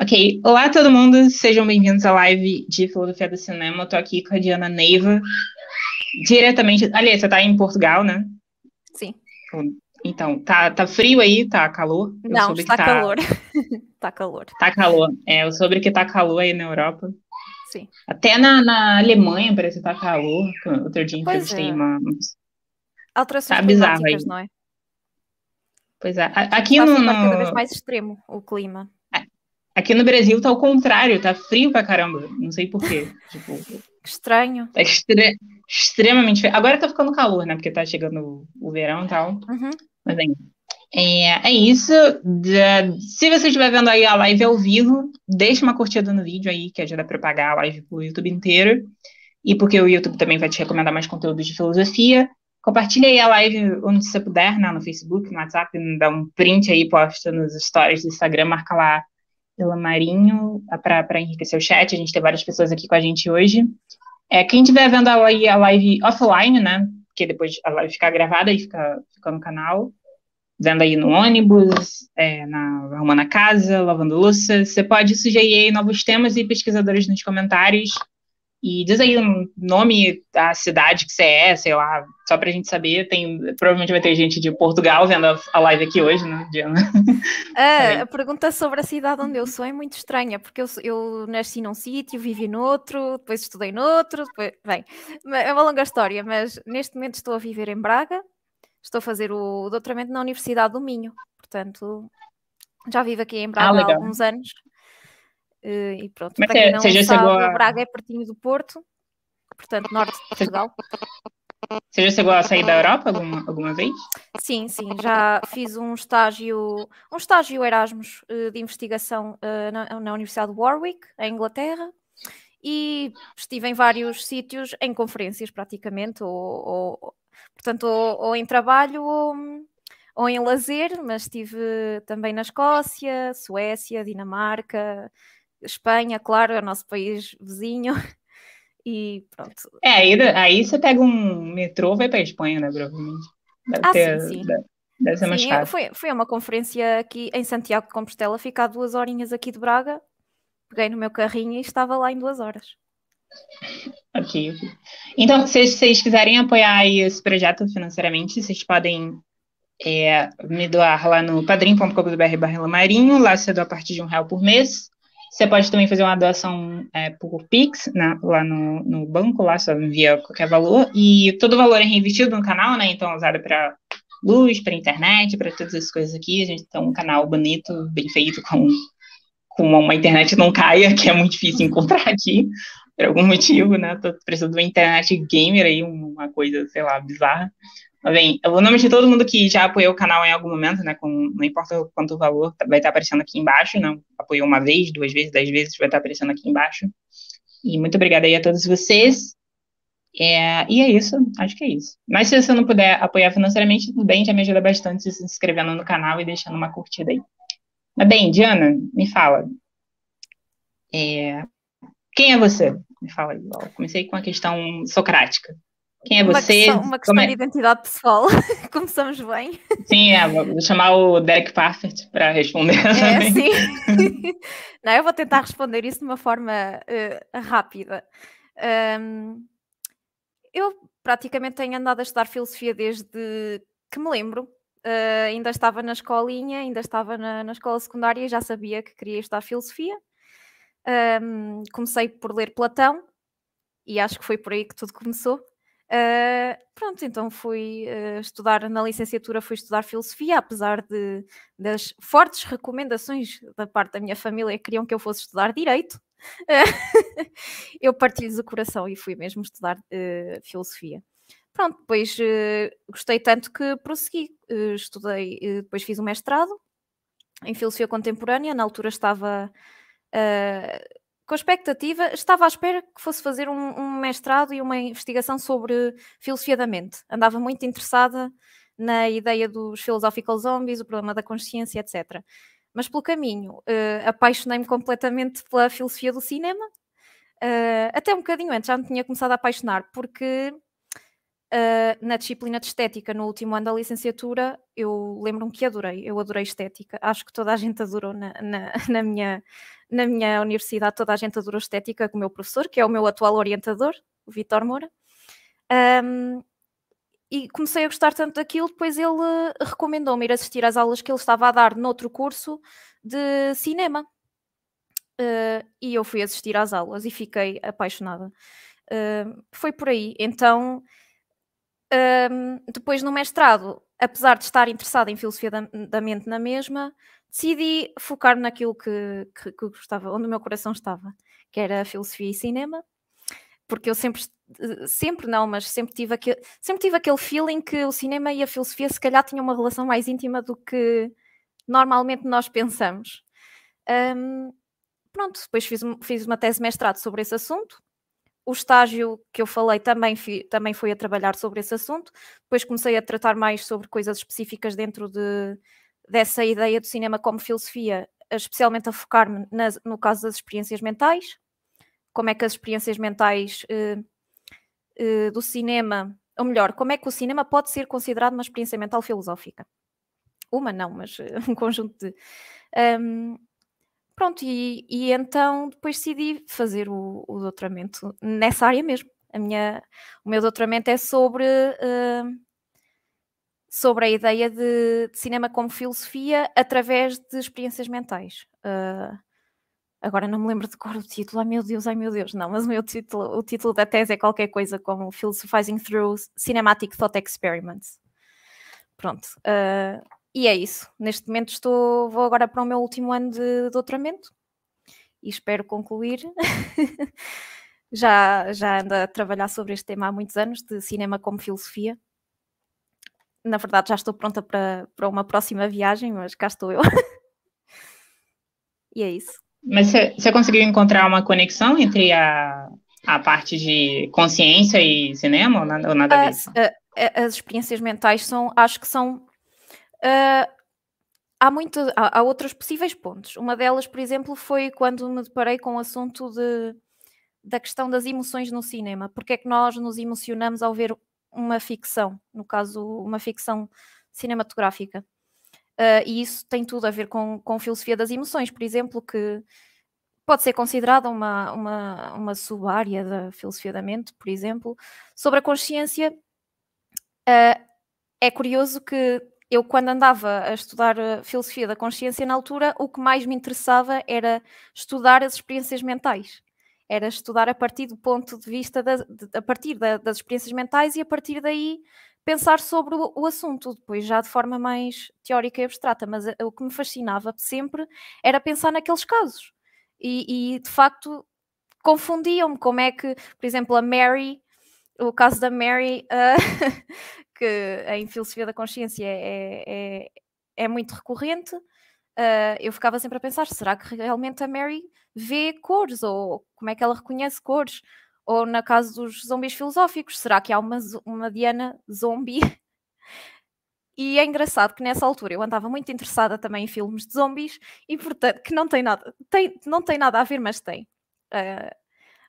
Ok, olá todo mundo, sejam bem-vindos à live de Filosofia do Cinema. Eu tô aqui com a Diana Neiva, diretamente. Aliás, você tá em Portugal, né? Sim. Então, tá, tá frio aí? Tá calor? Não, tá, tá, calor. tá calor. Tá calor. É, eu soube que tá calor aí na Europa. Sim. Até na, na Alemanha parece que tá calor. Outro dia entrevistei é. uma. Alterações tá bizarro aí. não é? Pois é. Aqui tá no. Cada vez mais extremo o clima. Aqui no Brasil tá o contrário, tá frio pra caramba. Não sei porquê. Tipo, Estranho. Tá extre extremamente frio. Agora tá ficando calor, né? Porque tá chegando o verão e tal. Uhum. Mas bem, é, é isso. Se você estiver vendo aí a live ao vivo, deixa uma curtida no vídeo aí, que ajuda a propagar a live pro YouTube inteiro. E porque o YouTube também vai te recomendar mais conteúdos de filosofia. Compartilha aí a live onde você puder, né? No Facebook, no WhatsApp, dá um print aí, posta nos stories do Instagram, marca lá pela Marinho, para enriquecer o chat. A gente tem várias pessoas aqui com a gente hoje. É, quem estiver vendo a, a live offline, né? Porque depois a live fica gravada e fica, fica no canal. Vendo aí no ônibus, é, na, arrumando a casa, lavando louça. Você pode sugerir novos temas e pesquisadores nos comentários. E diz aí um nome da cidade que você é, sei lá, só pra gente saber. Tem, provavelmente vai ter gente de Portugal vendo a, live aqui hoje, né, Diana? É, a pergunta sobre a cidade onde eu sou é muito estranha, porque eu, eu nasci num sítio, vivi noutro, depois estudei noutro, depois, bem, é uma longa história, mas neste momento estou a viver em Braga, estou a fazer o doutoramento na Universidade do Minho, portanto já vivo aqui em Braga ah, há alguns anos. Eh, e pronto, Mas é para é, quem não sabe, chegou a... o Braga é pertinho do Porto, portanto, norte de Portugal. Você já chegou a sair da Europa alguma, alguma vez? Sim, sim, já fiz um estágio, um estágio Erasmus eh, de investigação eh, na, na Universidade de Warwick, em Inglaterra, e estive em vários sítios, em conferências praticamente, ou, ou portanto, ou, ou, em trabalho ou, ou, em lazer, mas estive também na Escócia, Suécia, Dinamarca, Espanha, claro, é o nosso país vizinho. E pronto. É, aí, aí você pega um metrô, vai para a Espanha, né, provavelmente. Deve ah, ter, sim, sim. Deve, deve ser sim, mais é, fácil. Fui, fui a uma conferência aqui em Santiago de Compostela, ficar duas horinhas aqui de Braga, peguei no meu carrinho e estava lá em duas horas. Ok. Então, se vocês quiserem apoiar esse projeto financeiramente, vocês podem é, me doar lá no padrim.com.br barra lá você doa a partir de um real por mês. Você pode também fazer uma doação é, por Pix né, lá no, no, banco, lá só envia qualquer valor. E todo o valor é reinvestido no canal, né? Então é usado para luz, para internet, para todas essas coisas aqui. A gente tem um canal bonito, bem feito, com, com uma internet não caia, que é muito difícil encontrar aqui, por algum motivo, né? Tô precisando de uma internet gamer aí, uma coisa, sei lá, bizarra. Bem, o nome de todo mundo que já apoiou o canal em algum momento, né? Com, não importa quanto o valor, tá, vai estar aparecendo aqui embaixo, não? Né, apoiou uma vez, duas vezes, dez vezes, vai estar aparecendo aqui embaixo. E muito obrigada aí a todos vocês. É, e é isso, acho que é isso. Mas se você não puder apoiar financeiramente, tudo bem, já me ajuda bastante se inscrevendo no canal e deixando uma curtida aí. Mas bem, Diana, me fala. É, quem é você? Me fala aí. comecei com a questão socrática. Quem é uma você? Questão, uma questão é? de identidade pessoal. Começamos bem. Sim, é, vou chamar o Derek Parfit para responder essa. É, sim. Não, eu vou tentar responder isso de uma forma uh, rápida. Um, eu praticamente tenho andado a estudar filosofia desde que me lembro. Uh, ainda estava na escolinha, ainda estava na, na, escola secundária e já sabia que queria estudar filosofia. Um, comecei por ler Platão e acho que foi por aí que tudo começou. Uh, pronto, então fui uh, estudar na licenciatura, fui estudar filosofia, apesar de, das fortes recomendações da parte da minha família que queriam que eu fosse estudar direito. Uh, eu partilho o coração e fui mesmo estudar ah, filosofia. Pronto, depois gostei tanto que prossegui, estudei, depois fiz o um mestrado em filosofia contemporânea. Na altura estava com a expectativa, estava à espera que fosse fazer um, um, mestrado e uma investigação sobre filosofia da mente. Andava muito interessada na ideia dos philosophical zombies, o problema da consciência, etc. Mas pelo caminho, uh, apaixonei-me completamente pela filosofia do cinema. Uh, até um bocadinho antes já me tinha começado a apaixonar, porque Uh, na disciplina de estética, no último ano da licenciatura, eu lembro-me que adorei, eu adorei estética. Acho que toda a gente adorou na, na, na, minha, na minha universidade, toda a gente adorou estética com o meu professor, que é o meu atual orientador, o Vitor Moura. Um, e comecei a gostar tanto daquilo, depois ele recomendou-me ir assistir às aulas que ele estava a dar noutro curso de cinema. Uh, e eu fui assistir às aulas e fiquei apaixonada. Uh, foi por aí. Então, um, depois no mestrado, apesar de estar interessada em filosofia da, da mente na mesma, decidi focar naquilo que, que, que, gostava, onde o meu coração estava, que era filosofia e cinema, porque eu sempre, sempre não, mas sempre tive, aquele, sempre tive aquele feeling que o cinema e a filosofia se calhar tinham uma relação mais íntima do que normalmente nós pensamos. Um, pronto, depois fiz, fiz uma tese mestrado sobre esse assunto, o estágio que eu falei também, fi, também foi a trabalhar sobre esse assunto. Depois comecei a tratar mais sobre coisas específicas dentro de, dessa ideia do cinema como filosofia, especialmente a focar-me no caso das experiências mentais. Como é que as experiências mentais eh, eh, do cinema, ou melhor, como é que o cinema pode ser considerado uma experiência mental filosófica? Uma não, mas eh, um conjunto de. Um, Pronto, e, e então depois decidi fazer o, o, doutoramento nessa área mesmo. A minha, o meu doutoramento é sobre, uh, sobre a ideia de, de, cinema como filosofia através de experiências mentais. Uh, agora não me lembro de cor o título, ai meu Deus, ai meu Deus, não, mas o meu título, o título da tese é qualquer coisa como Philosophizing Through Cinematic Thought Experiments. Pronto. Uh, e é isso. Neste momento estou, vou agora para o meu último ano de doutoramento e espero concluir. já, já ando a trabalhar sobre este tema há muitos anos, de cinema como filosofia. Na verdade, já estou pronta para, para uma próxima viagem, mas cá estou eu. e é isso. Mas você conseguiu encontrar uma conexão entre a, a parte de consciência e cinema ou nada, ou nada as, ah, disso? Ah, as experiências mentais são, acho que são ah, há, muito, há, há, outros possíveis pontos. Uma delas, por exemplo, foi quando me deparei com o assunto de, da questão das emoções no cinema. Porque é que nós nos emocionamos ao ver uma ficção, no caso, uma ficção cinematográfica? Uh, e isso tem tudo a ver com, com filosofia das emoções, por exemplo, que pode ser considerada uma, uma, uma sub-área da filosofia da mente, por exemplo, sobre a consciência. Uh, é curioso que eu, quando andava a estudar eh, filosofia da consciência na altura, o que mais me interessava era estudar as experiências mentais. Era estudar a partir do ponto de vista, da, de, a partir da, das experiências mentais e a partir daí pensar sobre o, o, assunto, depois já de forma mais teórica e abstrata. Mas a, eh, o que me fascinava sempre era pensar naqueles casos. E, e de facto confundiam-me como é que, por exemplo, a Mary o caso da Mary, uh, que em filosofia da consciência é, é, é, é muito recorrente, uh, eu ficava sempre a pensar: será que realmente a Mary vê cores? Ou como é que ela reconhece cores? Ou na caso dos zumbis filosóficos, será que há uma, uma Diana zombie? E é engraçado que nessa altura eu andava muito interessada também em filmes de zombies e, portanto, que não tem nada, tem, não tem nada a ver, mas tem. Uh,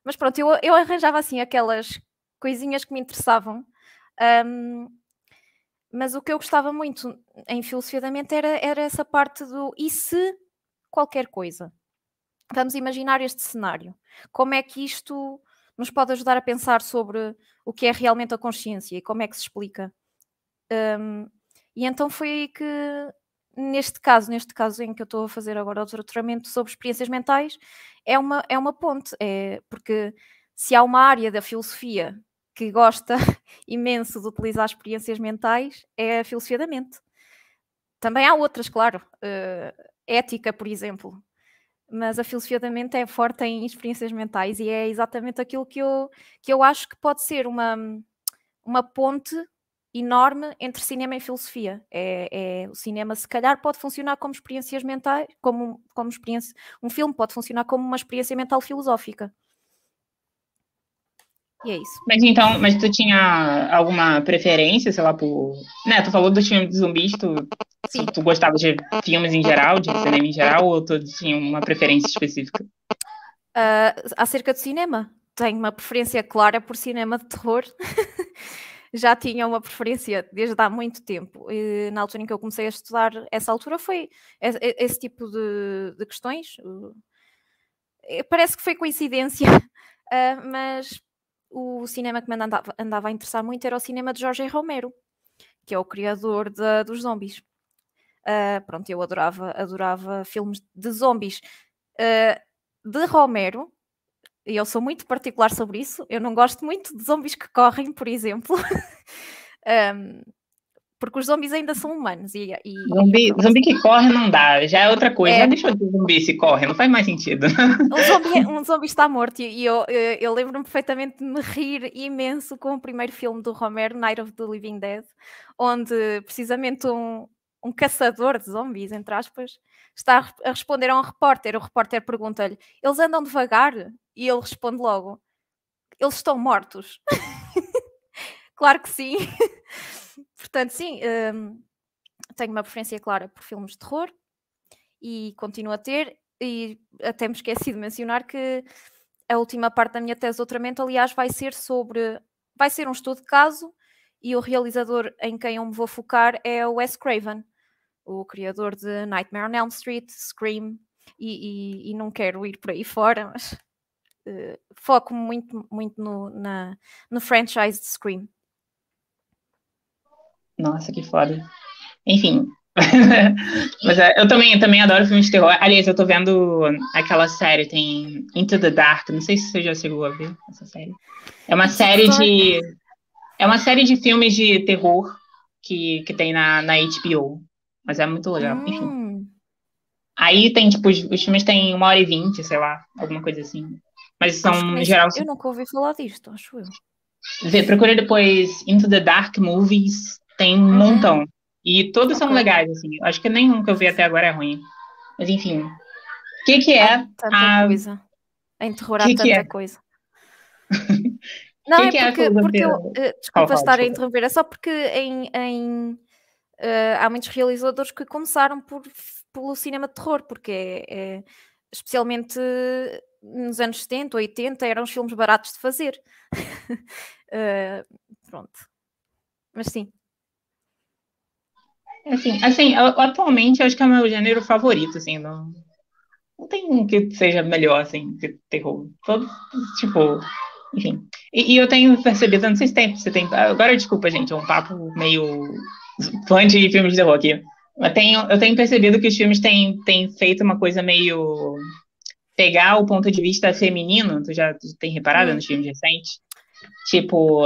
mas pronto, eu, eu arranjava assim aquelas coisinhas que me interessavam um, mas o que eu gostava muito em filosofia da mente era, era essa parte do e se qualquer coisa? Vamos imaginar este cenário. Como é que isto nos pode ajudar a pensar sobre o que é realmente a consciência e como é que se explica? Um, e então foi aí que, neste caso, neste caso em que eu estou a fazer agora o doutoramento sobre experiências mentais, é uma, é uma ponte, é, porque se há uma área da filosofia que gosta imenso de utilizar experiências mentais é a filosofia da mente. Também há outras, claro, uh, ética, por exemplo, mas a filosofia da mente é forte em experiências mentais e é exatamente aquilo que eu, que eu acho que pode ser uma, uma ponte enorme entre cinema e filosofia. É, é, o cinema, se calhar, pode funcionar como experiências mentais, como, como experiência, um filme pode funcionar como uma experiência mental filosófica. E é isso. Mas então, mas tu tinha alguma preferência, sei lá, por. Né, tu falou dos filmes de zumbis, tu, Sim. tu gostava de filmes em geral, de cinema em geral, ou tu tinha uma preferência específica? Uh, acerca do cinema, tenho uma preferência clara por cinema de terror. já tinha uma preferência desde há muito tempo. E, na altura em que eu comecei a estudar, essa altura foi esse tipo de, de questões. Eh, parece que foi coincidência, uh, mas o cinema que me andava, andava a interessar muito era o cinema de Jorge Romero, que é o criador de, dos zombies. Uh, pronto, eu adorava, adorava filmes de zombies. Uh, de Romero, e eu sou muito particular sobre isso, eu não gosto muito de zombies que correm, por exemplo. um, Porque os zumbis ainda são humanos. E, e... Zumbi, é zumbi que corre não dá, já é outra é. coisa. É. Já deixou de zumbi se corre, não faz mais sentido. Um zumbi, é, um zumbi está morto e eu, eu, eu lembro-me perfeitamente de me rir imenso com o primeiro filme do Romero, Night of the Living Dead, onde precisamente um, um caçador de zumbis, entre aspas, está a responder a um repórter. O repórter pergunta-lhe: eles andam devagar? E ele responde logo: eles estão mortos. claro que sim. Portanto, sim, um, tenho uma preferência clara por filmes de terror e continuo a ter, e até me esqueci de mencionar que a última parte da minha tese de doutoramento, aliás, vai ser sobre. vai ser um estudo de caso e o realizador em quem eu me vou focar é o Wes Craven, o criador de Nightmare on Elm Street, Scream, e, e, e não quero ir por aí fora, mas uh, eh, foco muito, muito no, na, no franchise de Scream. Nossa, que foda. Enfim. Mas é, eu também, eu também adoro filmes de terror. Aliás, eu tô vendo aquela série, tem Into the Dark. Não sei se você já chegou a ver essa série. É uma série de. É uma série de filmes de terror que, que tem na, na HBO. Mas é muito legal, hum. enfim. Aí tem, tipo, os, os filmes têm uma hora e vinte, sei lá, alguma coisa assim. Mas são, em geral. Eu nunca ouvi falar disto, acho eu. Vê, procura depois Into the Dark Movies tem um uhum. montão. E todos são legais, assim. Acho que nenhum que eu vi até agora é ruim. Mas enfim. O que, que é. Tanta a... coisa. A interrogar que tanta que é? coisa. Não, que é, é porque, é porque eu, uh, desculpa estar a interromper, é só porque em, em uh, há muitos realizadores que começaram por, pelo cinema de terror, porque é, é, especialmente nos anos 70, 80 eram os filmes baratos de fazer. uh, pronto. Mas sim. Assim, assim, atualmente acho que é o meu gênero favorito, assim, não, não tem um que seja melhor, assim, que terror. Todos, tipo, enfim. E, e, eu tenho percebido, não sei se tem, se tem. Agora, desculpa, gente, é um papo meio fã de filmes de terror aqui. Eu tenho, eu tenho percebido que os filmes têm, têm feito uma coisa meio. pegar o ponto de vista feminino, tu já tem reparado hum. nos filmes recentes? Tipo,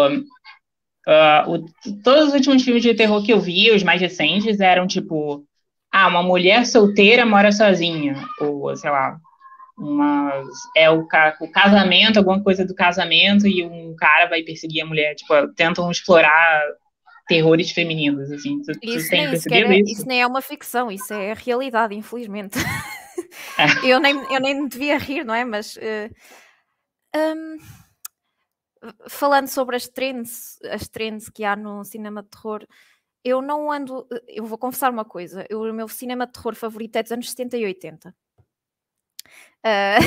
Uh, o, todos os últimos filmes de terror que eu vi, os mais recentes, eram tipo, ah, uma mulher solteira mora sozinha, ou sei lá, uma, é o, o, casamento, alguma coisa do casamento, e um cara vai perseguir a mulher, tipo, tentam explorar terrores femininos, assim. Tu, isso, tu nem, é, isso? isso nem é uma ficção, isso é realidade, infelizmente. É. eu, nem, eu nem devia rir, não é? Mas. Uh, eh, um falando sobre as trends, as trends que há no cinema de terror, eu não ando. Eu vou confessar uma coisa: eu, o meu cinema de terror favorito é dos anos 70 e 80. Uh,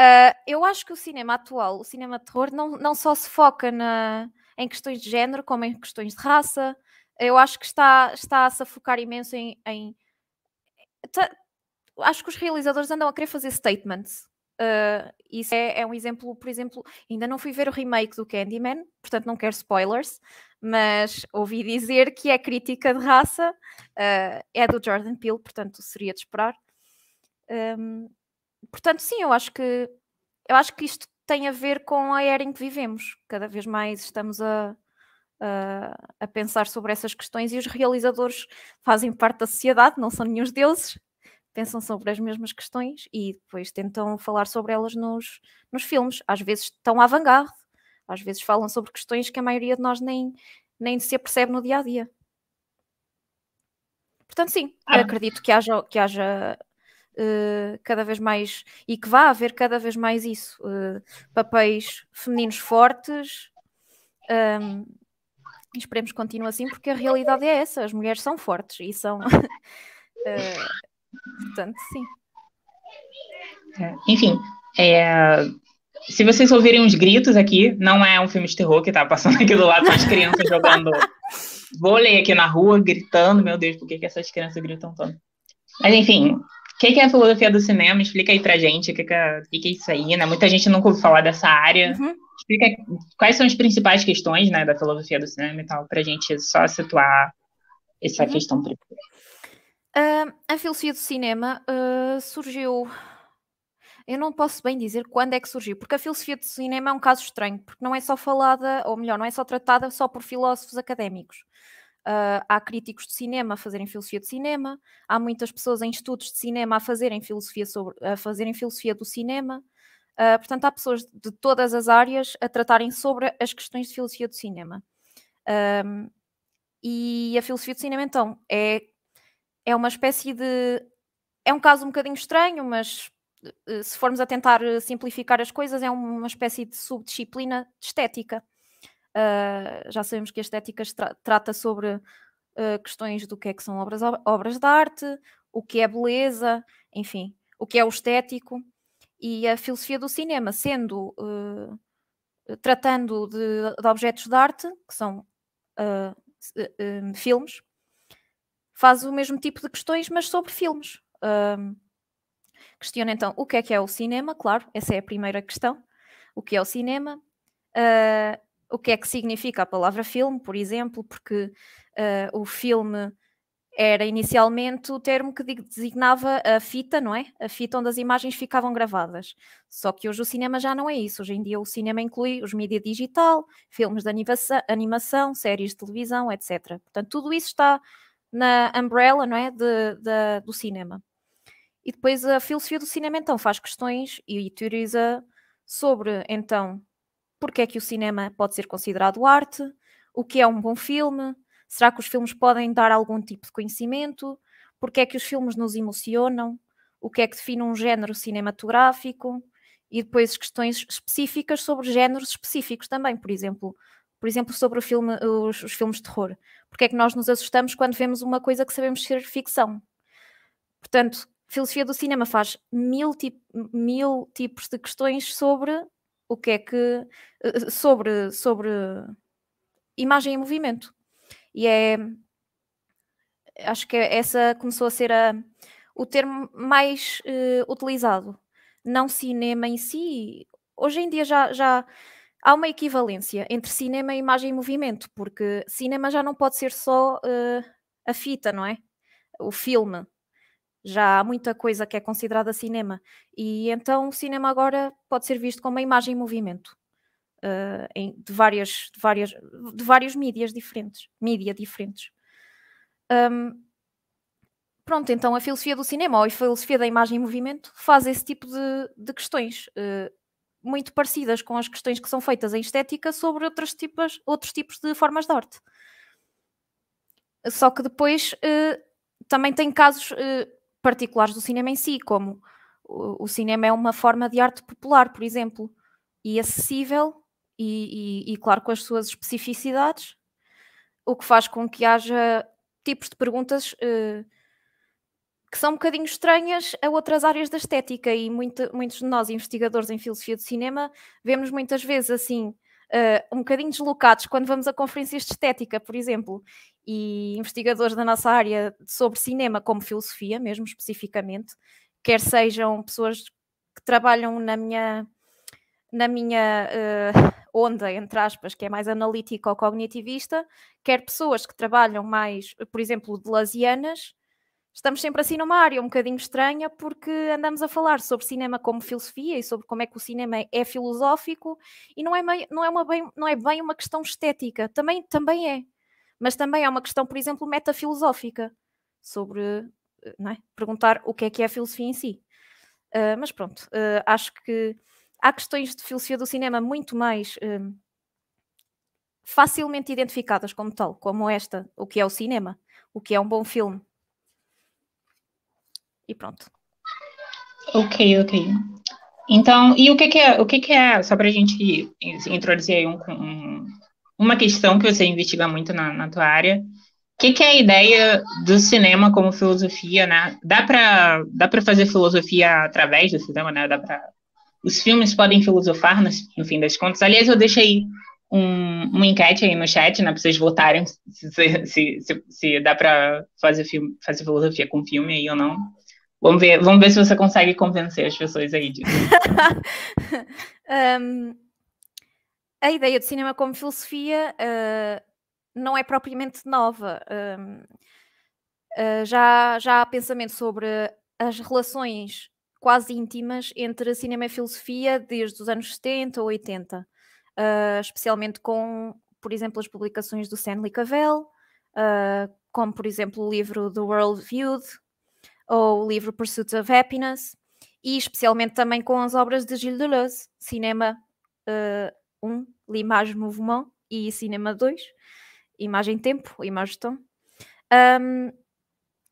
uh, eu acho que o cinema atual, o cinema de terror, não, não só se foca na, em questões de género, como em questões de raça. Eu acho que está, está a se focar imenso em. em tá, acho que os realizadores andam a querer fazer statements Uh, isso é, é, um exemplo, por exemplo, ainda não fui ver o remake do Candyman, portanto não quero spoilers, mas ouvi dizer que é crítica de raça, uh, é do Jordan Peele, portanto seria de esperar. Um, portanto, sim, eu acho que eu acho que isto tem a ver com a era em que vivemos. Cada vez mais estamos a, a, a pensar sobre essas questões e os realizadores fazem parte da sociedade, não são nenhum deuses, pensam sobre as mesmas questões e depois tentam falar sobre elas nos, nos filmes. Às vezes estão à vanguarda, às vezes falam sobre questões que a maioria de nós nem, nem se apercebe no dia a dia. Portanto, sim, ah. acredito que haja, que haja uh, cada vez mais e que vá haver cada vez mais isso. Uh, papéis femininos fortes. Um, ehm, esperemos que continue assim, porque a realidade é essa: as mulheres são fortes e são. uh, Portanto, sim. É, enfim, é, se vocês ouvirem uns gritos aqui, não é um filme de terror que tá passando aqui do lado, são as crianças jogando vôlei aqui na rua, gritando, meu Deus, por que, que essas crianças gritam tanto? Mas enfim, o que, que, é a filosofia do cinema? Explica aí pra gente o que, que, é, que é isso aí, né? Muita gente nunca ouviu falar dessa área. Uhum. Explica quais são as principais questões né, da filosofia do cinema e tal, pra gente só situar essa uhum. questão primeiro. Uh, a filosofia do cinema uh, surgiu. Eu não posso bem dizer quando é que surgiu, porque a filosofia do cinema é um caso estranho, porque não é só falada, ou melhor, não é só tratada só por filósofos académicos. Uh, há críticos de cinema a fazerem filosofia de cinema, há muitas pessoas em estudos de cinema a fazerem filosofia, sobre, a fazerem filosofia do cinema. Eh, portanto, há pessoas de todas as áreas a tratarem sobre as questões de filosofia do cinema. Ehm, e a filosofia do cinema, então, é é uma espécie de. É um caso um bocadinho estranho, mas eh, se formos a tentar eh, simplificar as coisas, é uma espécie de subdisciplina de estética. Uh, já sabemos que a estética tra trata sobre uh, questões do que é que são obras, obras de arte, o que é beleza, enfim, o que é o estético. E a filosofia do cinema, sendo uh, tratando de, de, objetos de arte, que são ah, filmes, faz o mesmo tipo de questões, mas sobre filmes. Um, questiona então o que é que é o cinema, claro, essa é a primeira questão. O que é o cinema? Uh, o que é que significa a palavra filme, por exemplo, porque uh, o filme era inicialmente o termo que designava a fita, não é? A fita onde as imagens ficavam gravadas. Só que hoje o cinema já não é isso. Hoje em dia o cinema inclui os mídia digital, filmes de animação, animação séries de televisão, etc. Portanto, tudo isso está na umbrella não é? De, de, do cinema. E depois a filosofia do cinema então faz questões e teoriza sobre então porque é que o cinema pode ser considerado arte, o que é um bom filme, será que os filmes podem dar algum tipo de conhecimento, porque é que os filmes nos emocionam, o que é que define um género cinematográfico e depois questões específicas sobre géneros específicos também, por exemplo, por exemplo, sobre filme, os, os, filmes de terror. Porque é que nós nos assustamos quando vemos uma coisa que sabemos ser ficção? Portanto, a filosofia do cinema faz mil, tip, mil tipos de questões sobre o que é que. Eh, sobre, sobre imagem em movimento. E é. Acho que essa começou a ser a, o termo mais uh, utilizado. Não cinema em si. Hoje em dia já, já há uma equivalência entre cinema, imagem e movimento, porque cinema já não pode ser só uh, a fita, não é? O filme. Já há muita coisa que é considerada cinema. E então o cinema agora pode ser visto como uma imagem em movimento. Uh, em, de, várias, de, várias, de vários mídias diferentes. Mídia diferentes. Um, pronto, então a filosofia do cinema ou a filosofia da imagem em movimento faz esse tipo de, de questões. Uh, muito parecidas com as questões que são feitas em estética sobre outros tipos, outros tipos de formas de arte. Só que depois eh, também tem casos eh, particulares do cinema em si, como o, cinema é uma forma de arte popular, por exemplo, e acessível, e, e, e claro, com as suas especificidades, o que faz com que haja tipos de perguntas eh, que são um bocadinho estranhas a outras áreas da estética e muito, muitos de nós, investigadores em filosofia do cinema, vemos muitas vezes assim, uh, um bocadinho deslocados quando vamos a conferências de estética, por exemplo, e investigadores da nossa área sobre cinema, como filosofia mesmo especificamente, quer sejam pessoas que trabalham na minha na minha uh, onda, entre aspas, que é mais analítica ou cognitivista, quer pessoas que trabalham mais, por exemplo, de lasianas, estamos sempre assim numa área um bocadinho estranha, porque andamos a falar sobre cinema como filosofia e sobre como é que o cinema é filosófico, e não é, meio, não é, uma bem, não é bem uma questão estética, também, também é, mas também é uma questão, por exemplo, metafilosófica, sobre eh, é? perguntar o que é que é a filosofia em si. Uh, mas pronto, uh, acho que há questões de filosofia do cinema muito mais uh, facilmente identificadas como tal, como esta, o que é o cinema, o que é um bom filme, e pronto. Ok, ok. Então, e o que, que é, o que, que é, só para a gente introduzir aí um, um, uma questão que você investiga muito na, na tua área, o que, que, é a ideia do cinema como filosofia, né? Dá para dá fazer filosofia através do cinema, né? Dá pra, os filmes podem filosofar, no, no fim das contas. Aliás, eu deixei um, uma enquete aí no chat, né? Para vocês votarem se, se, se, se dá para fazer, fazer filosofia com filme aí ou não. Vamos ver, vamos ver se você consegue convencer as pessoas aí disso. um, a ideia de cinema como filosofia uh, não é propriamente nova. Um, uh, ah, já, já há pensamento sobre as relações quase íntimas entre cinema e filosofia desde os anos 70 ou 80, uh, ah, especialmente com, por exemplo, as publicações do Stanley Cavell, como, por exemplo, o livro The World Viewed, ou o livro Pursuit of Happiness, e especialmente também com as obras de Gilles Deleuze, Cinema uh, eh, 1, L'Image Mouvement, e Cinema 2, Imagem Tempo, Imagem Tom. Um,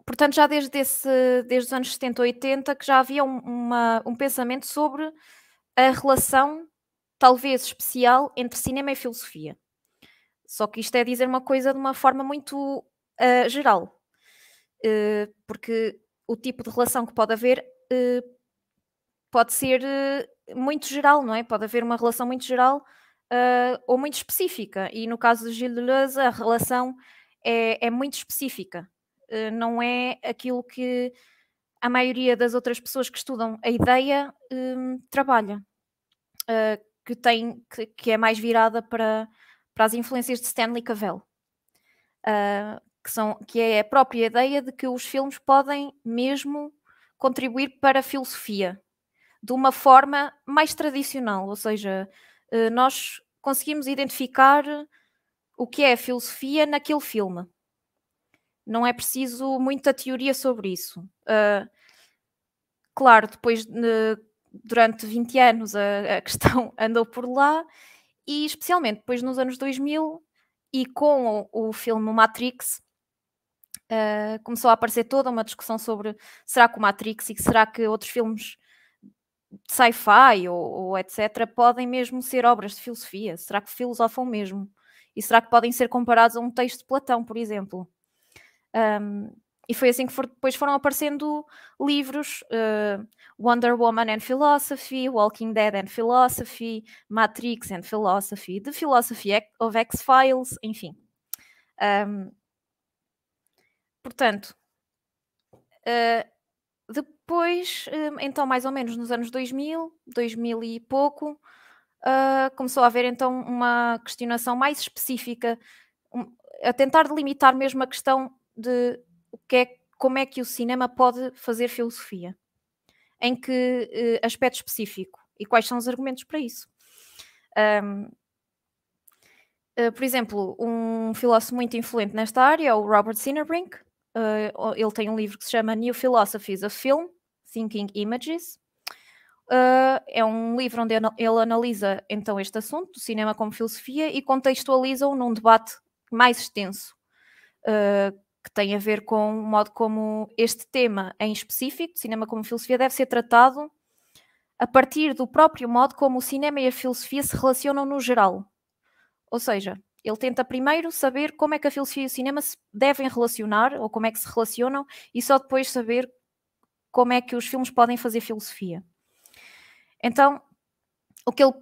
portanto, já desde, esse, desde os anos 70 ou 80 que já havia um, uma, um pensamento sobre a relação, talvez especial, entre cinema e filosofia. Só que isto é dizer uma coisa de uma forma muito uh, geral, uh, porque o tipo de relação que pode haver eh, pode ser eh, muito geral, não é? Pode haver uma relação muito geral eh, ou muito específica. E no caso Gil Gilles Deleuze, a relação é, é muito específica. não é aquilo que a maioria das outras pessoas que estudam a ideia trabalha. que, tem, que, que, é mais virada para, para as influências de Stanley Cavell que, são, que é a própria ideia de que os filmes podem mesmo contribuir para a filosofia de uma forma mais tradicional, ou seja, eh, nós conseguimos identificar o que é a filosofia naquele filme. Não é preciso muita teoria sobre isso. Eh, claro, depois, durante 20 anos, a, questão andou por lá, e especialmente depois nos anos 2000, e com o filme Matrix, uh, começou a aparecer toda uma discussão sobre será que o Matrix e será que outros filmes sci-fi ou, ou, etc., podem mesmo ser obras de filosofia? Será que filosofam mesmo? E será que podem ser comparados a um texto de Platão, por exemplo? Um, e foi assim que for, depois foram aparecendo livros: uh, Wonder Woman and Philosophy, Walking Dead and Philosophy, Matrix and Philosophy, The Philosophy of X-Files, enfim. Um, Portanto, uh, depois, uh, então, mais ou menos nos anos 2000, 2000 e pouco, uh, começou a haver então uma questionação mais específica, um, a tentar delimitar mesmo a questão de o que é, como é que o cinema pode fazer filosofia, em que aspecto específico e quais são os argumentos para isso. Um, por exemplo, um filósofo muito influente nesta área é o Robert Sinnerbrink, uh, ele tem um livro que se chama New Philosophies of Film, Thinking Images. Uh, é um livro onde ele analisa então este assunto, o cinema como filosofia, e contextualiza-o num debate mais extenso, uh, que tem a ver com o modo como este tema em específico, cinema como filosofia, deve ser tratado a partir do próprio modo como o cinema e a filosofia se relacionam no geral. Ou seja, ele tenta primeiro saber como é que a filosofia e o cinema se devem relacionar ou como é que se relacionam e só depois saber como é que os filmes podem fazer filosofia. Então, o que ele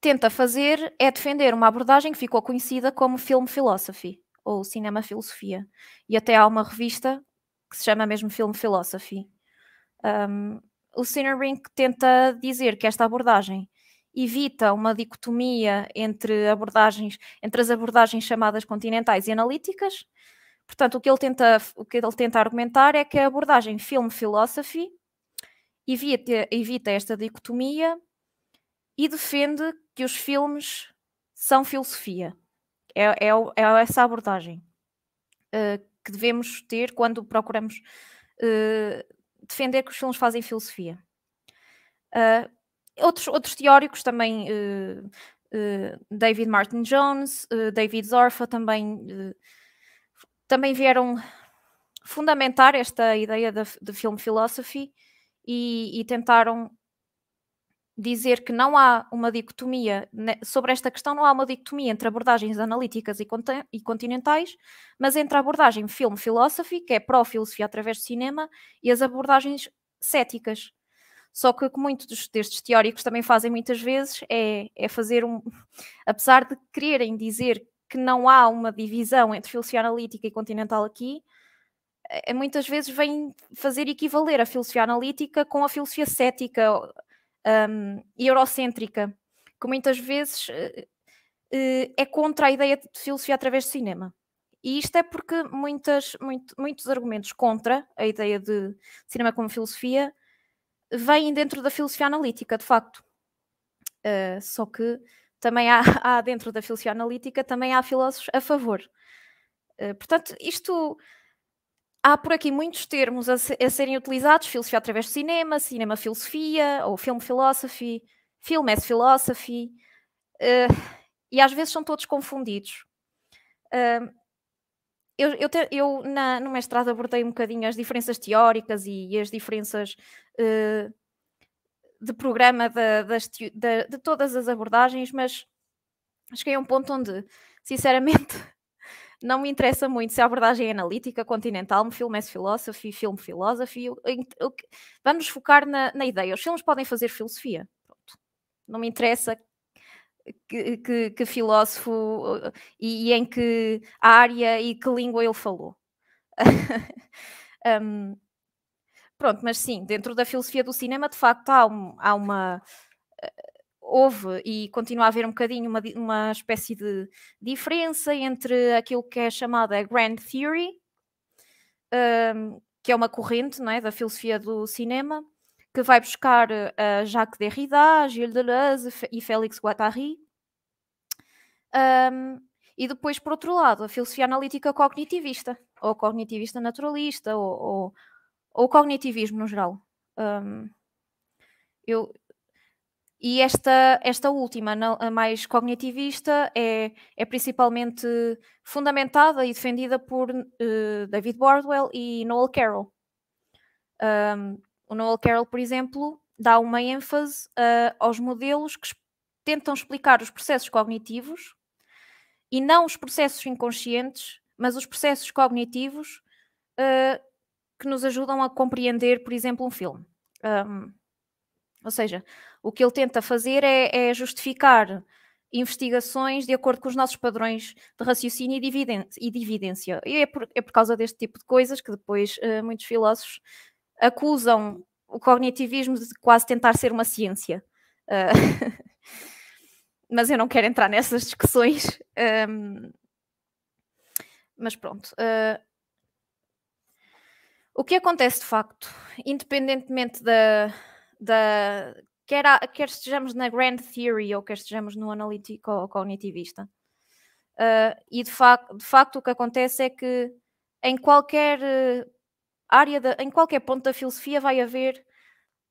tenta fazer é defender uma abordagem que ficou conhecida como Film Philosophy ou Cinema Filosofia. E até há uma revista que se chama mesmo Film Philosophy. Um, o Cinerink tenta dizer que esta abordagem evita uma dicotomia entre abordagens, entre as abordagens chamadas continentais e analíticas. Portanto, o que ele tenta, o que ele tenta argumentar é que a abordagem film philosophy evita, evita esta dicotomia e defende que os filmes são filosofia. É, é, é essa abordagem uh, que devemos ter quando procuramos uh, defender que os filmes fazem filosofia. Uh, Outros, outros teóricos também, uh, uh, David Martin Jones, uh, David Zorfa também, também vieram fundamentar esta ideia de, film philosophy e, e tentaram dizer que não há uma dicotomia sobre esta questão, não há uma dicotomia entre abordagens analíticas e, e continentais, mas entre a abordagem film philosophy, que é pró-filosofia através do cinema, e as abordagens céticas, só que o que muitos destes teóricos também fazem muitas vezes é, é fazer um. Apesar de quererem dizer que não há uma divisão entre filosofia analítica e continental aqui, eh, eh, muitas vezes vem fazer equivaler a filosofia analítica com a filosofia cética um, e eurocêntrica, que muitas vezes uh, é contra a ideia de filosofia através do cinema. E isto é porque muitas, muito, muitos argumentos contra a ideia de cinema como filosofia vêm dentro da filosofia analítica, de facto. Uh, só que também há, há, dentro da filosofia analítica, também há filósofos a favor. Uh, portanto, isto há por aqui muitos termos a, a, serem utilizados, filosofia através do cinema, cinema filosofia, ou film philosophy, film as philosophy, uh, e às vezes são todos confundidos. Uh, eu, eu, te, eu na, no mestrado abordei um bocadinho as diferenças teóricas e, e as diferenças uh, de programa de, das, de, de, todas as abordagens, mas cheguei a um ponto onde, sinceramente, não me interessa muito se a abordagem é analítica, continental, film as é philosophy, film philosophy. Vamos focar na, na ideia. Os filmes podem fazer filosofia. Pronto. Não me interessa que, que, que filósofo e, e, em que área e que língua ele falou. um, pronto, mas sim, dentro da filosofia do cinema, de facto, há, um, há uma. Eh, houve e continua a haver um bocadinho uma, uma espécie de diferença entre aquilo que é chamada Grand Theory, um, que é uma corrente não é, da filosofia do cinema, que vai buscar uh, Jacques Derrida, Gilles Deleuze e Félix Guattari. Um, e depois, por outro lado, a filosofia analítica cognitivista, ou cognitivista naturalista, ou, ou, ou cognitivismo no geral. Um, eu, e esta, esta última, a mais cognitivista, é, é principalmente fundamentada e defendida por uh, David Bordwell e Noel Carroll. Um, o Noel Carroll, por exemplo, dá uma ênfase uh, aos modelos que tentam explicar os processos cognitivos e não os processos inconscientes, mas os processos cognitivos uh, que nos ajudam a compreender, por exemplo, um filme. Um, ou seja, o que ele tenta fazer é, é, justificar investigações de acordo com os nossos padrões de raciocínio e de evidência. E é por, é por causa deste tipo de coisas que depois uh, muitos filósofos acusam o cognitivismo de quase tentar ser uma ciência. Uh, mas eu não quero entrar nessas discussões. Um, mas pronto. Uh, o que acontece de facto, independentemente da. da quer, a, quer estejamos na Grand Theory ou quer estejamos no analítico ou cognitivista. Uh, e de, de facto o que acontece é que em qualquer área em qualquer ponto da filosofia vai haver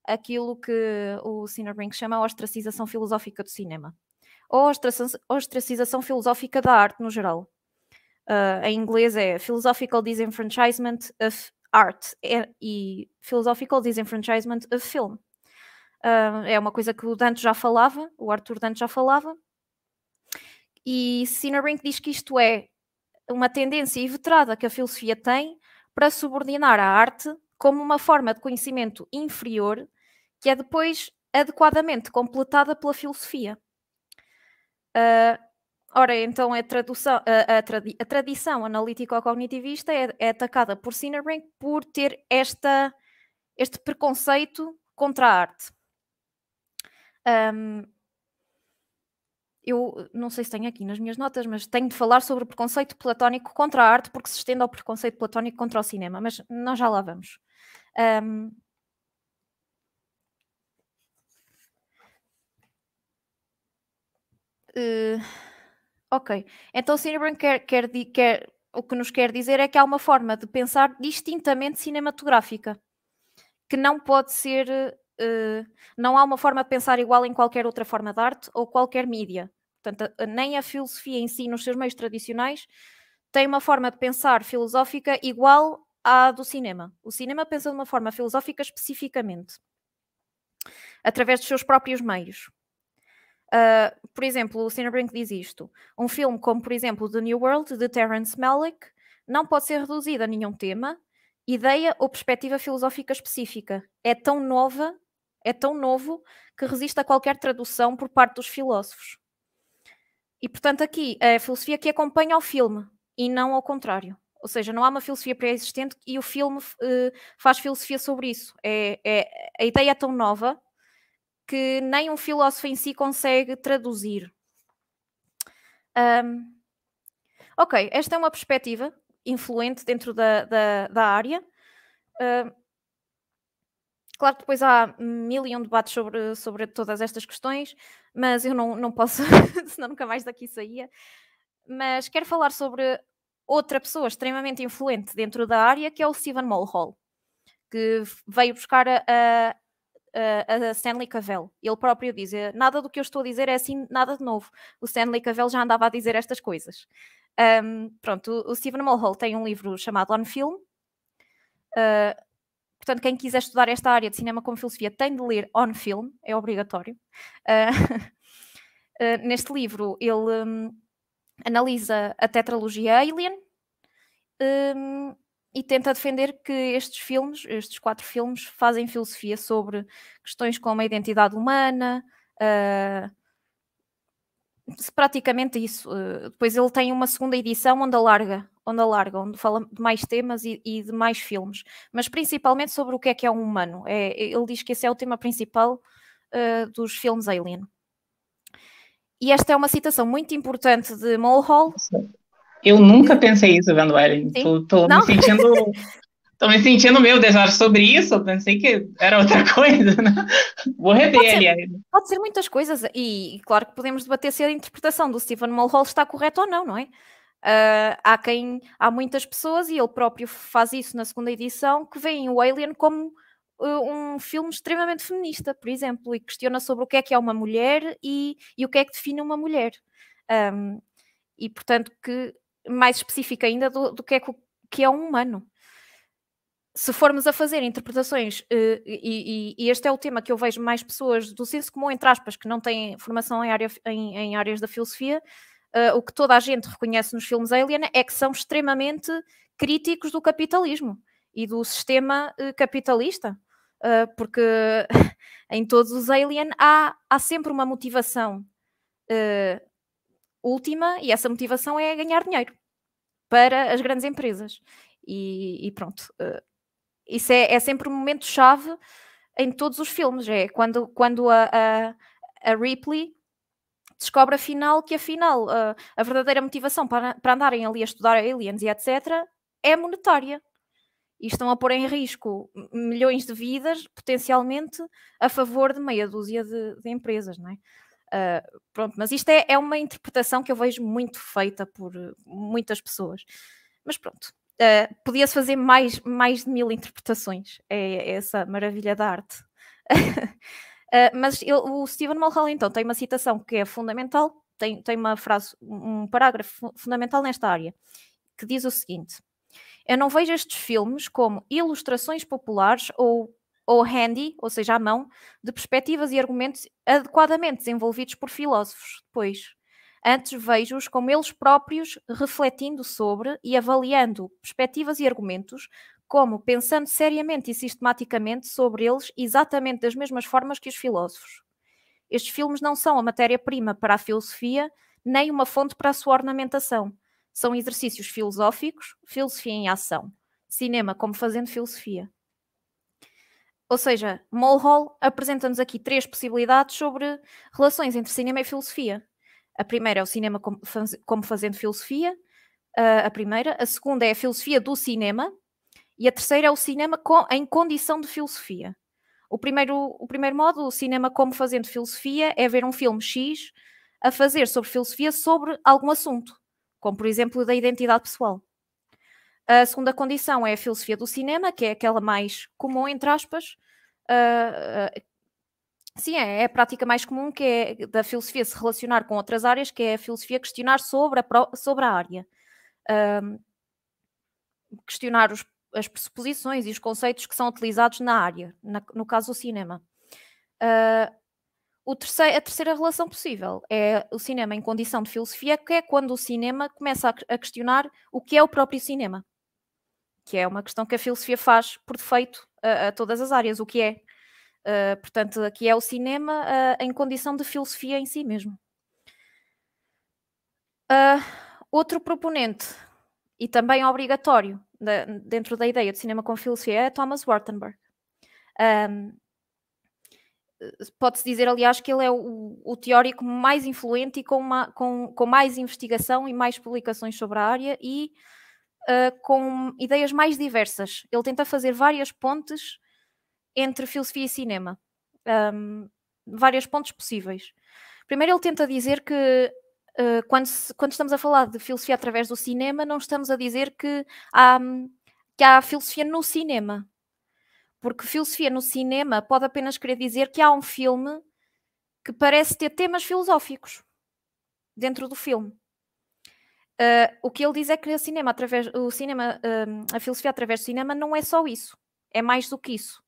aquilo que o Cinebrink chama a ostracização filosófica do cinema, ou ostracização filosófica da arte no geral. Uh, em inglês é Philosophical Disenfranchisement of Art é, e Philosophical Disenfranchisement of Film. Uh, é uma coisa que o Dante já falava, o Arthur Dante já falava, e Cinebrink diz que isto é uma tendência inveterada que a filosofia tem para subordinar a arte como uma forma de conhecimento inferior que é depois adequadamente completada pela filosofia. Uh, ora, então a, tradução, a, a, tradi a tradição analítico-cognitivista é, é, atacada por Sinnerbrink por ter esta, este preconceito contra a arte. Um, eu eh, não sei se tenho aqui nas minhas notas, mas tenho de falar sobre o preconceito platónico contra a arte, porque se estende ao preconceito platónico contra o cinema, mas nós já lá vamos. Um... Uh... Eh, ok, então Cinebrand quer, quer, quer, o que nos quer dizer é que há uma forma de pensar distintamente cinematográfica, que não pode ser eh, eh, não há uma forma de pensar igual em qualquer outra forma de arte ou qualquer mídia. Portanto, nem a filosofia em si, nos seus meios tradicionais, tem uma forma de pensar filosófica igual à do cinema. O cinema pensa de uma forma filosófica especificamente, através dos seus próprios meios. Uh, por exemplo, o Cinebrink diz isto. Um filme como, por exemplo, The New World, de Terence Malick, não pode ser reduzido a nenhum tema, ideia ou perspectiva filosófica específica. É tão nova é tão novo que resiste a qualquer tradução por parte dos filósofos. E, portanto, aqui é a filosofia que acompanha ao filme e não ao contrário. Ou seja, não há uma filosofia pré-existente e o filme uh, faz filosofia sobre isso. É, é, a ideia é tão nova que nem um filósofo em si consegue traduzir. Um, ok, esta é uma perspectiva influente dentro da, da, da área. Uh, Claro que depois há mil e um debates sobre, sobre todas estas questões, mas eu não, não posso, senão nunca mais daqui saía. Mas quero falar sobre outra pessoa extremamente influente dentro da área, que é o Steven Mulhall, que veio buscar a, a, a Stanley Cavell. Ele próprio diz, eh, nada do que eu estou a dizer é assim, nada de novo. O Stanley Cavell já andava a dizer estas coisas. Um, pronto, o Steven Mulhall tem um livro chamado On Film, Uh, Portanto, quem quiser estudar esta área de cinema como filosofia tem de ler On Film, é obrigatório. Uh, uh, neste livro, ele um, analisa a tetralogia Alien um, e tenta defender que estes filmes, estes quatro filmes, fazem filosofia sobre questões como a identidade humana. Uh, praticamente isso. depois ele tem uma segunda edição onde alarga onde alarga, onde fala de mais temas e, e, de mais filmes, mas principalmente sobre o que é que é um humano. É, ele diz que esse é o tema principal uh, dos filmes Alien. E esta é uma citação muito importante de Mulhall. Eu nunca pensei isso vendo Alien. Estou me sentindo... Estou me sentindo meio desejar sobre isso, pensei que era outra coisa, né? Vou rever pode ser, ali. Pode ser muitas coisas, e claro que podemos debater se a interpretação do Stephen Mulhall está correta ou não, não é? Uh, há quem há muitas pessoas e ele próprio faz isso na segunda edição que veem o Alien como uh, um filme extremamente feminista, por exemplo, e questiona sobre o que é que é uma mulher e, e o que é que define uma mulher. Um, e portanto que mais específica ainda do, do que é que, que é um humano. Se formos a fazer interpretações, ah, e, e, este é o tema que eu vejo mais pessoas do senso comum, entre aspas, que não têm formação em, área, em, em áreas da filosofia, uh, o que toda a gente reconhece nos filmes Alien é que são extremamente críticos do capitalismo e do sistema uh, capitalista, uh, porque em todos os Alien há, há sempre uma motivação eh, última e essa motivação é ganhar dinheiro para as grandes empresas. E, e pronto, isso é, é, sempre um momento-chave em todos os filmes, é quando, quando a, a, a Ripley descobre afinal que afinal a, ah, a verdadeira motivação para, para andarem ali a estudar aliens e etc é monetária e estão a pôr em risco milhões de vidas potencialmente a favor de meia dúzia de, de empresas, não é? Uh, pronto, mas isto é, é, uma interpretação que eu vejo muito feita por ah, muitas pessoas. Mas pronto, uh, podia-se fazer mais, mais de mil interpretações. É, é essa maravilha da arte. Ah, mas ele, o Stephen Mulhall então, tem uma citação que é fundamental, tem, tem uma frase, um parágrafo fundamental nesta área, que diz o seguinte: Eu não vejo estes filmes como ilustrações populares ou ou handy, ou seja, à mão, de perspectivas e argumentos adequadamente desenvolvidos por filósofos Pois, Antes vejo-os como eles próprios refletindo sobre e avaliando perspectivas e argumentos como pensando seriamente e sistematicamente sobre eles exatamente das mesmas formas que os filósofos. Estes filmes não são a matéria-prima para a filosofia, nem uma fonte para a sua ornamentação. São exercícios filosóficos, filosofia em ação. Cinema como fazendo filosofia. Ou seja, Mulhall apresenta-nos aqui três possibilidades sobre relações entre cinema e filosofia. A primeira é o cinema como, fazendo filosofia, ah, a primeira. A segunda é a filosofia do cinema, e a terceira é o cinema em condição de filosofia. O primeiro, o primeiro modo, o cinema como fazendo filosofia, é ver um filme X a fazer sobre filosofia sobre algum assunto, como por exemplo da identidade pessoal. A segunda condição é a filosofia do cinema, que é aquela mais comum, entre aspas. Uh, uh, sim, é, é a prática mais comum que é da filosofia se relacionar com outras áreas, que é a filosofia questionar sobre a, sobre a área. Uh, questionar os, as pressuposições e os conceitos que são utilizados na área, na, no caso o cinema. Uh, o terceiro, a terceira relação possível é o cinema em condição de filosofia, que é quando o cinema começa a, a questionar o que é o próprio cinema, que é uma questão que a filosofia faz por defeito a, a todas as áreas, o que é. Uh, portanto, aqui é o cinema uh, em condição de filosofia em si mesmo. outro proponente, e também obrigatório, dentro da ideia de cinema com filosofia é Thomas Wartenberg. Um, Pode-se dizer, aliás, que ele é o, o teórico mais influente e com, uma, com, com, mais investigação e mais publicações sobre a área e uh, com ideias mais diversas. Ele tenta fazer várias pontes entre filosofia e cinema, um, várias pontes possíveis. Primeiro, ele tenta dizer que eh, quando, se, quando, estamos a falar de filosofia através do cinema, não estamos a dizer que há, que há filosofia no cinema. Porque filosofia no cinema pode apenas querer dizer que há um filme que parece ter temas filosóficos dentro do filme. Uh, o que ele diz é que cinema, através, o cinema, uh, a filosofia através do cinema não é só isso, é mais do que isso.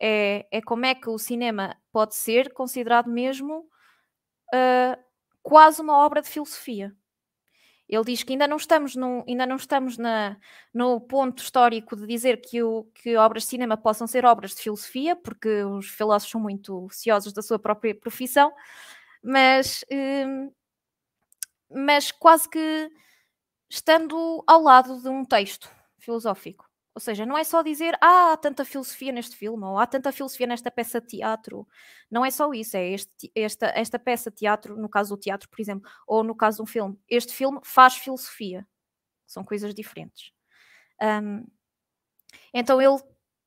É, é como é que o cinema pode ser considerado mesmo quase uma obra de filosofia. Ele diz que ainda não estamos, no, ainda não estamos na, no ponto histórico de dizer que, o, que obras de cinema possam ser obras de filosofia, porque os filósofos são muito ociosos da sua própria profissão, mas, hum, mas quase que estando ao lado de um texto filosófico. Ou seja, não é só dizer ah, há tanta filosofia neste filme, ou há tanta filosofia nesta peça de teatro. Não é só isso, é este, esta, esta peça de teatro, no caso do teatro, por exemplo, ou no caso de um filme. Este filme faz filosofia. São coisas diferentes. Um, então ele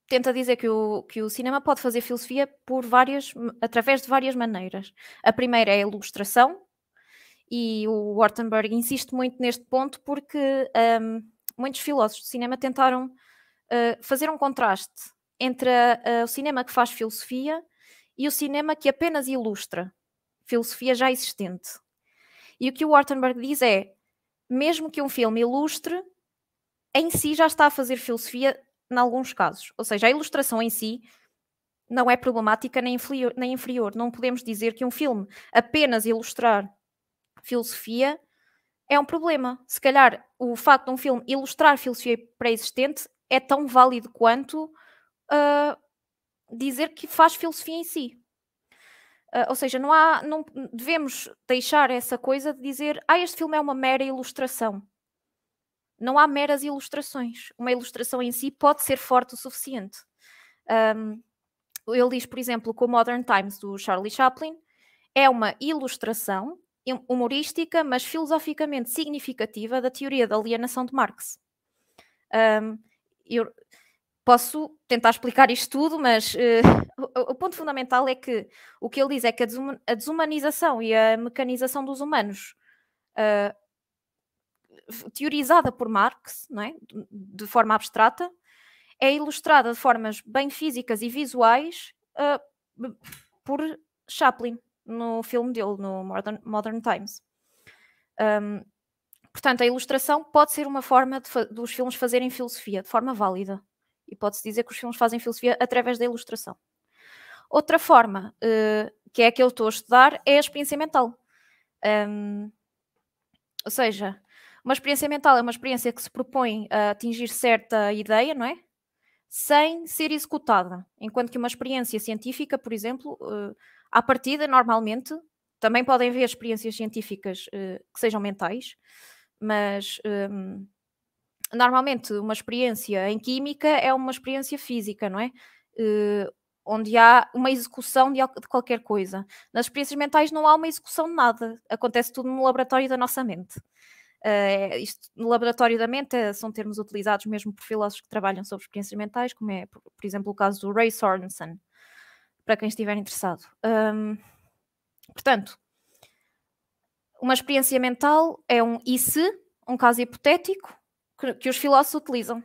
tenta dizer que o, que o cinema pode fazer filosofia por várias, através de várias maneiras. A primeira é a ilustração, e o Wartenberg insiste muito neste ponto porque um, muitos filósofos de cinema tentaram eh, fazer um contraste entre a, eh, a, o cinema que faz filosofia e o cinema que apenas ilustra filosofia já existente. E o que o Wartenberg diz é: mesmo que um filme ilustre, em si já está a fazer filosofia em alguns casos. Ou seja, a ilustração em si não é problemática nem inferior. Nem inferior. Não podemos dizer que um filme apenas ilustrar filosofia é um problema. Se calhar o facto de um filme ilustrar filosofia pré-existente é tão válido quanto uh, dizer que faz filosofia em si. Uh, ou seja, não há, não devemos deixar essa coisa de dizer, ah, este filme é uma mera ilustração. Não há meras ilustrações. Uma ilustração em si pode ser forte o suficiente. Um, ele diz, por exemplo, que o Modern Times do Charlie Chaplin é uma ilustração humorística, mas filosoficamente significativa da teoria da alienação de Marx. Um, eu posso tentar explicar isto tudo, mas uh, o, o, ponto fundamental é que o que ele diz é que a, desumanização e a mecanização dos humanos, uh, teorizada por Marx, não é? de, forma abstrata, é ilustrada de formas bem físicas e visuais uh, por Chaplin no filme dele, no Modern, Modern Times. Um, Portanto, a ilustração pode ser uma forma dos filmes fazerem filosofia, de forma válida. E pode-se dizer que os filmes fazem filosofia através da ilustração. Outra forma, uh, que é a que eu estou a estudar, é a experiência mental. Um, ou seja, uma experiência mental é uma experiência que se propõe a atingir certa ideia, não é? Sem ser executada. Enquanto que uma experiência científica, por exemplo, uh, à partida, normalmente, também podem haver experiências científicas uh, que sejam mentais, mas um, normalmente uma experiência em química é uma experiência física, não é? Uh, onde há uma execução de, de, qualquer coisa. Nas experiências mentais não há uma execução de nada, acontece tudo no laboratório da nossa mente. Uh, isto, no laboratório da mente eh, são termos utilizados mesmo por filósofos que trabalham sobre experiências mentais, como é, por, por exemplo, o caso do Ray Sorensen, para quem estiver interessado. Um, portanto, uma experiência mental é um e se, um caso hipotético, que, que os filósofos utilizam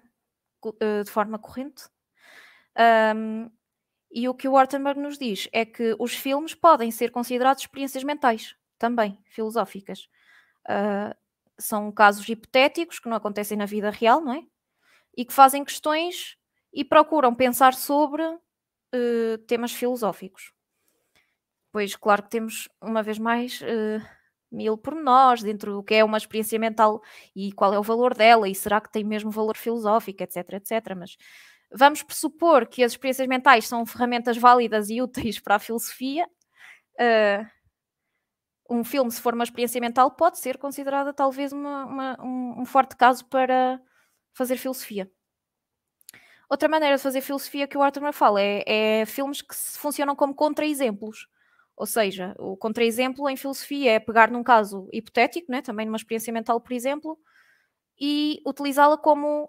eh, de forma corrente. Um, e o que o Ortenberg nos diz é que os filmes podem ser considerados experiências mentais, também filosóficas. Uh, são casos hipotéticos que não acontecem na vida real, não é? E que fazem questões e procuram pensar sobre uh, temas filosóficos. Pois, claro que temos, uma vez mais, uh, mil pormenores dentro do que é uma experiência mental e qual é o valor dela e será que tem mesmo valor filosófico, etc, etc. Mas vamos pressupor que as experiências mentais são ferramentas válidas e úteis para a filosofia. Uh, um filme, se for uma experiência mental, pode ser considerada talvez uma, uma, um, um forte caso para fazer filosofia. Outra maneira de fazer filosofia que o Arthur me fala é, é filmes que funcionam como contra-exemplos. Ou seja, o contraexemplo em filosofia é pegar num caso hipotético, né, também numa experiência mental, por exemplo, e utilizá-la como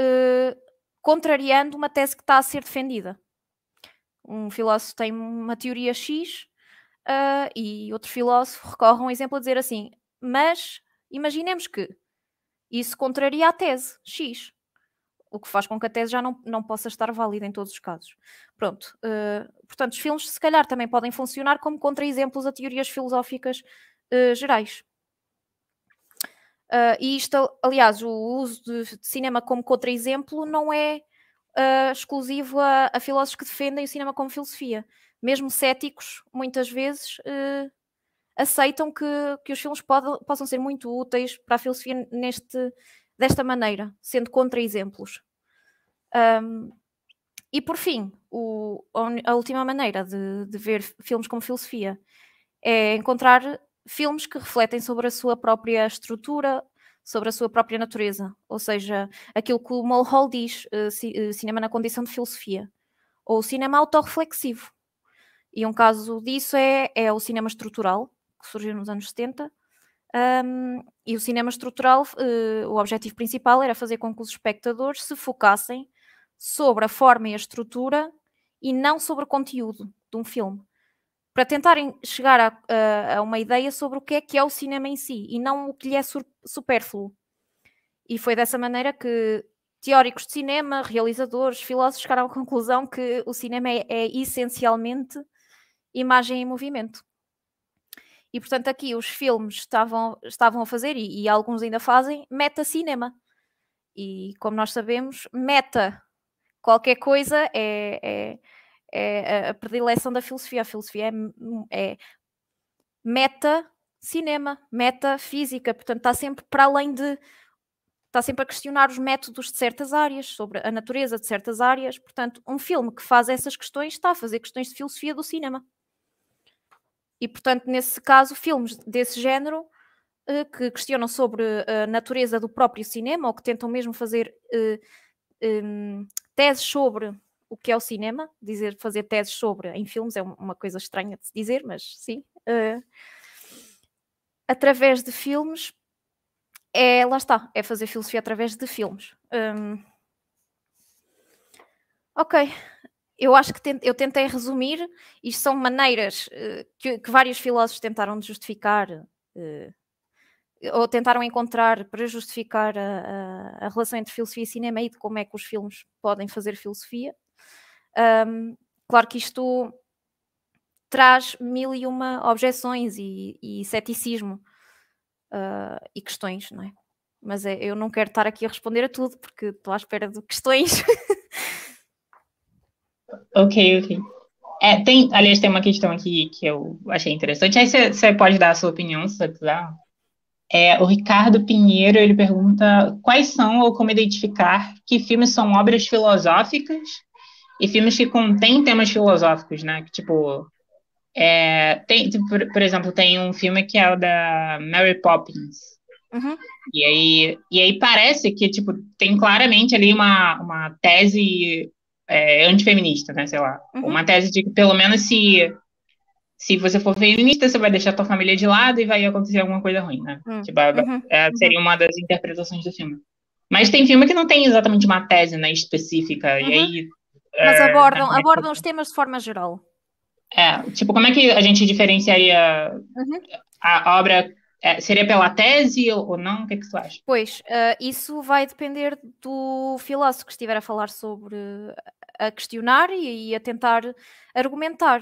uh, contrariando uma tese que está a ser defendida. Um filósofo tem uma teoria X uh, e outro filósofo recorre a um exemplo a dizer assim, mas imaginemos que isso contraria a tese X o que faz com que a tese já não, não possa estar válida em todos os casos. Pronto, uh, portanto, os filmes se calhar também podem funcionar como contra-exemplos a teorias filosóficas uh, gerais. Uh, e isto, aliás, o uso de, de cinema como contra-exemplo não é exclusivo a, a, filósofos que defendem o cinema como filosofia. Mesmo céticos, muitas vezes, aceitam que, que os filmes pod, possam ser muito úteis para a filosofia neste, desta maneira, sendo contra-exemplos. Um, e por fim, o, a última maneira de, de ver filmes como filosofia é encontrar filmes que refletem sobre a sua própria estrutura, sobre a sua própria natureza, ou seja, aquilo que o Mulhall diz, eh, eh, cinema na condição de filosofia, ou cinema autorreflexivo. E um caso disso é, é o cinema estrutural, que surgiu nos anos 70, um, e o cinema estrutural, uh, o objetivo principal era fazer com que os espectadores se focassem sobre a forma e a estrutura e não sobre o conteúdo de um filme. Para tentarem chegar a, a, uma ideia sobre o que é que é o cinema em si e não o que lhe é supérfluo. E foi dessa maneira que teóricos de cinema, realizadores, filósofos chegaram à conclusão que o cinema é, é essencialmente imagem em movimento. E portanto, aqui os filmes estavam, estavam a fazer, e, e alguns ainda fazem, meta-cinema. E como nós sabemos, meta Qualquer coisa é, é, é a predileção da filosofia. A filosofia é, é meta cinema, meta física, portanto está sempre para além de está sempre a questionar os métodos de certas áreas, sobre a natureza de certas áreas. Portanto, um filme que faz essas questões está a fazer questões de filosofia do cinema. E, portanto, nesse caso, filmes desse género eh, que questionam sobre eh, a natureza do próprio cinema ou que tentam mesmo fazer eh, eh, teses sobre o que é o cinema, dizer, fazer teses sobre em filmes é uma coisa estranha de se dizer, mas sim. Uh, através de filmes, é, lá está, é fazer filosofia através de filmes. Um, ok, eu acho que tente, eu tentei resumir, isto são maneiras uh, que, que, vários filósofos tentaram de justificar uh, ou tentaram encontrar para justificar a, a, a, relação entre filosofia e cinema e de como é que os filmes podem fazer filosofia. Um, claro que isto traz mil e uma objeções e, e ceticismo uh, e questões, não é? Mas é, eu não quero estar aqui a responder a tudo porque estou à espera de questões. ok, ok. É, tem, aliás, tem uma questão aqui que eu achei interessante. Aí você pode dar a sua opinião, se você quiser. É, o Ricardo Pinheiro ele pergunta quais são ou como identificar que filmes são obras filosóficas e filmes que contêm temas filosóficos, né? Que, tipo, é, tem, por, por, exemplo, tem um filme que é o da Mary Poppins. Uhum. E, aí, e aí parece que, tipo, tem claramente ali uma, uma tese é, antifeminista, né? Sei lá. Uhum. Uma tese de que, pelo menos, se se você for feminista, você vai deixar tua família de lado e vai acontecer alguma coisa ruim, né? Hum, tipo, uhum, é, uhum. seria uma das interpretações do filme. Mas tem filme que não tem exatamente uma tese né, específica, uhum. e aí... Mas é, abordam, é, abordam os temas de forma geral. É, tipo, como é que a gente diferenciaria uhum. a obra é, seria pela tese ou não? O que é que tu acha? Pois, uh, isso vai depender do filósofo que estiver a falar sobre, a questionar e, e a tentar argumentar.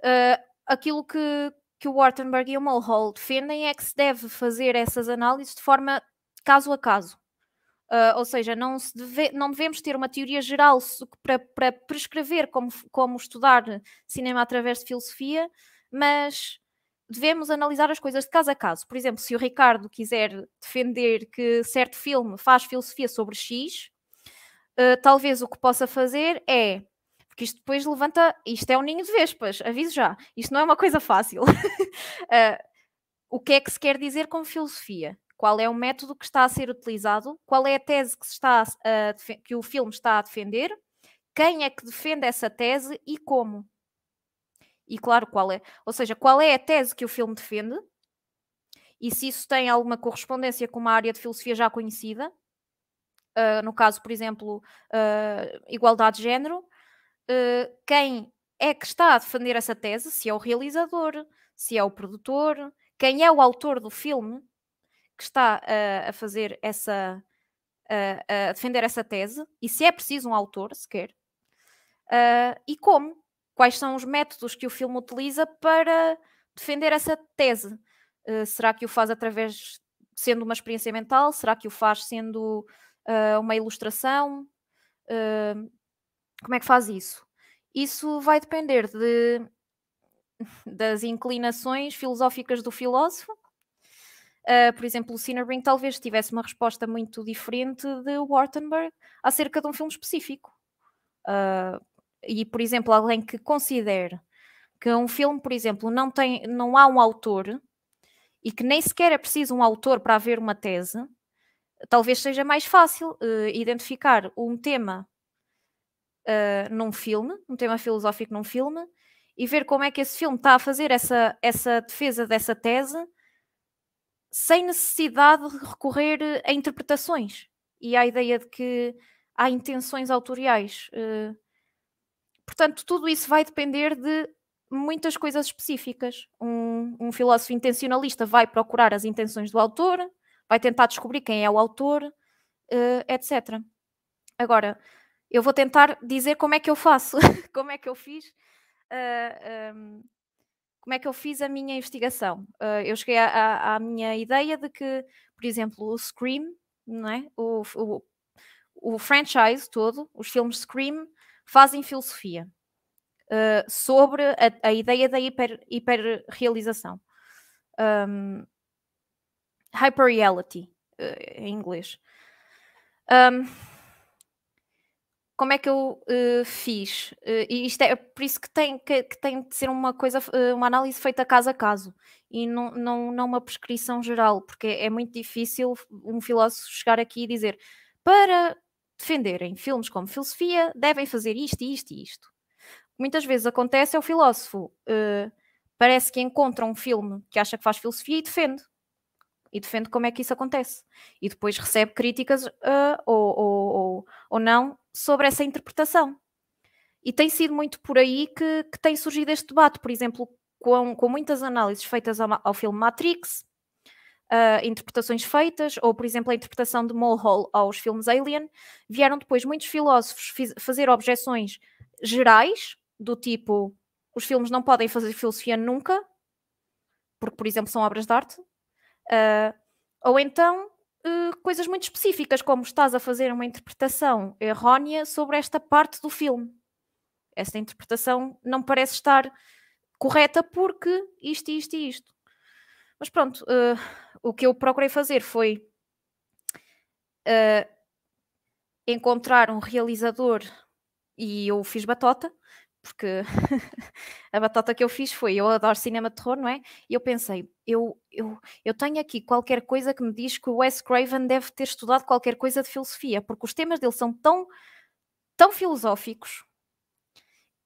Uh, aquilo que, que o Wartenberg e o Mulhall defendem é que se deve fazer essas análises de forma caso a caso. Uh, ou seja, não, se deve, não devemos ter uma teoria geral para, para prescrever como, como estudar cinema através de filosofia, mas devemos analisar as coisas de caso a caso. Por exemplo, se o Ricardo quiser defender que certo filme faz filosofia sobre X, uh, talvez o que possa fazer é porque isto depois levanta. Isto é um ninho de vespas, aviso já. Isto não é uma coisa fácil. uh, o que é que se quer dizer com filosofia? Qual é o método que está a ser utilizado? Qual é a tese que, está que o filme está a defender? Quem é que defende essa tese e como? E claro, qual é? Ou seja, qual é a tese que o filme defende? E se isso tem alguma correspondência com uma área de filosofia já conhecida? Uh, no caso, por exemplo, uh, igualdade de género, eh, quem é que está a defender essa tese, se é o realizador, se é o produtor, quem é o autor do filme que está uh, a fazer essa. Uh, a defender essa tese, e se é preciso um autor sequer, e como, quais são os métodos que o filme utiliza para defender essa tese. será que o faz através sendo uma experiência mental? Será que o faz sendo uma ilustração? Uh, como é que faz isso? Isso vai depender de, das inclinações filosóficas do filósofo. Uh, por exemplo, o Sinnerbring talvez tivesse uma resposta muito diferente de Wartenberg acerca de um filme específico. Uh, e, por exemplo, alguém que considere que um filme, por exemplo, não, tem, não há um autor e que nem sequer é preciso um autor para haver uma tese, talvez seja mais fácil uh, identificar um tema eh, num filme, um tema filosófico num filme, e ver como é que esse filme está a fazer essa, essa defesa dessa tese sem necessidade de recorrer a interpretações e à ideia de que há intenções autoriais. Eh, portanto, tudo isso vai depender de muitas coisas específicas. Um, um filósofo intencionalista vai procurar as intenções do autor, vai tentar descobrir quem é o autor, eh, etc. Agora, eu vou tentar dizer como é que eu faço, como é que eu fiz, uh, ah, um, como é que eu fiz a minha investigação. Uh, eu cheguei à, minha ideia de que, por exemplo, o Scream, não é? o, o, o franchise todo, os filmes Scream, fazem filosofia uh, sobre a, a, ideia da hiper, hiperrealização. hyperreality, em inglês. Um, como é que eu uh, fiz? Uh, e isto é, é, por isso que tem, que, que, tem de ser uma coisa, eh, uma análise feita caso a caso e não, não, não uma prescrição geral, porque é muito difícil um filósofo chegar aqui e dizer para defenderem filmes como filosofia devem fazer isto, isto e isto. Muitas vezes acontece é o filósofo uh, parece que encontra um filme que acha que faz filosofia e defende e defende como é que isso acontece. E depois recebe críticas uh, ou, ou, ou, ou, não sobre essa interpretação. E tem sido muito por aí que, que tem surgido este debate, por exemplo, com, com muitas análises feitas ao, ao filme Matrix, uh, interpretações feitas, ou por exemplo a interpretação de Mulhall aos filmes Alien, vieram depois muitos filósofos fiz, fazer objeções gerais, do tipo os filmes não podem fazer filosofia nunca, porque, por exemplo, são obras de arte, uh, ou então eh, coisas muito específicas, como estás a fazer uma interpretação errónea sobre esta parte do filme. Esta interpretação não parece estar correta porque isto, isto e isto. Mas pronto, uh, o que eu procurei fazer foi uh, encontrar um realizador e eu fiz batota porque a batata que eu fiz foi, eu adoro cinema de terror, não é? E eu pensei, eu, eu, eu tenho aqui qualquer coisa que me diz que o Wes Craven deve ter estudado qualquer coisa de filosofia, porque os temas dele são tão, tão filosóficos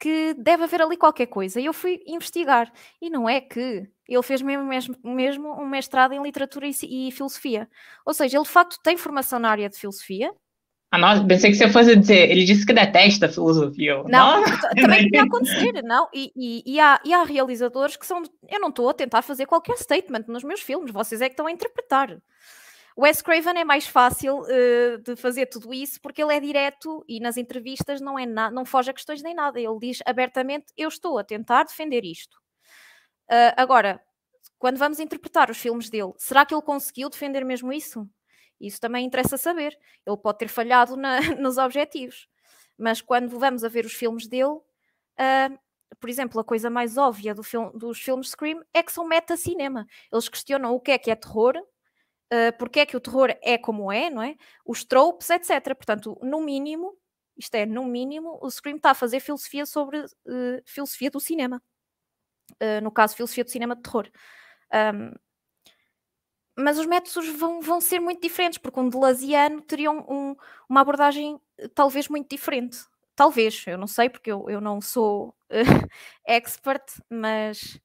que deve haver ali qualquer coisa. E eu fui investigar. E não é que ele fez mesmo, mesmo, mesmo um mestrado em literatura e, e filosofia. Ou seja, ele de facto tem formação na área de filosofia, ah, nossa, pensei que você fosse dizer, ele disse que detesta a filosofia. Não, nossa, também tinha acontecer, não? E, e, e, há, e há realizadores que são. Eu não estou a tentar fazer qualquer statement nos meus filmes, vocês é que estão a interpretar. Wes Craven é mais fácil uh, de fazer tudo isso porque ele é direto e nas entrevistas não, é na, não foge a questões nem nada. Ele diz abertamente: Eu estou a tentar defender isto. Uh, agora, quando vamos interpretar os filmes dele, será que ele conseguiu defender mesmo isso? Isso também interessa saber. Ele pode ter falhado na, nos objetivos, mas quando vamos a ver os filmes dele, uh, por exemplo, a coisa mais óbvia do film, dos filmes Scream é que são meta-cinema. Eles questionam o que é que é terror, uh, porque é que o terror é como é, não é? Os tropes, etc. Portanto, no mínimo, isto é, no mínimo, o Scream está a fazer filosofia sobre uh, filosofia do cinema. Uh, no caso, filosofia do cinema de terror. Um, mas os métodos vão, vão ser muito diferentes, porque um delasiano teria um, uma abordagem eh, talvez muito diferente. Talvez, eu não sei, porque eu, eu não sou uh, expert, mas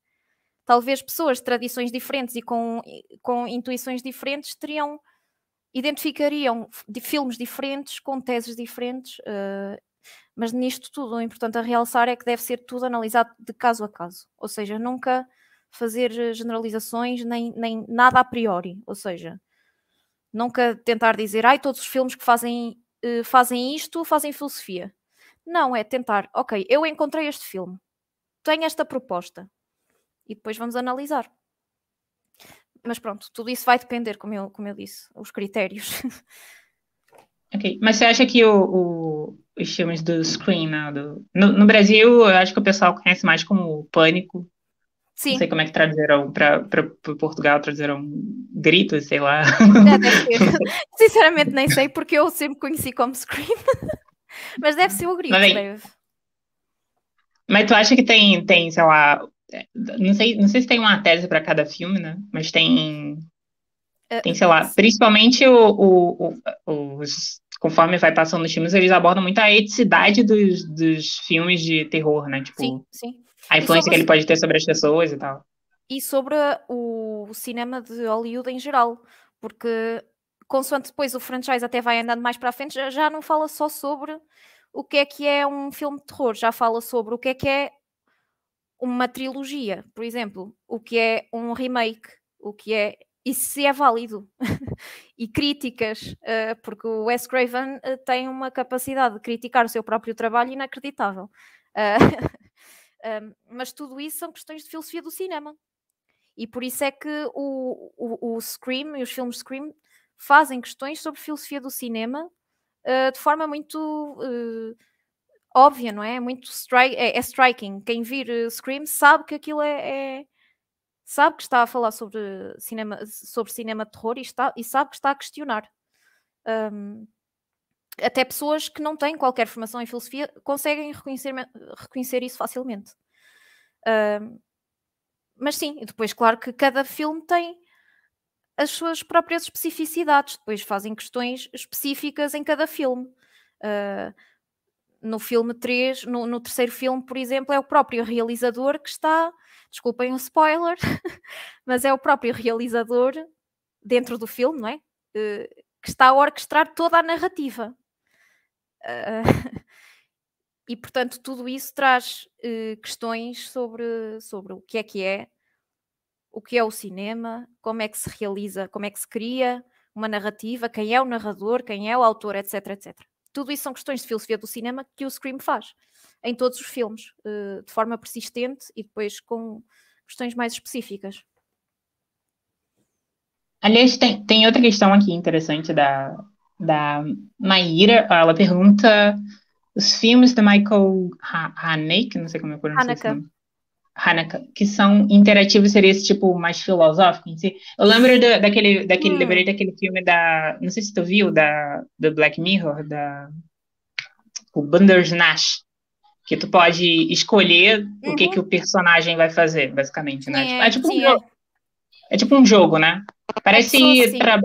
talvez pessoas de tradições diferentes e com, com intuições diferentes teriam identificariam de filmes diferentes com teses diferentes uh, mas nisto tudo o importante a realçar é que deve ser tudo analisado de caso a caso ou seja nunca fazer eh, generalizações nem, nem nada a priori, ou seja, nunca tentar dizer, ai, todos os filmes que fazem, eh, fazem isto fazem filosofia. Não, é tentar, ok, eu encontrei este filme, tenho esta proposta e depois vamos analisar. Mas pronto, tudo isso vai depender, como eu, como eu disse, os critérios. Ok, mas você acha que o, o, os filmes do Scream, né, do, no, no, Brasil, eu acho que o pessoal conhece mais como Pânico, Sim. Não sei como é que traduziram para Portugal, traduziram gritos, sei lá. Sinceramente, nem sei, porque eu sempre conheci como Scream. Mas deve ser o grito, Mas, deve. Mas tu acha que tem, tem, sei lá. Não sei, não sei se tem uma tese para cada filme, né? Mas tem. É, tem, sei lá, sim. principalmente o, o, o, os, conforme vai passando os filmes, eles abordam muito a eticidade dos, dos filmes de terror, né? Tipo, sim, sim a influência que ele pode ter sobre as pessoas e tal. E sobre o cinema de Hollywood em geral, porque consoante depois o franchise até vai andando mais para a frente, já, não fala só sobre o que é que é um filme de terror, já fala sobre o que é que é uma trilogia, por exemplo, o que é um remake, o que é isso se é válido. e críticas, eh, porque o Wes Craven eh, tem uma capacidade de criticar o seu próprio trabalho inacreditável. Eh, Um, mas tudo isso são questões de filosofia do cinema. E por isso é que o, o, o Scream e os filmes Scream fazem questões sobre filosofia do cinema uh, de forma muito uh, óbvia, não é? Muito stri é, é, striking. Quem vir uh, Scream sabe que aquilo é, é, sabe que está a falar sobre cinema, sobre cinema de terror e, está, e sabe que está a questionar. Um, até pessoas que não têm qualquer formação em filosofia conseguem reconhecer, reconhecer isso facilmente. Uh, mas sim, depois, claro que cada filme tem as suas próprias especificidades, depois fazem questões específicas em cada filme. Uh, no filme 3, no, no, terceiro filme, por exemplo, é o próprio realizador que está, desculpem o spoiler, mas é o próprio realizador dentro do filme, não é? Uh, que está a orquestrar toda a narrativa. Ah, e, portanto, tudo isso traz uh, questões sobre, sobre o que é que é, o que é o cinema, como é que se realiza, como é que se cria uma narrativa, quem é o narrador, quem é o autor, etc, etc. Tudo isso são questões de filosofia do cinema que o Scream faz em todos os filmes, uh, de forma persistente e depois com questões mais específicas. Aliás, tem, tem outra questão aqui interessante da, da Maíra, ela pergunta os filmes do Michael Haneke, não sei como é que Haneke. Haneke, que são interativos, seria esse tipo mais filosófico em si. Eu lembro da, daquele, daquele, hum. lembrei daquele filme da, não sei se tu viu, da, do Black Mirror, da, o Bandersnatch, que tu pode escolher uhum. o que uhum. que o personagem vai fazer, basicamente, né? Sim, é, tipo, é, tipo um, é. é. tipo um jogo, né? Parece, é tipo tra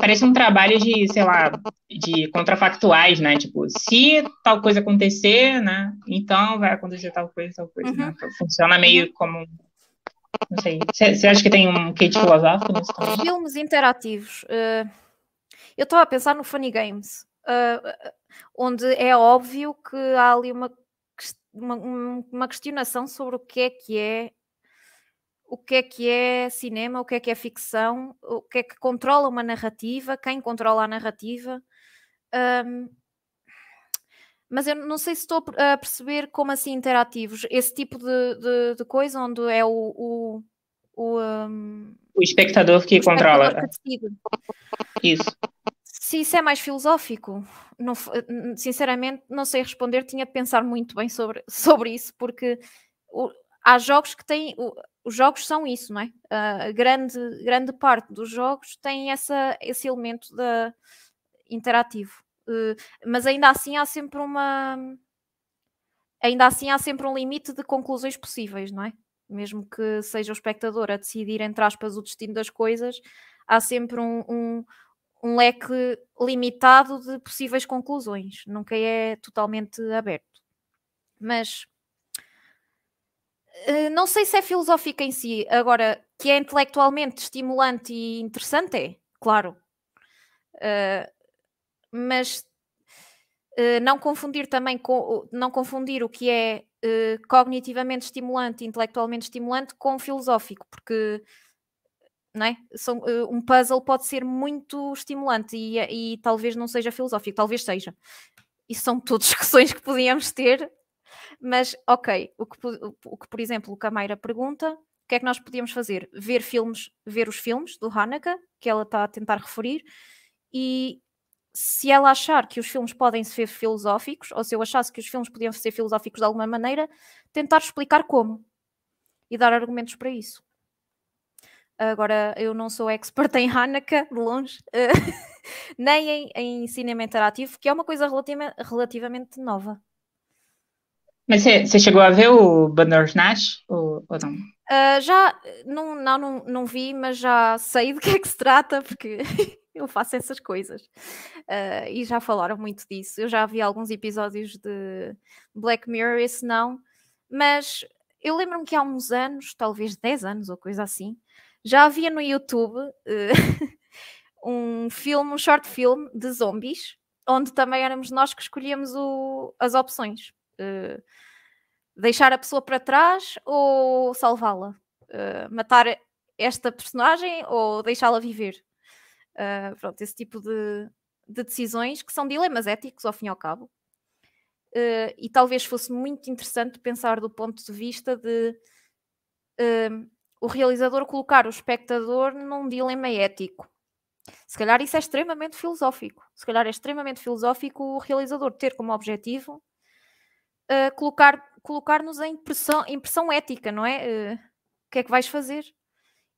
parece um trabalho de, sei lá, de contrafactuais, né? Tipo, se tal coisa acontecer, né? Então vai acontecer tal coisa, tal coisa, né? uhum. né? funciona meio uhum. como. Não sei. Você acha que tem um kit filosófico nisso também? Filmes interativos. Uh, eu estava a pensar no Funny Games, uh, onde é óbvio que há ali uma, uma, uma questionação sobre o que é que é o que é que é cinema, o que é que é ficção, o que é que controla uma narrativa, quem controla a narrativa. Um, mas eu não sei se estou a perceber como assim interativos, esse tipo de, de, de coisa onde é o. O, o, um, o espectador que o controla. que isso. Se isso é mais filosófico, não, sinceramente não sei responder, tinha de pensar muito bem sobre, sobre isso, porque o, há jogos que têm os jogos são isso, não é? Ah, a grande, grande parte dos jogos tem essa, esse elemento da, interativo. Ah, mas ainda assim há sempre uma. Ainda assim há sempre um limite de conclusões possíveis, não é? Mesmo que seja o espectador a decidir, entre aspas, o destino das coisas, há sempre um, um, um leque limitado de possíveis conclusões. Nunca é totalmente aberto. Mas eh, não sei se é filosófica em si, agora que é intelectualmente estimulante e interessante, é, claro. Uh, mas uh, não confundir também com não confundir o que é uh, cognitivamente estimulante, intelectualmente estimulante com filosófico, porque não é? São, um puzzle pode ser muito estimulante e, e talvez não seja filosófico, talvez seja. E são todas discussões que podíamos ter mas, ok, o que, o que por exemplo o Cameira pergunta, o que é que nós podíamos fazer? Ver filmes, ver os filmes do Hanaka, que ela está a tentar referir, e se ela achar que os filmes podem ser filosóficos, ou se eu achasse que os filmes podiam ser filosóficos de alguma maneira, tentar explicar como e dar argumentos para isso. Agora, eu não sou expert em Hanaka, de longe, eh, nem em, em cinema interativo, que é uma coisa relativa, relativamente nova. Mas você chegou a ver o Bandersnatch ou, ou não? Uh, já, não, não, não, não vi, mas já sei do que é que se trata, porque eu faço essas coisas. Uh, e já falaram muito disso. Eu já vi alguns episódios de Black Mirror, esse não. Mas eu lembro-me que há uns anos, talvez 10 anos ou coisa assim, já havia no YouTube uh, um filme, um short film de zombies, onde também éramos nós que escolhíamos o, as opções. Eh, deixar a pessoa para trás ou salvá-la? Uh, matar esta personagem ou deixá-la viver? Uh, pronto, esse tipo de, de, decisões que são dilemas éticos, ao fim e ao cabo. e talvez fosse muito interessante pensar do ponto de vista de o realizador colocar o espectador num dilema ético. Se calhar isso é extremamente filosófico. Se calhar é extremamente filosófico o realizador ter como objetivo uh, colocar, colocar-nos em pressão, impressão ética, não é? Uh, o que é que vais fazer?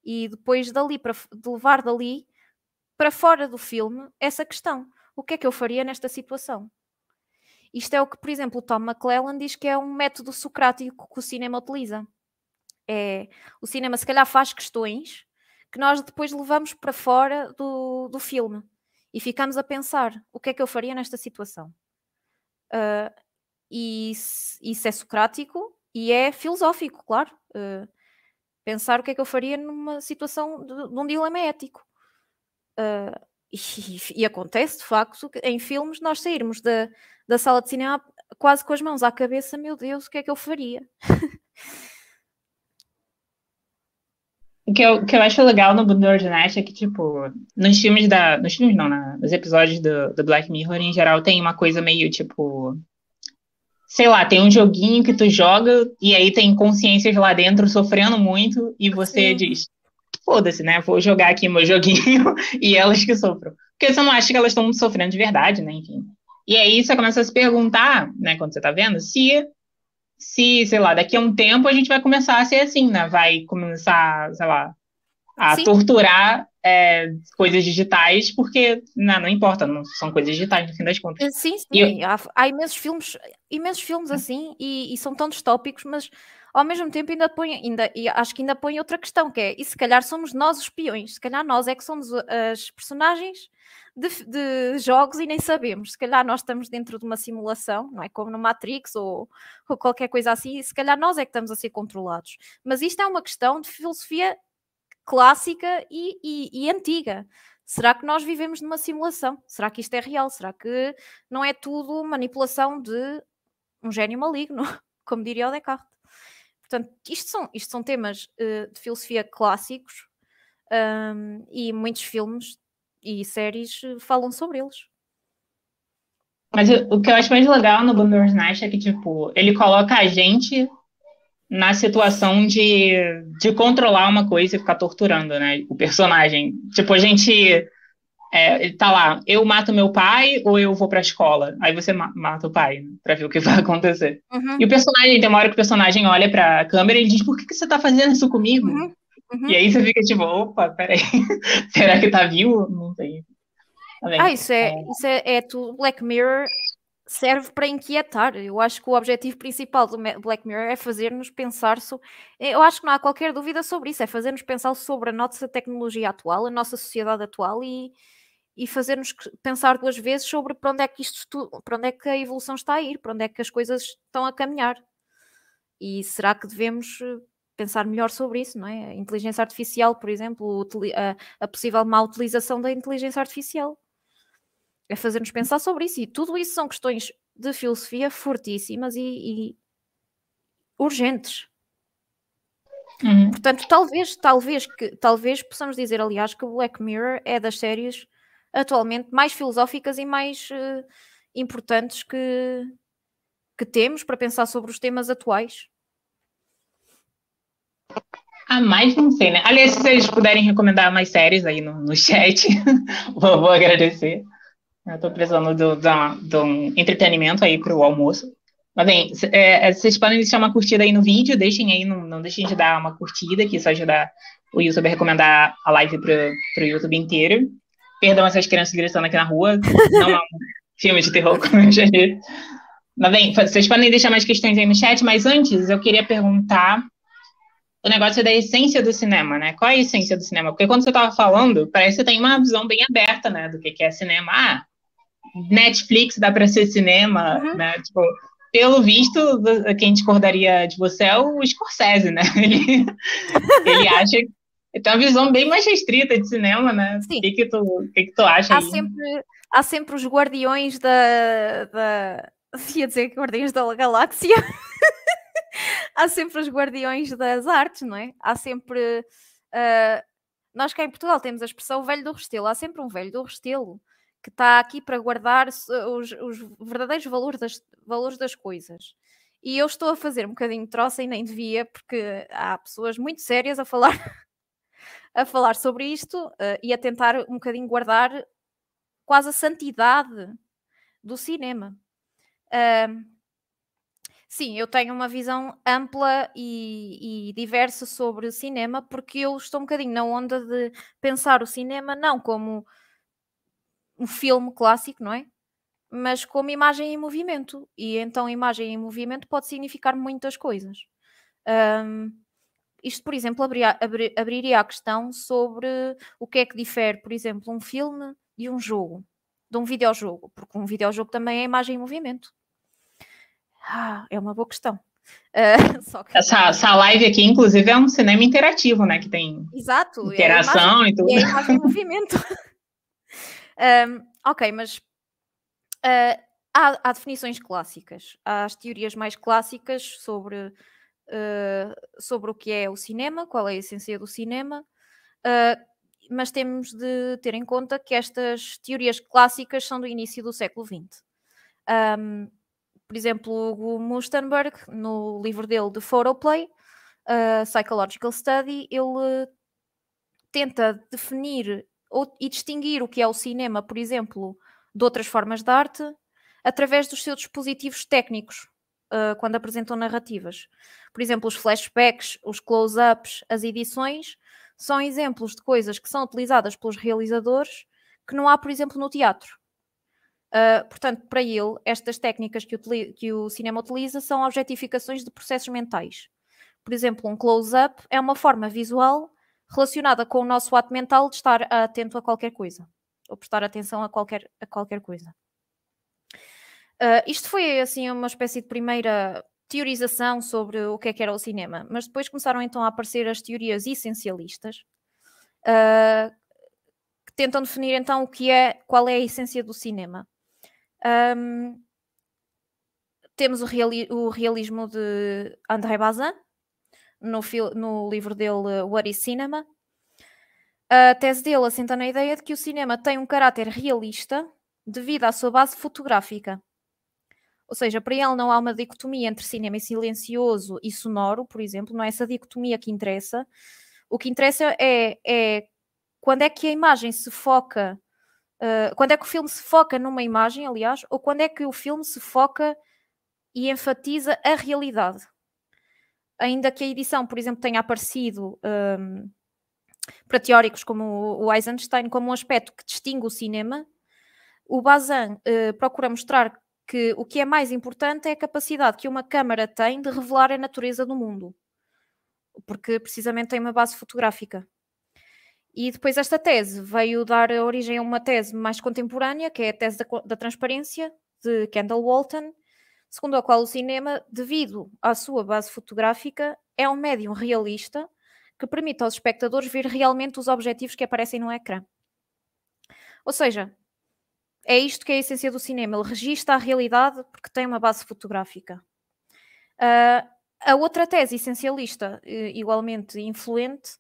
E depois dali, para, de levar dali para fora do filme essa questão. O que é que eu faria nesta situação? Isto é o que, por exemplo, o Tom McClellan diz que é um método socrático que o cinema utiliza. É, o cinema, se calhar, faz questões que nós depois levamos para fora do, do filme e ficamos a pensar: o que é que eu faria nesta situação? Ah, e isso é socrático e é filosófico, claro. Uh, pensar o que é que eu faria numa situação de, de um dilema ético. Uh, e, e, acontece, de facto, que em filmes nós sairmos da, da sala de cinema quase com as mãos à cabeça, meu Deus, o que é que eu faria? o que eu, que eu acho legal no Blood Night é que, tipo, nos filmes da. Nos filmes não, na, né, nos episódios do, do Black Mirror, em geral, tem uma coisa meio tipo sei lá, tem um joguinho que tu joga e aí tem consciências lá dentro sofrendo muito e você Sim. diz, foda-se, né? Vou jogar aqui meu joguinho e elas que sofram. Porque você não acha que elas estão sofrendo de verdade, né? Enfim. E aí você começa a se perguntar, né, quando você tá vendo, se, se, sei lá, daqui a um tempo a gente vai começar a ser assim, né? Vai começar, sei lá, a Sim. torturar é, coisas digitais, porque não, né, não, importa, não são coisas digitais no fim das contas. Eh, sim, sim, eu... há, há, imensos filmes, imensos filmes hum. assim e, e, são tão distópicos, mas ao mesmo tempo ainda põe, ainda, e acho que ainda põe outra questão, que é, e se calhar somos nós os peões, se calhar nós é que somos uh, as personagens de, de jogos e nem sabemos, se calhar nós estamos dentro de uma simulação, não é? Como no Matrix ou, ou qualquer coisa assim, e se calhar nós é que estamos a ser controlados. Mas isto é uma questão de filosofia clássica e, e, e antiga. Será que nós vivemos numa simulação? Será que isto é real? Será que não é tudo manipulação de um gênio maligno, como diria o Descartes? Portanto, isto são, isto são temas uh, de filosofia clássicos um, e muitos filmes e séries eh, falam sobre eles. Mas o, que eu acho mais legal no Bandersnatch é que, tipo, ele coloca a gente na situação de, de controlar uma coisa e ficar torturando, né? O personagem. Tipo, a gente. É, tá lá, eu mato meu pai ou eu vou pra escola? Aí você ma mata o pai, né, pra ver o que vai acontecer. Uhum. E o personagem, tem uma hora que o personagem olha pra câmera e ele diz: Por que, que você tá fazendo isso comigo? Uhum. Uhum. E aí você fica tipo: opa, peraí, será que tá vivo? Não sei. Tá ah, isso é, é, isso é, é tu, Black Mirror serve para inquietar. Eu acho que o objetivo principal do Black Mirror é fazer-nos pensar. So... Eh, eu acho que não há qualquer dúvida sobre isso. É fazer-nos pensar sobre a nossa tecnologia atual, a nossa sociedade atual e, e fazer-nos pensar duas vezes sobre para onde é que isto para onde é que a evolução está a ir, para onde é que as coisas estão a caminhar. E será que devemos eh, pensar melhor sobre isso, não é? A inteligência artificial, por exemplo, a, a possível má utilização da inteligência artificial é fazer-nos pensar sobre isso. E tudo isso são questões de filosofia fortíssimas e, e urgentes. Uhum. Portanto, talvez, talvez, que, talvez possamos dizer, aliás, que Black Mirror é das séries atualmente mais filosóficas e mais uh, importantes que, que temos para pensar sobre os temas atuais. Há ah, mais não sei, né? Aliás, se vocês puderem recomendar mais séries aí no, no chat, vou, vou agradecer. Eu tô precisando do, um do entretenimento aí pro almoço. Mas bem, é, é, vocês podem deixar uma curtida aí no vídeo, deixem aí, não, não deixem de dar uma curtida, que isso ajuda o YouTube a recomendar a live pro, pro YouTube inteiro. Perdão essas crianças gritando aqui na rua, não é um filme de terror como eu já disse. Mas bem, vocês podem deixar mais questões aí no chat, mas antes eu queria perguntar o negócio da essência do cinema, né? Qual é a essência do cinema? Porque quando você estava falando, parece que você tem uma visão bem aberta, né, do que, que é cinema. Ah, Netflix dá para ser cinema, uhum. né? Tipo, pelo visto, quem discordaria de você é o Scorsese, né? Ele, ele acha que tem uma visão bem mais restrita de cinema, né? Sim. O que, que, tu, que, que tu acha? Há aí? sempre, há sempre os guardiões da. da... Ia dizer Guardiões da Galáxia. há sempre os guardiões das artes, não é? Há sempre. Uh... Nós cá em Portugal temos a expressão velho do restelo. Há sempre um velho do restelo que está aqui para guardar os, os verdadeiros valores das, valores das coisas. E eu estou a fazer um bocadinho de troça e nem devia, porque há pessoas muito sérias a falar, a falar sobre isto uh, e a tentar um bocadinho guardar quase a santidade do cinema. Uh, sim, eu tenho uma visão ampla e, e, diversa sobre o cinema, porque eu estou um bocadinho na onda de pensar o cinema não como um filme clássico, não é? Mas como imagem em movimento. E então imagem em movimento pode significar muitas coisas. Um, isto, por exemplo, abria, abri, abriria a questão sobre o que é que difere, por exemplo, um filme de um jogo, de um videojogo, porque um videojogo também é imagem em movimento. Ah, é uma boa questão. Uh, só que... essa, essa live aqui, inclusive, é um cinema interativo, né? Que tem Exato, é interação é imagem, e tudo. É imagem em movimento. Um, ok, mas uh, há, há, definições clássicas, há as teorias mais clássicas sobre, uh, sobre o que é o cinema, qual é a essência do cinema, uh, mas temos de ter em conta que estas teorias clássicas são do início do século XX. Um, por exemplo, o Mustenberg, no livro dele de Photoplay, uh, Psychological Study, ele tenta definir ou, e distinguir o que é o cinema, por exemplo, de outras formas de arte, através dos seus dispositivos técnicos, uh, quando apresentam narrativas. Por exemplo, os flashbacks, os close-ups, as edições, são exemplos de coisas que são utilizadas pelos realizadores que não há, por exemplo, no teatro. Uh, portanto, para ele, estas técnicas que o, que o cinema utiliza são objetificações de processos mentais. Por exemplo, um close-up é uma forma visual relacionada com o nosso ato mental de estar atento a qualquer coisa, ou prestar atenção a qualquer, a qualquer coisa. Uh, isto foi assim uma espécie de primeira teorização sobre o que é que era o cinema, mas depois começaram então a aparecer as teorias essencialistas, uh, que tentam definir então o que é, qual é a essência do cinema. Um, temos o, reali o, realismo de André Bazin, no, no livro dele eh, What is Cinema. A tese dele assenta na ideia de que o cinema tem um caráter realista devido à sua base fotográfica. Ou seja, para ele não há uma dicotomia entre cinema silencioso e sonoro, por exemplo, não é essa dicotomia que interessa. O que interessa é, é quando é que a imagem se foca, uh, quando é que o filme se foca numa imagem, aliás, ou quando é que o filme se foca e enfatiza a realidade ainda que a edição, por exemplo, tenha aparecido um, para teóricos como o Eisenstein como um aspecto que distingue o cinema, o Bazin uh, procura mostrar que o que é mais importante é a capacidade que uma câmara tem de revelar a natureza do mundo, porque precisamente tem uma base fotográfica. E depois esta tese veio dar origem a uma tese mais contemporânea, que é a tese da, da transparência, de Kendall Walton, segundo a qual o cinema, devido à sua base fotográfica, é um médium realista que permite aos espectadores ver realmente os objetivos que aparecem no ecrã. Ou seja, é isto que é a essência do cinema. Ele registra a realidade porque tem uma base fotográfica. Uh, a outra tese essencialista, igualmente influente,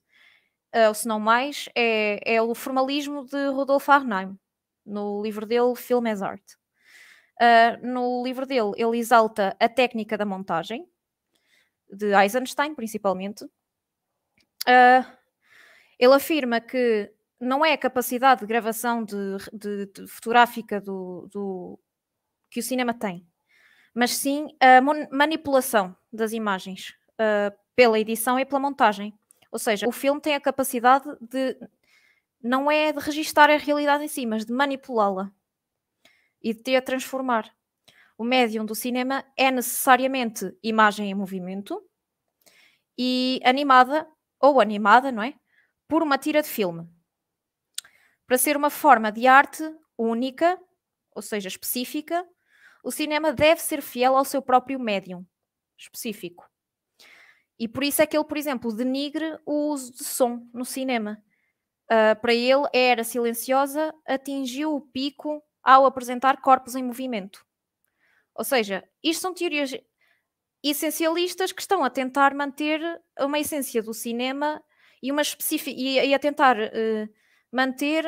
uh, ou se não mais, é, é, o formalismo de Rodolfo Arnheim, no livro dele Film as Art. Uh, no livro dele, ele exalta a técnica da montagem, de Eisenstein, principalmente. Uh, ele afirma que não é a capacidade de gravação de, de, de fotográfica do, do, que o cinema tem, mas sim a manipulação das imagens uh, pela edição e pela montagem. Ou seja, o filme tem a capacidade de não é de registar a realidade em si, mas de manipulá-la e de te a transformar. O médium do cinema é necessariamente imagem em movimento e animada ou animada, não é? Por uma tira de filme. Para ser uma forma de arte única, ou seja, específica, o cinema deve ser fiel ao seu próprio médium específico. E por isso é que ele, por exemplo, denigre o uso de som no cinema. Uh, para ele, a era silenciosa atingiu o pico ao apresentar corpos em movimento. Ou seja, isto são teorias essencialistas que estão a tentar manter uma essência do cinema e, uma e, e a tentar uh, manter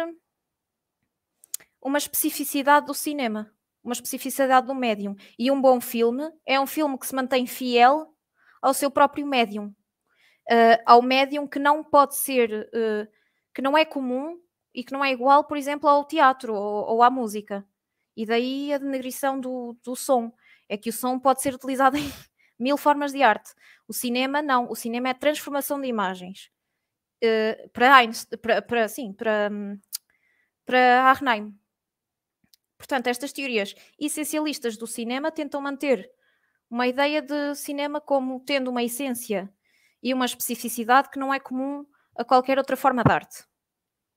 uma especificidade do cinema, uma especificidade do médium. E um bom filme é um filme que se mantém fiel ao seu próprio médium, uh, ao médium que não pode ser, uh, que não é comum e que não é igual, por exemplo, ao teatro ou, ou à música. E daí a denegrição do, do som. É que o som pode ser utilizado em mil formas de arte. O cinema, não. O cinema é transformação de imagens. Uh, para Einstein, para, para, sim, para, hum, para Arnheim. Portanto, estas teorias essencialistas do cinema tentam manter uma ideia de cinema como tendo uma essência e uma especificidade que não é comum a qualquer outra forma de arte.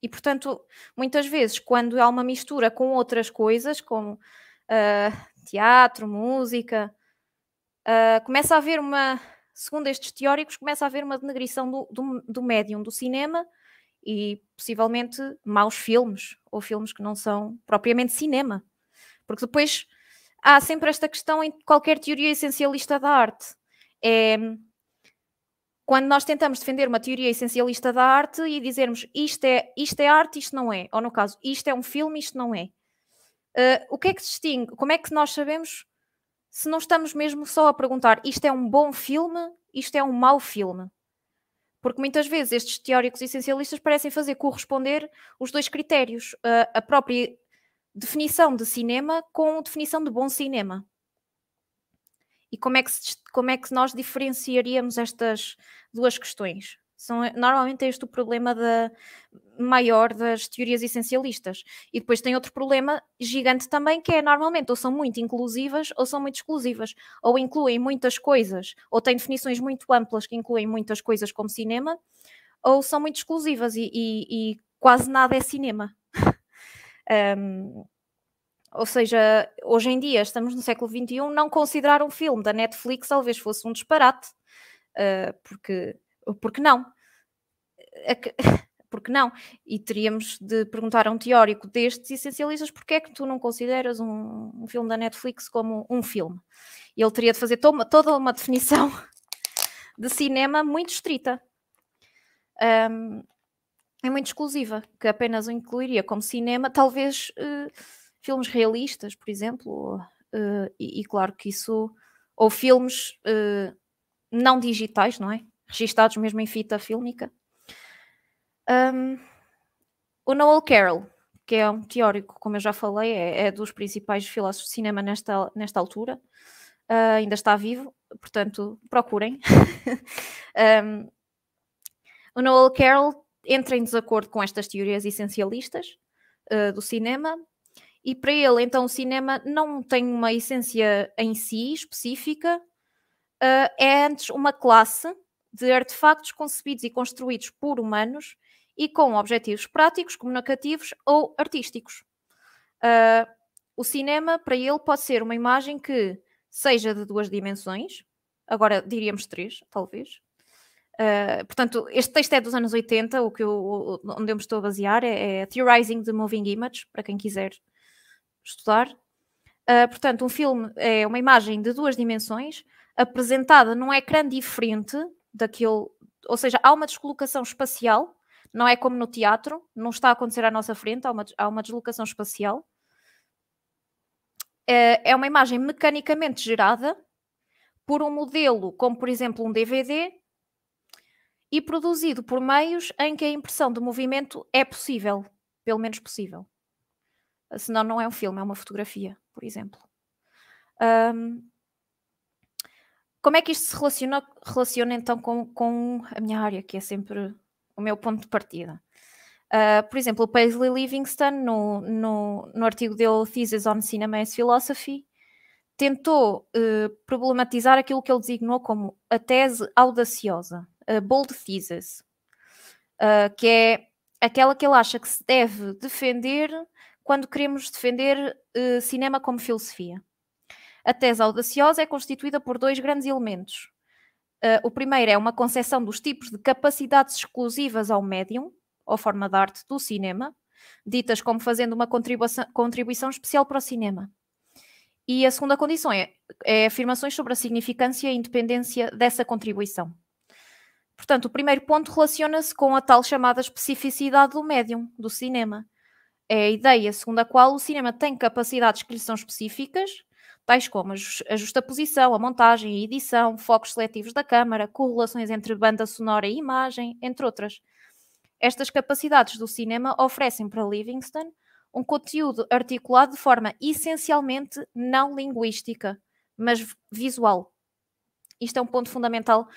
E, portanto, muitas vezes, quando há uma mistura com outras coisas, como uh, teatro, música, uh, começa a haver uma, segundo estes teóricos, começa a haver uma denegrição do, do, do médium do cinema e possivelmente maus filmes ou filmes que não são propriamente cinema. Porque depois há sempre esta questão em qualquer teoria essencialista da arte. É, quando nós tentamos defender uma teoria essencialista da arte e dizermos isto é, isto é arte, isto não é, ou no caso, isto é um filme, isto não é. Uh, o que é que distingue? Como é que nós sabemos se não estamos mesmo só a perguntar isto é um bom filme, isto é um mau filme? Porque muitas vezes estes teóricos essencialistas parecem fazer corresponder os dois critérios, uh, a própria definição de cinema com a definição de bom cinema. E como é que, se, como é que nós diferenciaríamos estas duas questões? São, eh, normalmente é este o problema da, maior das teorias essencialistas. E depois tem outro problema gigante também, que é normalmente ou são muito inclusivas ou são muito exclusivas, ou incluem muitas coisas, ou têm definições muito amplas que incluem muitas coisas como cinema, ou são muito exclusivas e, e, e quase nada é cinema. um, Ou seja, hoje em dia, estamos no século XXI, não considerar um filme da Netflix talvez fosse um disparate, uh, porque, porque não? É porque não? E teríamos de perguntar a um teórico destes essencialistas porque é que tu não consideras um, um filme da Netflix como um filme. E ele teria de fazer to toda uma definição de cinema muito estrita. Um, é muito exclusiva, que apenas o incluiria como cinema, talvez uh, filmes realistas, por exemplo, uh, e, e, claro que isso, ou filmes uh, não digitais, não é? Registados mesmo em fita fílmica. Um, o Noel Carroll, que é um teórico, como eu já falei, é, é dos principais filósofos de cinema nesta, nesta altura, uh, ainda está vivo, portanto, procurem. um, o Noel Carroll entra em desacordo com estas teorias essencialistas uh, do cinema, e para ele, então, o cinema não tem uma essência em si específica, uh, é antes uma classe de artefactos concebidos e construídos por humanos e com objetivos práticos, comunicativos ou artísticos. Uh, o cinema, para ele, pode ser uma imagem que seja de duas dimensões, agora diríamos três, talvez. Uh, portanto, este texto é dos anos 80, o que eu, onde eu me estou a basear é, é Theorizing the Moving Image, para quem quiser estudar. Uh, portanto, um filme é uma imagem de duas dimensões apresentada num ecrã diferente daquele, ou seja, há uma deslocação espacial, não é como no teatro, não está a acontecer à nossa frente, há uma, há uma deslocação espacial. Uh, é uma imagem mecanicamente gerada por um modelo, como por exemplo um DVD, e produzido por meios em que a impressão de movimento é possível, pelo menos possível. Senão não é um filme, é uma fotografia, por exemplo. Um, como é que isto se relaciona, relaciona então com, com, a minha área, que é sempre o meu ponto de partida? Uh, por exemplo, o Paisley Livingston, no, no, no, artigo dele Thesis on Cinema as Philosophy, tentou uh, problematizar aquilo que ele designou como a tese audaciosa, a bold thesis, uh, que é aquela que ele acha que se deve defender quando queremos defender uh, cinema como filosofia. A tese audaciosa é constituída por dois grandes elementos. Uh, o primeiro é uma concepção dos tipos de capacidades exclusivas ao médium, ou forma de arte do cinema, ditas como fazendo uma contribuição, contribuição especial para o cinema. E a segunda condição é, é, afirmações sobre a significância e independência dessa contribuição. Portanto, o primeiro ponto relaciona-se com a tal chamada especificidade do médium, do cinema, é a ideia segundo a qual o cinema tem capacidades que lhe são específicas, tais como a justaposição, a montagem, a edição, focos seletivos da câmara, correlações entre banda sonora e imagem, entre outras. Estas capacidades do cinema oferecem para Livingston um conteúdo articulado de forma essencialmente não linguística, mas visual. Isto é um ponto fundamental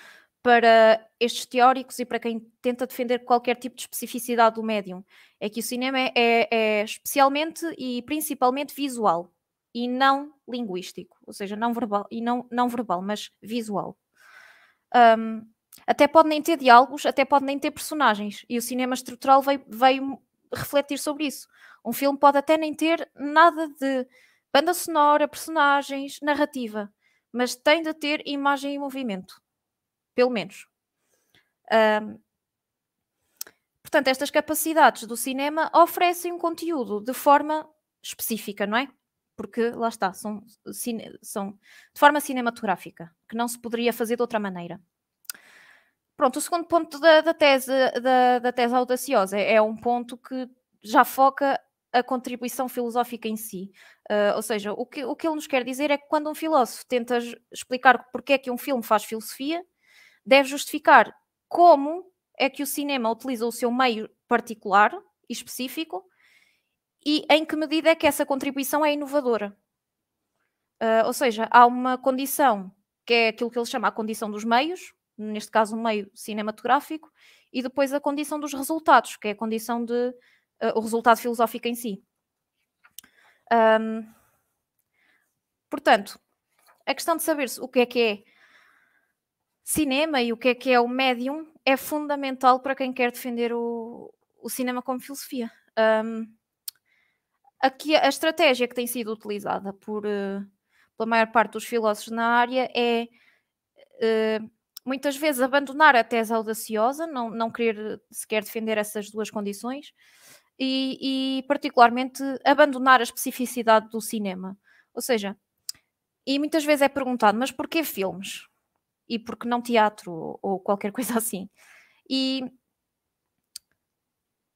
para estes teóricos e para quem tenta defender qualquer tipo de especificidade do médium. É que o cinema é, é, é especialmente e principalmente visual e não linguístico, ou seja, não verbal e não, não verbal, mas visual. Um, até pode nem ter diálogos, até pode nem ter personagens, e o cinema estrutural veio, veio refletir sobre isso. Um filme pode até nem ter nada de banda sonora, personagens, narrativa, mas tem de ter imagem e movimento pelo menos. Um, portanto, estas capacidades do cinema oferecem um conteúdo de forma específica, não é? Porque lá está, são, cine, são de forma cinematográfica, que não se poderia fazer de outra maneira. Pronto, o segundo ponto da, da tese, da, da, tese audaciosa é, é um ponto que já foca a contribuição filosófica em si. Uh, ou seja, o que, o que ele nos quer dizer é que quando um filósofo tenta explicar porque é que um filme faz filosofia, deve justificar como é que o cinema utiliza o seu meio particular e específico e em que medida é que essa contribuição é inovadora. Uh, ou seja, há uma condição que é aquilo que ele chama a condição dos meios, neste caso o meio cinematográfico, e depois a condição dos resultados, que é a condição de uh, o resultado filosófico em si. Um, portanto, a questão de saber o que é que é cinema e o que é que é o médium é fundamental para quem quer defender o, o cinema como filosofia. Um, aqui a estratégia que tem sido utilizada por, uh, pela maior parte dos filósofos na área é uh, muitas vezes abandonar a tese audaciosa, não, não querer sequer defender essas duas condições, e, e, particularmente abandonar a especificidade do cinema. Ou seja, e muitas vezes é perguntado, mas porquê filmes? e porque não teatro ou qualquer coisa assim. E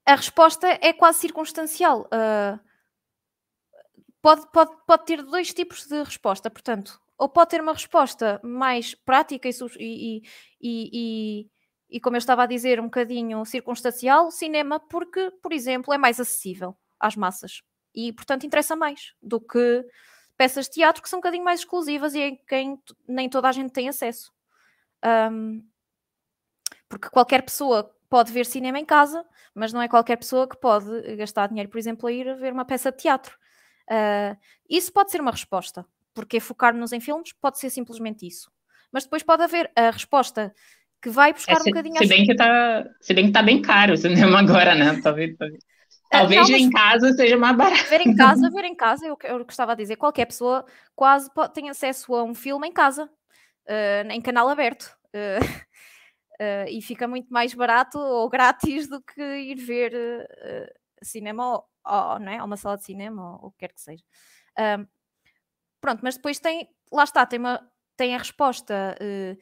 a resposta é quase circunstancial. Uh, pode, pode, pode ter dois tipos de resposta, portanto, ou pode ter uma resposta mais prática e, e, e, e, como eu estava a dizer, um bocadinho circunstancial, cinema, porque, por exemplo, é mais acessível às massas e, portanto, interessa mais do que peças de teatro que são um bocadinho mais exclusivas e em quem nem toda a gente tem acesso. Um, porque qualquer pessoa pode ver cinema em casa, mas não é qualquer pessoa que pode gastar dinheiro, por exemplo, a ir ver uma peça de teatro. Uh, isso pode ser uma resposta, porque focar-nos em filmes pode ser simplesmente isso. Mas depois pode haver a resposta que vai é, buscar é, se, um bocadinho... Se bem, que tá, se bem que está bem caro o cinema agora, né? Talvez... talvez. Ah, não, em casa seja mais barato. Ver em casa, ver em casa, é é eu, eu gostava de dizer, qualquer pessoa quase pode, tem acesso a um filme em casa uh, em canal aberto. Uh, e fica muito mais barato ou grátis do que ir ver cinema ou, ou, não é? ou uma sala de cinema ou o que quer que seja. pronto, mas depois tem, lá está, tem, uma, tem a resposta, uh,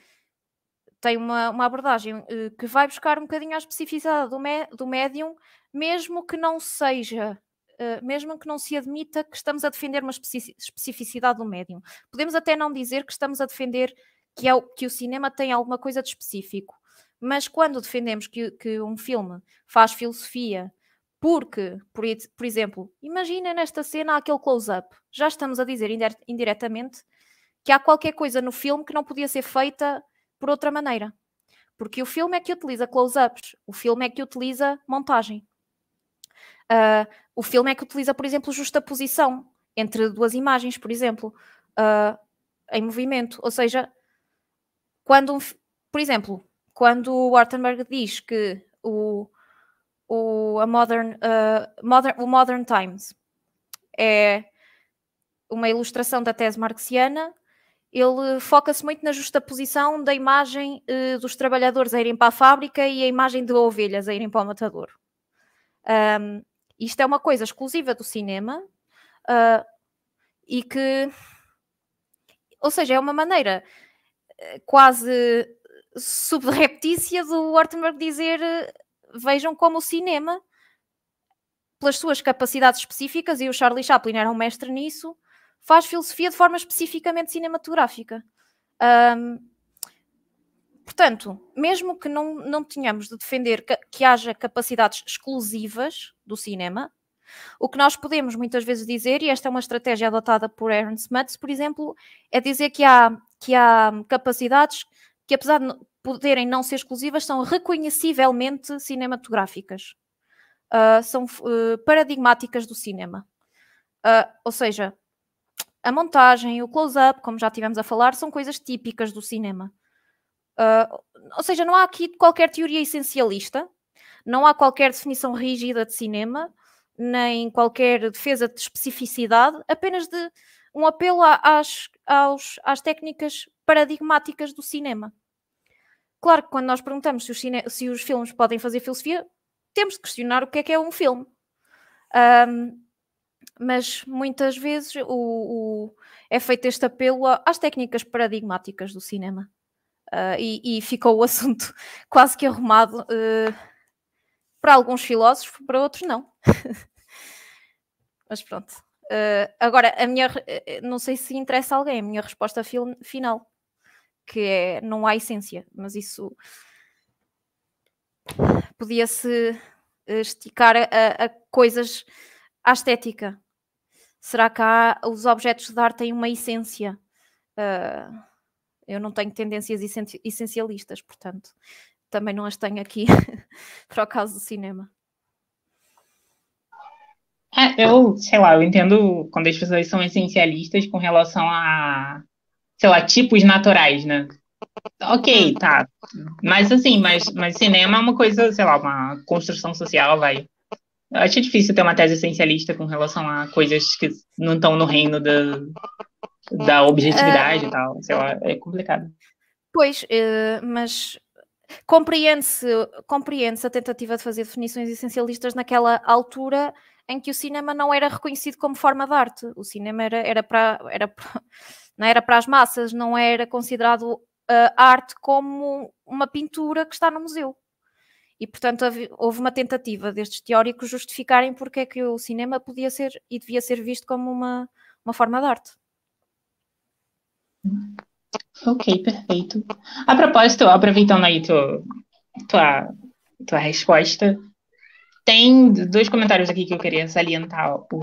tem uma, uma abordagem uh, que vai buscar um bocadinho a especificidade do, me, do médium, mesmo que não seja. Uh, mesmo que não se admita que estamos a defender uma especificidade do médium. Podemos até não dizer que estamos a defender que, é o, que o cinema tem alguma coisa de específico. Mas quando defendemos que, que um filme faz filosofia, porque, por, por exemplo, imagina nesta cena aquele close-up, já estamos a dizer indiretamente que há qualquer coisa no filme que não podia ser feita por outra maneira. Porque o filme é que utiliza close-ups, o filme é que utiliza montagem. Uh, o filme é que utiliza, por exemplo, justaposição entre duas imagens, por exemplo, uh, em movimento. Ou seja, quando, um, por exemplo, quando o Wartenberg diz que o, o, a modern, uh, modern, o Modern Times é uma ilustração da tese marxiana, ele foca-se muito na justaposição da imagem uh, dos trabalhadores a irem para a fábrica e a imagem de ovelhas a irem para o matador. Um, isto é uma coisa exclusiva do cinema uh, e que, ou seja, é uma maneira quase subreptícia do Ortenberg dizer eh, vejam como o cinema, pelas suas capacidades específicas, e o Charlie Chaplin era um mestre nisso, faz filosofia de forma especificamente cinematográfica. Um, portanto, mesmo que não, não tenhamos de defender que, que haja capacidades exclusivas do cinema, o que nós podemos muitas vezes dizer, e esta é uma estratégia adotada por Aaron Smuts, por exemplo, é dizer que há, que há capacidades que, apesar de poderem não ser exclusivas, são reconhecivelmente cinematográficas. Uh, são uh, paradigmáticas do cinema. Uh, ou seja, a montagem, o close-up, como já tivemos a falar, são coisas típicas do cinema. ou seja, não há aqui qualquer teoria essencialista, não há qualquer definição rígida de cinema, nem qualquer defesa de especificidade, apenas de um apelo às, aos, às técnicas paradigmáticas do cinema. Claro que quando nós perguntamos se os, cine, se os filmes podem fazer filosofia, temos de questionar o que é que é um filme. Um, mas muitas vezes o, o, é feito este apelo às técnicas paradigmáticas do cinema. Uh, e, e, ficou o assunto quase que arrumado. Uh, para alguns filósofos, para outros não. Mas pronto. Uh, agora, a minha, eh, eh, não sei se interessa a alguém, a minha resposta fil, final, que é não há essência, mas isso podia-se esticar a, a, coisas à estética. Será que há, os objetos de arte têm uma essência? Uh, eu não tenho tendências essencialistas, portanto, também não as tenho aqui para o caso do cinema. É, eu, sei lá, eu entendo quando as pessoas são essencialistas com relação a, sei lá, tipos naturais, né? Ok, uhum. tá. Mas assim, mas, mas cinema é uma coisa, sei lá, uma construção social, vai. Eu acho difícil ter uma tese essencialista com relação a coisas que não estão no reino da, da objetividade é... e tal. Sei lá, é complicado. Pois, eh, mas Compreende-se compreende a tentativa de fazer definições essencialistas naquela altura em que o cinema não era reconhecido como forma de arte. O cinema era, para, era, não era para as massas, não era considerado uh, arte como uma pintura que está no museu. E, portanto, houve uma tentativa destes teóricos justificarem porque é que o cinema podia ser e devia ser visto como uma, uma forma de arte. Uhum. Ok, perfeito. A propósito, aproveitando aí tua, tua, tua resposta, tem dois comentários aqui que eu queria salientar. O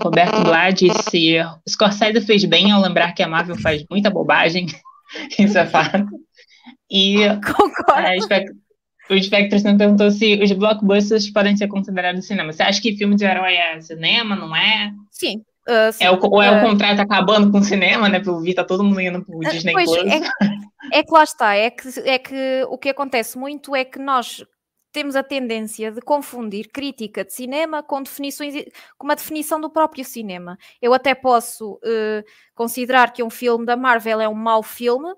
Roberto Blá disse: Scorsese fez bem ao lembrar que a Marvel faz muita bobagem. Isso é fato. E Concordo. o Spectre perguntou se os blockbusters podem ser considerados cinema. Você acha que filme de herói é cinema, não é? Sim. Assim, é o, ou é o é. contrato acabando com o cinema, né? Pelo visto está todo mundo indo o ah, Disney pois, Plus. É, é que lá está, é que, é que o que acontece muito é que nós temos a tendência de confundir crítica de cinema com definições com uma definição do próprio cinema. Eu até posso uh, considerar que um filme da Marvel é um mau filme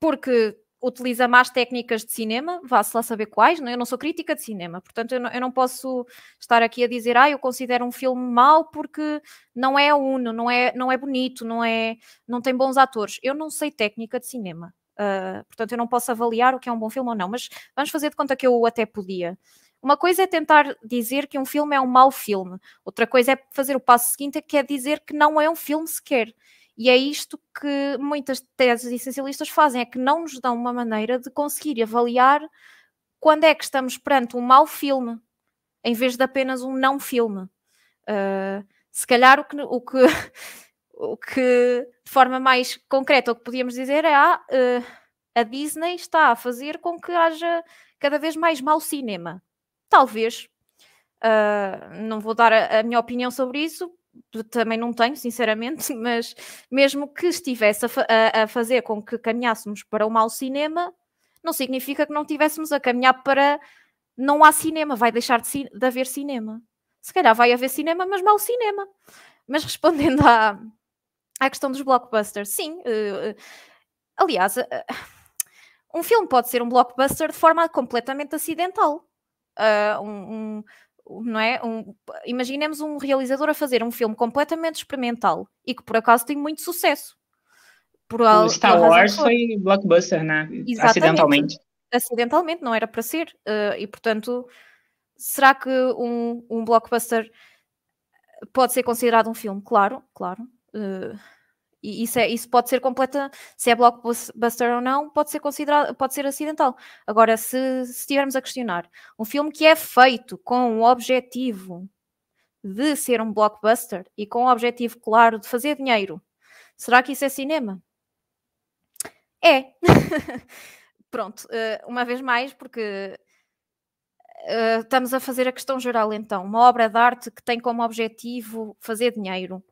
porque utiliza más técnicas de cinema, vá-se lá saber quais, não? É? eu não sou crítica de cinema, portanto eu não, eu não, posso estar aqui a dizer, ah, eu considero um filme mau porque não é uno, não é, não é bonito, não, é, não tem bons atores. Eu não sei técnica de cinema, uh, portanto eu não posso avaliar o que é um bom filme ou não, mas vamos fazer de conta que eu até podia. Uma coisa é tentar dizer que um filme é um mau filme, outra coisa é fazer o passo seguinte, é que é dizer que não é um filme sequer. E é isto que muitas teses essencialistas fazem, é que não nos dão uma maneira de conseguir avaliar quando é que estamos perante um mau filme, em vez de apenas um não filme. Uh, se calhar o que, o que, o que de forma mais concreta o que podíamos dizer é ah, uh, a Disney está a fazer com que haja cada vez mais mau cinema. Talvez. Uh, não vou dar a, a, minha opinião sobre isso, também não tenho, sinceramente, mas mesmo que estivesse a, fa a, fazer com que caminhássemos para o mau cinema, não significa que não estivéssemos a caminhar para não há cinema, vai deixar de, ci de haver cinema. Se calhar vai haver cinema, mas mau cinema. Mas respondendo à, à questão dos blockbusters, sim. Uh, aliás, uh, um filme pode ser um blockbuster de forma completamente acidental. Ah, um, um, não é? Um, imaginemos um realizador a fazer um filme completamente experimental e que por acaso tem muito sucesso. Por, o Star Wars foi blockbuster, né? Exatamente. Acidentalmente. Acidentalmente, não era para ser. Uh, e portanto, será que um, um blockbuster pode ser considerado um filme? Claro, claro. Uh, e isso, é, isso pode ser completa, se é blockbuster ou não, pode ser considerado, pode ser acidental. Agora, se, se estivermos a questionar um filme que é feito com o objetivo de ser um blockbuster e com o objetivo claro de fazer dinheiro, será que isso é cinema? É. Pronto, eh, uma vez mais, porque eh, estamos a fazer a questão geral então. Uma obra de arte que tem como objetivo fazer dinheiro.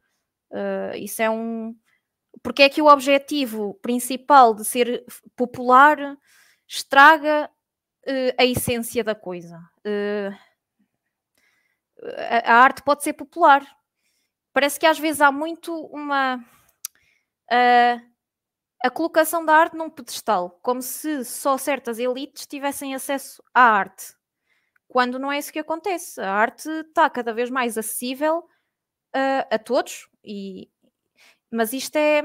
Eh, isso é um porque é que o objetivo principal de ser popular estraga uh, a essência da coisa. Uh, a, a, arte pode ser popular. Parece que às vezes há muito uma. Uh, a colocação da arte num pedestal, como se só certas elites tivessem acesso à arte, quando não é isso que acontece. A arte está cada vez mais acessível eh, a todos e mas isto é,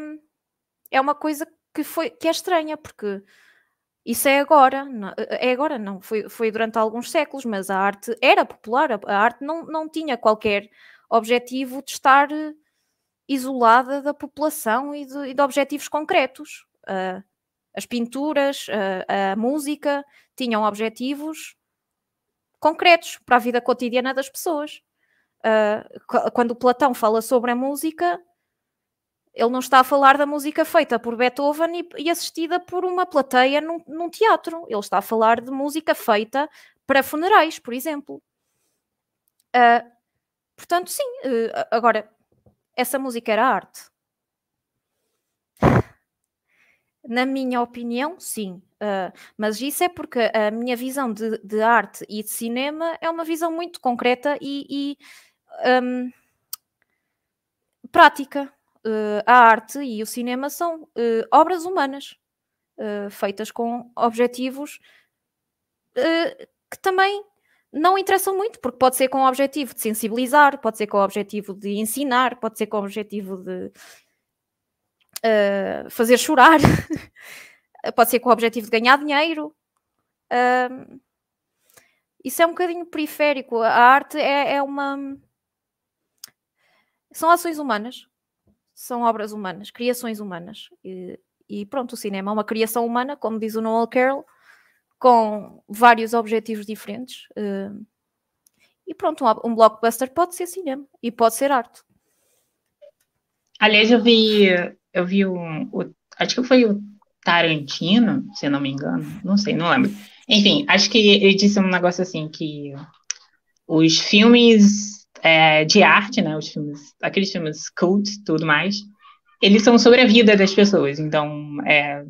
é uma coisa que, foi, que é estranha, porque isso é agora, não, eh, eh, é agora não, foi, foi durante alguns séculos, mas a arte era popular, a arte não, não tinha qualquer objetivo de estar eh, isolada da população e de, e de objetivos concretos. Uh, as pinturas, uh, a música tinham objetivos concretos para a vida cotidiana das pessoas. Uh, quando Platão fala sobre a música, ele não está a falar da música feita por Beethoven e, e assistida por uma plateia num, num, teatro. Ele está a falar de música feita para funerais, por exemplo. Uh, portanto, sim. Uh, agora, essa música era arte? Na minha opinião, sim. Uh, mas isso é porque a minha visão de, de, arte e de cinema é uma visão muito concreta e, e um, prática uh, a arte e o cinema são uh, obras humanas, uh, feitas com objetivos que também não interessam muito, porque pode ser com o objetivo de sensibilizar, pode ser com o objetivo de ensinar, pode ser com o objetivo de fazer chorar, pode ser com o objetivo de ganhar dinheiro isso é um bocadinho periférico. A arte é, é, uma. São ações humanas são obras humanas, criações humanas. E, e pronto, o cinema é uma criação humana, como diz o Noel Carroll, com vários objetivos diferentes. Eh, e pronto, um blockbuster pode ser cinema e pode ser arte. Aliás, eu vi, eu vi um, o, acho que foi o Tarantino, se não me engano, não sei, não lembro. Enfim, acho que ele disse um negócio assim que os filmes é, de arte, né? Os filmes, aqueles filmes cult, tudo mais, eles são sobre a vida das pessoas. Então, é,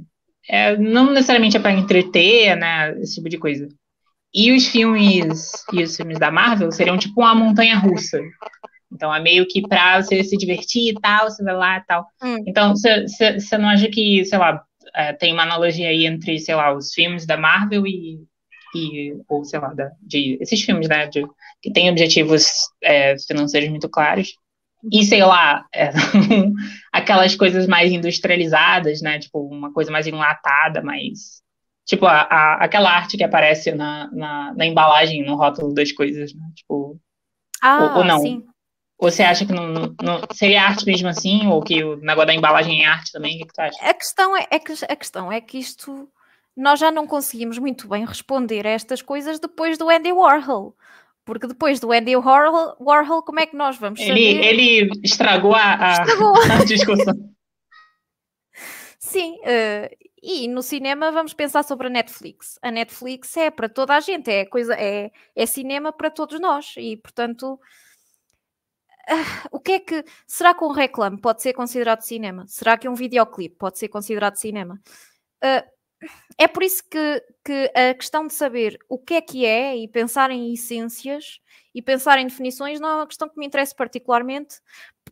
é não necessariamente é para entreter, né? Esse tipo de coisa. E os filmes e os filmes da Marvel seriam tipo uma montanha russa. Então é meio que pra você se divertir e tal, você vai lá e tal. Hum. Então você não acha que, sei lá, é, tem uma analogia aí entre, sei lá, os filmes da Marvel e e ou sei lá, da, de esses filmes, né, de, que tem objetivos é, financeiros muito claros e sei lá, é, aquelas coisas mais industrializadas, né, tipo uma coisa mais enlatada, mais tipo a, a aquela arte que aparece na, na, na, embalagem, no rótulo das coisas, né, tipo ah, ou, ou não. Sim. você acha que não, não, seria arte mesmo assim, ou que o negócio da embalagem é arte também? O que, que tu acha? A questão é, é que, a questão é que isto nós já não conseguimos muito bem responder a estas coisas depois do Andy Warhol. Porque depois do Andy Warhol, Warhol como é que nós vamos saber? Ele, ele estragou a, estragou a, discussão. Sim, uh, e no cinema vamos pensar sobre a Netflix. A Netflix é para toda a gente, é, coisa, é, é cinema para todos nós. E, portanto, uh, o que é que... Será que um reclame pode ser considerado cinema? Será que um videoclipe pode ser considerado cinema? Uh, é por isso que, que, a questão de saber o que é que é e pensar em essências e pensar em definições não é uma questão que me interessa particularmente,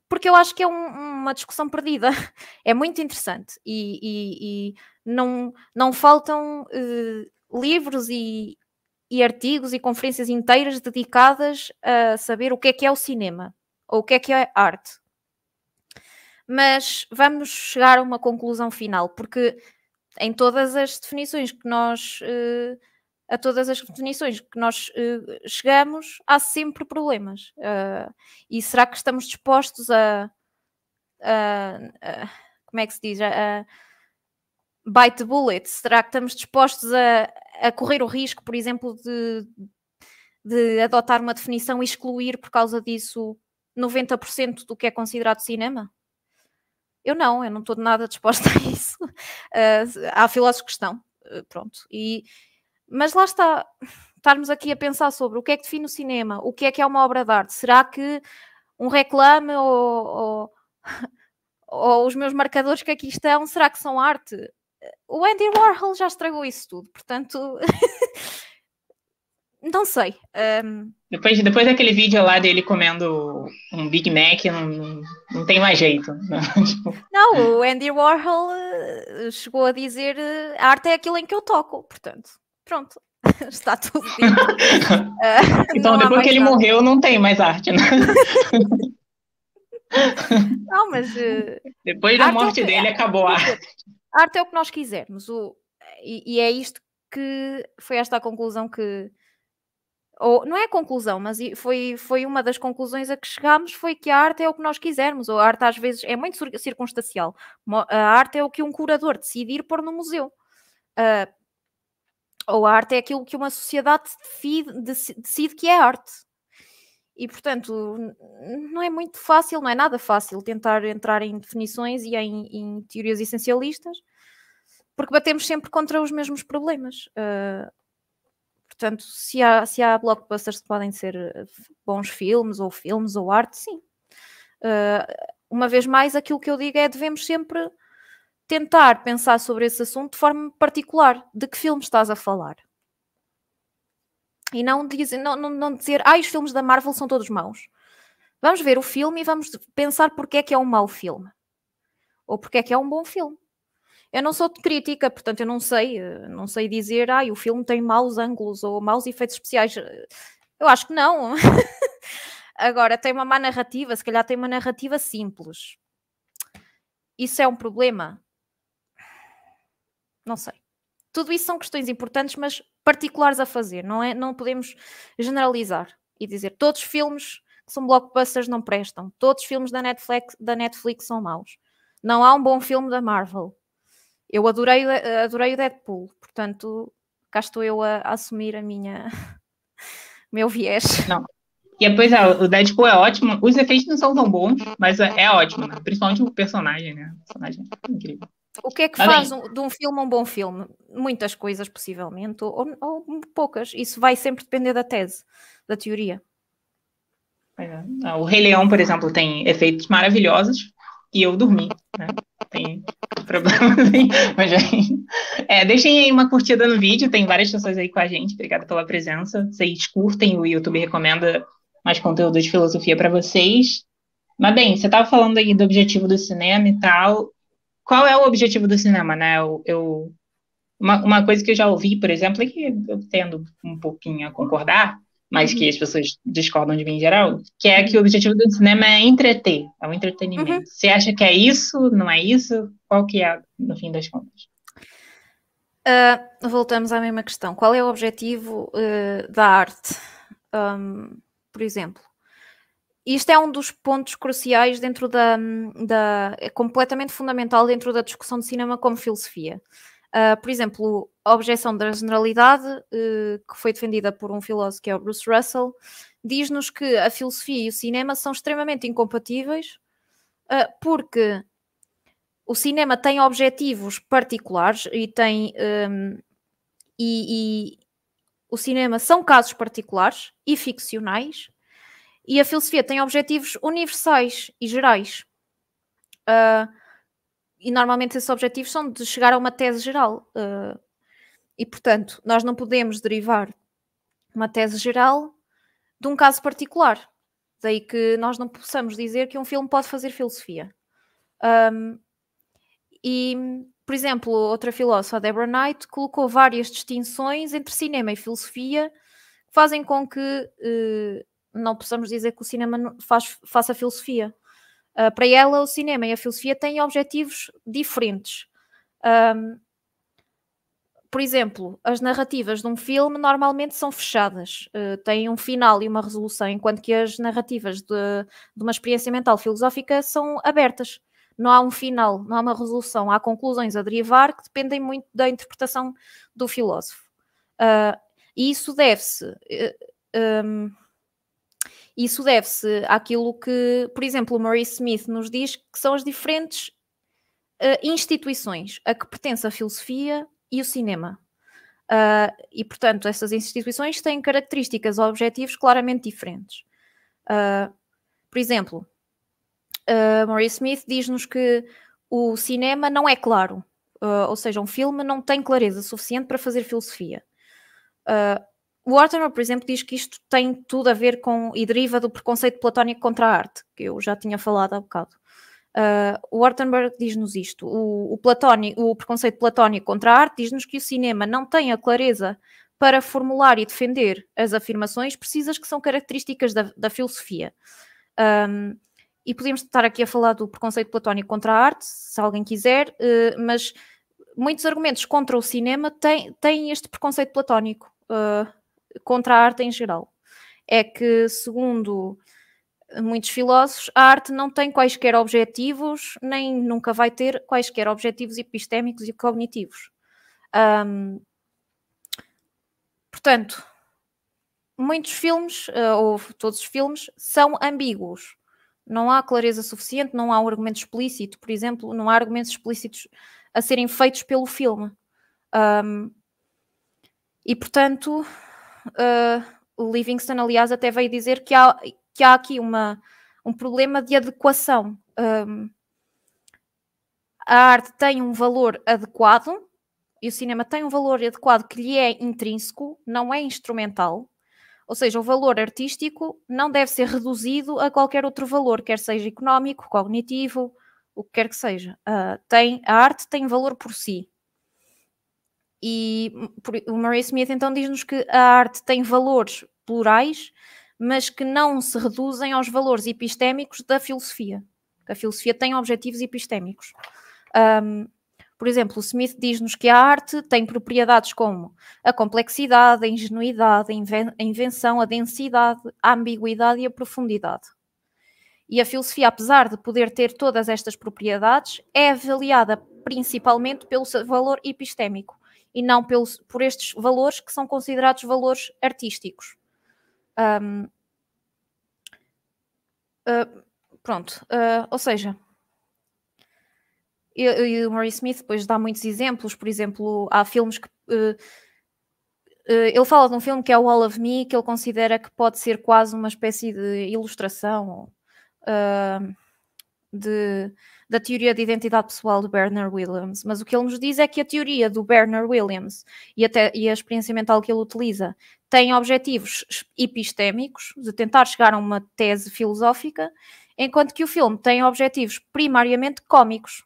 porque eu acho que é um, uma discussão perdida. É muito interessante e, e, e não, não faltam uh, livros e, e, artigos e conferências inteiras dedicadas a saber o que é que é o cinema ou o que é que é arte. Mas vamos chegar a uma conclusão final, porque em todas as definições que nós uh, a todas as definições que nós uh, chegamos, há sempre problemas. Uh, e será que estamos dispostos a, a, a como é que se diz? A, a, bite bullet? Será que estamos dispostos a, a correr o risco, por exemplo, de, de adotar uma definição e excluir por causa disso 90% do que é considerado cinema? Eu não, eu não estou nada disposta a isso. Uh, há filósofos que estão, uh, pronto. E, mas lá está, estarmos aqui a pensar sobre o que é que define o cinema, o que é que é uma obra de arte. Será que um reclame ou, ou, ou os meus marcadores que aqui estão, será que são arte? Eh, o Andy Warhol já estragou isso tudo, portanto. Não sei. Um... Ehm, depois, depois daquele vídeo lá dele comendo um Big Mac, não, não tem mais jeito. Tipo, não, o Andy Warhol eh, chegou a dizer eh, a arte é aquilo em que eu toco, portanto, pronto. Está tudo dito. uh, então, depois que ele nada. morreu, não tem mais arte, né? não, mas. Uh, depois da é morte é que, dele, é, acabou a arte. A arte é o que nós quisermos. O, e, e é isto que foi esta a conclusão que, ou não é conclusão, mas foi, foi uma das conclusões a que chegámos foi que a arte é o que nós quisermos, ou a arte às vezes é muito circunstancial. A arte é o que um curador decidir pôr no museu. Uh, ou a arte é aquilo que uma sociedade decide, decide que é arte. E portanto, não é muito fácil, não é nada fácil tentar entrar em definições e em, em teorias essencialistas, porque batemos sempre contra os mesmos problemas. Uh, Portanto, se há, se há blockbusters que podem ser eh, bons filmes, ou filmes, ou arte, sim. Uh, uma vez mais, aquilo que eu digo é devemos sempre tentar pensar sobre esse assunto de forma particular. De que filme estás a falar? E não, diz, não, não, não dizer, ah, os filmes da Marvel são todos maus. Vamos ver o filme e vamos pensar porque é que é um mau filme. Ou porque é que é um bom filme. Eu não sou crítica, portanto eu não sei, eh, não sei dizer, ai, ah, o filme tem maus ângulos ou maus efeitos especiais. Eu acho que não. Agora, tem uma má narrativa, se calhar tem uma narrativa simples. Isso é um problema? Não sei. Tudo isso são questões importantes, mas particulares a fazer, não é? Não podemos generalizar e dizer todos os filmes que são blockbusters não prestam, todos os filmes da Netflix, da Netflix são maus. Não há um bom filme da Marvel eu adorei, eh, adorei o Deadpool, portanto, cá estou eu a, a assumir a minha meu viés. Não. E depois é, é, o Deadpool é ótimo. Os efeitos não são tão bons, mas é, é ótimo, né? principalmente o personagem, né? O personagem é incrível. O que é que faz um, de um filme um bom filme? Muitas coisas, possivelmente, ou, ou poucas. Isso vai sempre depender da tese, da teoria. É. Ah, o Rei Leão, por exemplo, tem efeitos maravilhosos e eu dormi. Né? tem problema, assim, mas é, deixem aí uma curtida no vídeo, tem várias pessoas aí com a gente, obrigada pela presença, vocês curtem, o YouTube recomenda mais conteúdo de filosofia para vocês. Mas bem, você estava falando aí do objetivo do cinema e tal, qual é o objetivo do cinema, né? Eu, eu uma, uma coisa que eu já ouvi, por exemplo, e que eu tendo um pouquinho a concordar, mas uhum. que as pessoas discordam de mim em geral, que é que uhum. o objetivo do cinema é entreter, é o um entretenimento. Uhum. Você acha que é isso? Não é isso? Qual que é, no fim das contas? Uh, voltamos à mesma questão. Qual é o objetivo uh, da arte? Um, por exemplo, isto é um dos pontos cruciais dentro da, da. é completamente fundamental dentro da discussão de cinema como filosofia. Uh, por exemplo, a objeção da generalidade, uh, que foi defendida por um filósofo que é o Bruce Russell, diz-nos que a filosofia e o cinema são extremamente incompatíveis, uh, porque o cinema tem objetivos particulares e tem. Um, ehm, e, e o cinema são casos particulares e ficcionais, e a filosofia tem objetivos universais e gerais. Uh, e normalmente esses objetivos são de chegar a uma tese geral. Uh, e, portanto, nós não podemos derivar uma tese geral de um caso particular. Daí que nós não possamos dizer que um filme pode fazer filosofia. Um, e, por exemplo, outra filósofa, Deborah Knight, colocou várias distinções entre cinema e filosofia que fazem com que uh, não possamos dizer que o cinema faz, faça filosofia. Ah, para ela, o cinema e a filosofia têm objetivos diferentes. Um, por exemplo, as narrativas de um filme normalmente são fechadas, uh, têm um final e uma resolução, enquanto que as narrativas de, de, uma experiência mental filosófica são abertas. Não há um final, não há uma resolução, há conclusões a derivar que dependem muito da interpretação do filósofo. Uh, e isso deve-se. Uh, isso deve-se àquilo que, por exemplo, o Maurice Smith nos diz que são as diferentes uh, instituições a que pertence a filosofia e o cinema. Uh, e, portanto, essas instituições têm características ou objetivos claramente diferentes. Uh, por exemplo, uh, Maurice Smith diz-nos que o cinema não é claro, ou seja, um filme não tem clareza suficiente para fazer filosofia. Uh, o Ortenor, por exemplo, diz que isto tem tudo a ver com e deriva do preconceito platónico contra a arte, que eu já tinha falado há bocado. Uh, o Ortenberg diz-nos isto: o, o, platónico, o preconceito platónico contra a arte diz-nos que o cinema não tem a clareza para formular e defender as afirmações precisas que são características da, da filosofia. Um, e podemos estar aqui a falar do preconceito platónico contra a arte, se alguém quiser, uh, mas muitos argumentos contra o cinema têm, têm este preconceito platónico. Uh, contra a arte em geral. É que, segundo muitos filósofos, a arte não tem quaisquer objetivos, nem nunca vai ter quaisquer objetivos epistémicos e cognitivos. Um, portanto, muitos filmes, eh, ou todos os filmes, são ambíguos. Não há clareza suficiente, não há um argumento explícito, por exemplo, não há argumentos explícitos a serem feitos pelo filme. Um, e portanto, ah, o Livingston, aliás, até veio dizer que há, que há aqui uma, um problema de adequação. Um, a arte tem um valor adequado e o cinema tem um valor adequado que lhe é intrínseco, não é instrumental. Ou seja, o valor artístico não deve ser reduzido a qualquer outro valor, quer seja económico, cognitivo, o que quer que seja. Uh, tem, a arte tem valor por si. E o Murray Smith então diz-nos que a arte tem valores plurais, mas que não se reduzem aos valores epistémicos da filosofia. A filosofia tem objetivos epistémicos. Um, por exemplo, Smith diz-nos que a arte tem propriedades como a complexidade, a ingenuidade, a invenção, a densidade, a ambiguidade e a profundidade. E a filosofia, apesar de poder ter todas estas propriedades, é avaliada principalmente pelo seu valor epistémico e não pelos, por estes valores que são considerados valores artísticos. Um, uh, ah, pronto, uh, ou seja, e, o Murray Smith depois dá muitos exemplos, por exemplo, há filmes que. Uh, ele fala de um filme que é o All of Me, que ele considera que pode ser quase uma espécie de ilustração de da teoria de identidade pessoal de Bernard Williams, mas o que ele nos diz é que a teoria do Bernard Williams e, até, e a experiência mental que ele utiliza tem objetivos epistémicos, de tentar chegar a uma tese filosófica, enquanto que o filme tem objetivos primariamente cômicos,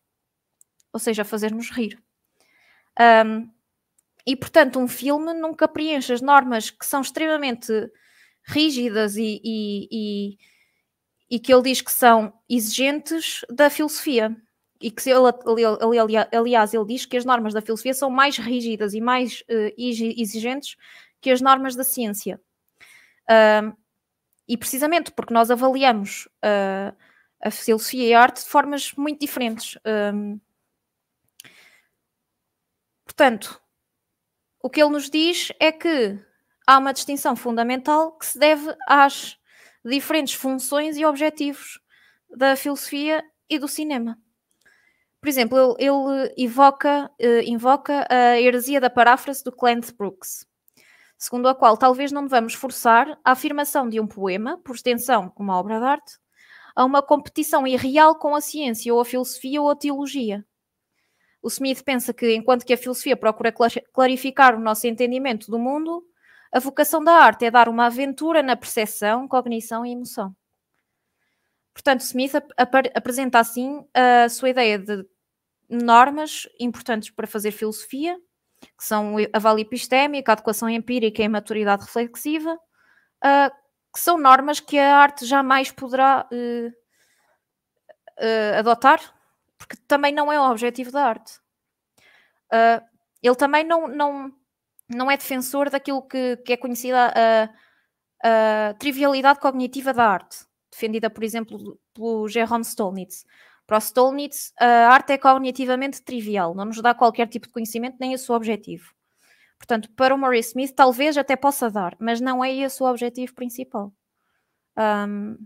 ou seja, fazer-nos rir. Um, e, portanto, um filme nunca preenche as normas que são extremamente rígidas e, e, e e que ele diz que são exigentes da filosofia. E que, ele, ele, ele, aliás, ele diz que as normas da filosofia são mais rígidas e mais uh, exigentes que as normas da ciência. Uh, e precisamente porque nós avaliamos uh, a filosofia e a arte de formas muito diferentes. portanto, o que ele nos diz é que há uma distinção fundamental que se deve às diferentes funções e objetivos da filosofia e do cinema. Por exemplo, ele, ele eh, evoca, eh, invoca a heresia da paráfrase do Clement Brooks, segundo a qual talvez não devamos forçar a afirmação de um poema, por extensão, uma obra de arte, a uma competição irreal com a ciência ou a filosofia ou a teologia. O Smith pensa que, enquanto que a filosofia procura clarificar o nosso entendimento do mundo, a vocação da arte é dar uma aventura na percepção, cognição e emoção. Portanto, Smith ap apresenta assim a sua ideia de normas importantes para fazer filosofia, que são a valia epistémica, a adequação empírica e a maturidade reflexiva, uh, que são normas que a arte jamais poderá uh, uh, adotar, porque também não é o objetivo da arte. ele também não, não não é defensor daquilo que, que é conhecida a, a, trivialidade cognitiva da arte, defendida, por exemplo, pelo Jerome Stolnitz. Para o Stolnitz, a arte é cognitivamente trivial, não nos dá qualquer tipo de conhecimento nem o é seu objetivo. Portanto, para o Murray Smith, talvez até possa dar, mas não é esse o objetivo principal. Um...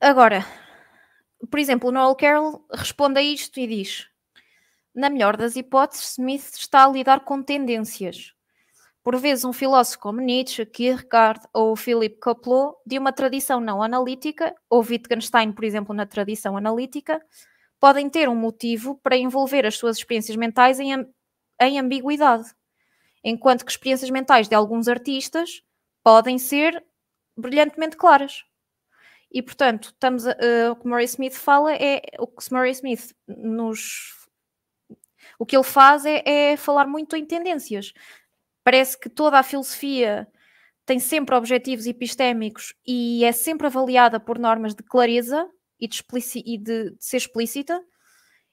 Agora, por exemplo, o Noel Carroll responde a isto e diz: na melhor das hipóteses, Smith está a lidar com tendências. Por vezes, um filósofo como Nietzsche, Kierkegaard ou Philippe Kaplow, de uma tradição não analítica, ou Wittgenstein, por exemplo, na tradição analítica, podem ter um motivo para envolver as suas experiências mentais em, em ambiguidade, enquanto que experiências mentais de alguns artistas podem ser brilhantemente claras. E, portanto, estamos a, uh, o que Murray Smith fala é o que Murray Smith nos o que ele faz é, é falar muito em tendências. Parece que toda a filosofia tem sempre objetivos epistémicos e é sempre avaliada por normas de clareza e de, e de, de ser explícita,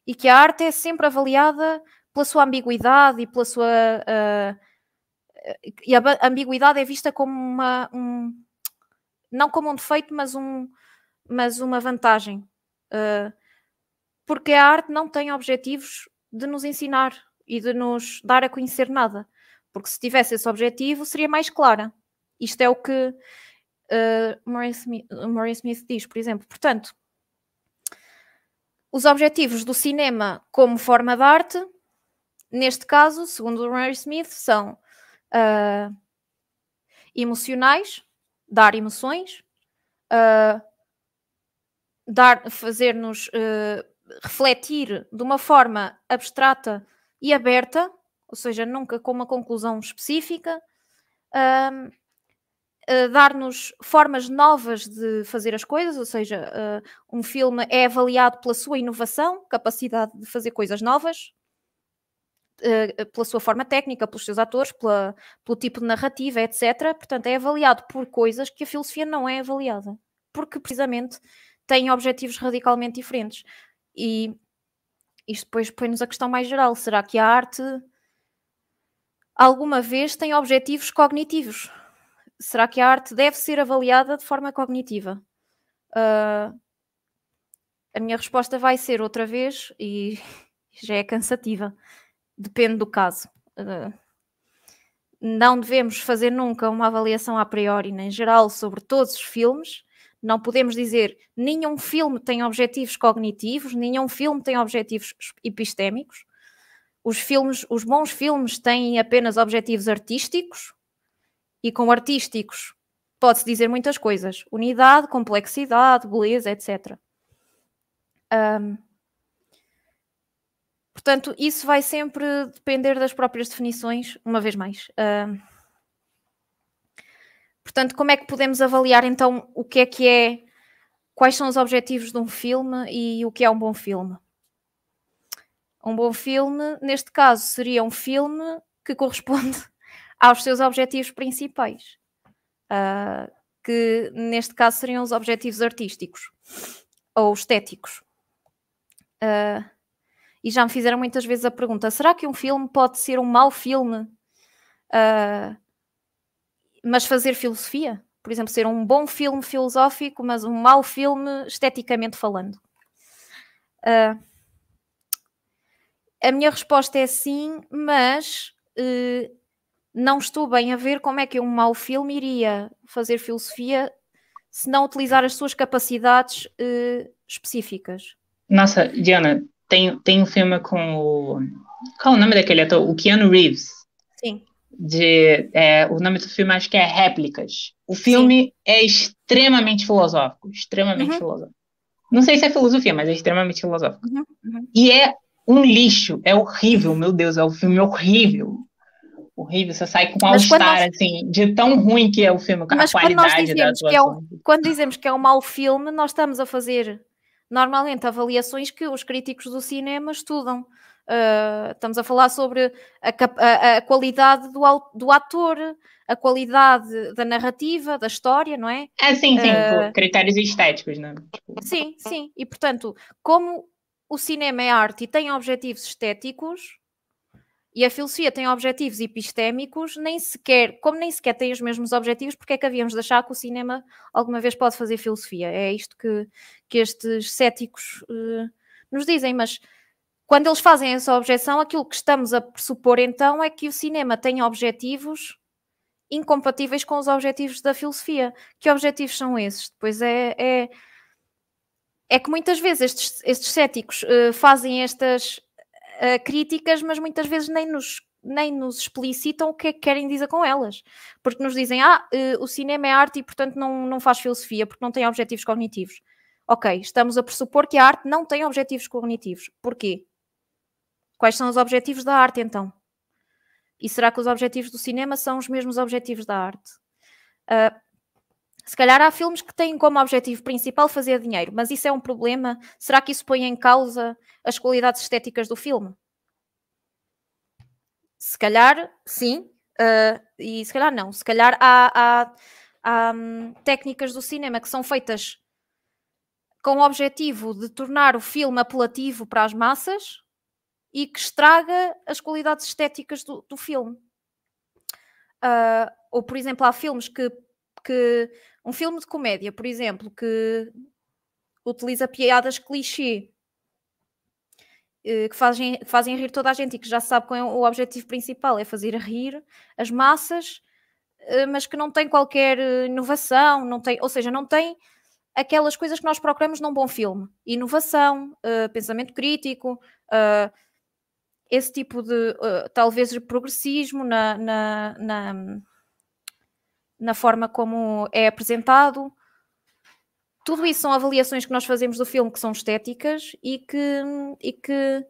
e que a arte é sempre avaliada pela sua ambiguidade e pela sua. Uh, e a ambiguidade é vista como uma. Um, não como um defeito, mas, um, mas uma vantagem. Uh, porque a arte não tem objetivos de nos ensinar e de nos dar a conhecer nada. Porque se tivesse esse objetivo, seria mais clara. Isto é o que uh, Maurice, Smith, Maurice Smith diz, por exemplo. Portanto, os objetivos do cinema como forma de arte, neste caso, segundo Maurice Smith, são uh, emocionais, dar emoções, uh, dar, fazer-nos uh, refletir de uma forma abstrata e aberta, ou seja, nunca com uma conclusão específica, dar-nos formas novas de fazer as coisas, ou seja, ah, um filme é avaliado pela sua inovação, capacidade de fazer coisas novas, ah, ah, pela sua forma técnica, pelos seus atores, pela, pelo tipo de narrativa, etc. Portanto, é avaliado por coisas que a filosofia não é avaliada, porque precisamente tem objetivos radicalmente diferentes. E isto depois põe-nos a questão mais geral: será que a arte alguma vez tem objetivos cognitivos? Será que a arte deve ser avaliada de forma cognitiva? Uh, a minha resposta vai ser outra vez e já é cansativa. Depende do caso. Ah, não devemos fazer nunca uma avaliação a priori, nem geral, sobre todos os filmes, não podemos dizer nenhum filme tem objetivos cognitivos, nenhum filme tem objetivos epistémicos. Os filmes, os bons filmes têm apenas objetivos artísticos e com artísticos pode-se dizer muitas coisas: unidade, complexidade, beleza, etc. Um, portanto, isso vai sempre depender das próprias definições, uma vez mais. Um, Portanto, como é que podemos avaliar então o que é que é, quais são os objetivos de um filme e o que é um bom filme? Um bom filme, neste caso, seria um filme que corresponde aos seus objetivos principais, uh, que neste caso seriam os objetivos artísticos ou estéticos. Uh, e já me fizeram muitas vezes a pergunta: será que um filme pode ser um mau filme? Uh, mas fazer filosofia, por exemplo, ser um bom filme filosófico, mas um mau filme esteticamente falando. Uh, a minha resposta é sim, mas uh, não estou bem a ver como é que um mau filme iria fazer filosofia se não utilizar as suas capacidades uh, específicas. Nossa, Diana, tem, tem um filme com o. Qual é o nome daquele ator? O Keanu Reeves. Sim de é, o nome do filme acho que é Réplicas. O filme Sim. é extremamente filosófico, extremamente uhum. filosófico. Não sei se é filosofia, mas é extremamente filosófico. Uhum. Uhum. E é um lixo, é horrível, meu Deus, é um filme horrível. Horrível, você sai com um all nós... assim, de tão ruim que é o filme, com a qualidade da que É quando dizemos que é um mau filme, nós estamos a fazer normalmente avaliações que os críticos do cinema estudam. Uh, estamos a falar sobre a, a, a qualidade do, do, ator, a qualidade da narrativa, da história, não é? É, sim, sim, uh, critérios estéticos, não é? Tipo, sim, sim. E portanto, como o cinema é arte e tem objetivos estéticos, e a filosofia tem objetivos epistémicos, nem sequer, como nem sequer tem os mesmos objetivos, porque é que havíamos de achar que o cinema alguma vez pode fazer filosofia? É isto que, que estes céticos uh, nos dizem, mas quando eles fazem essa objeção, aquilo que estamos a pressupor então é que o cinema tem objetivos incompatíveis com os objetivos da filosofia. Que objetivos são esses? Depois é, é, é que muitas vezes estes, estes céticos uh, fazem estas uh, críticas, mas muitas vezes nem nos, nem nos explicitam o que é que querem dizer com elas. Porque nos dizem, ah, uh, o cinema é arte e portanto não, não faz filosofia, porque não tem objetivos cognitivos. Ok, estamos a pressupor que a arte não tem objetivos cognitivos. Porquê? Quais são os objetivos da arte, então? E será que os objetivos do cinema são os mesmos objetivos da arte? Uh, se calhar há filmes que têm como objetivo principal fazer dinheiro, mas isso é um problema? Será que isso põe em causa as qualidades estéticas do filme? Se calhar, sim, uh, e se calhar não. Se calhar há, há, há um, técnicas do cinema que são feitas com o objetivo de tornar o filme apelativo para as massas e que estraga as qualidades estéticas do, do filme. Uh, ou, por exemplo, há filmes que, que. Um filme de comédia, por exemplo, que utiliza piadas clichê eh, que fazem, que fazem rir toda a gente e que já sabe qual é o objetivo principal, é fazer rir as massas, eh, mas que não tem qualquer eh, inovação, não tem, ou seja, não tem aquelas coisas que nós procuramos num bom filme. Inovação, pensamento crítico, esse tipo de, uh, talvez, de progressismo na, na, na, na forma como é apresentado. Tudo isso são avaliações que nós fazemos do filme que são estéticas e que, e que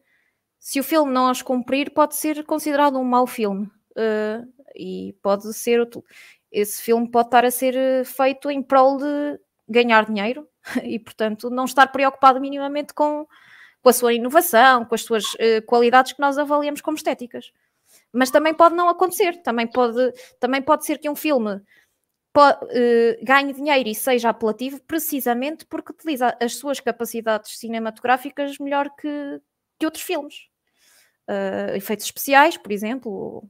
se o filme não as cumprir, pode ser considerado um mau filme. Uh, e pode ser. Esse filme pode estar a ser eh, feito em prol de ganhar dinheiro e, portanto, não estar preocupado minimamente com com a sua inovação, com as suas uh, qualidades que nós avaliamos como estéticas. Mas também pode não acontecer, também pode, também pode ser que um filme uh, ganhe dinheiro e seja apelativo precisamente porque utiliza as suas capacidades cinematográficas melhor que, que outros filmes. Uh, efeitos especiais, por exemplo,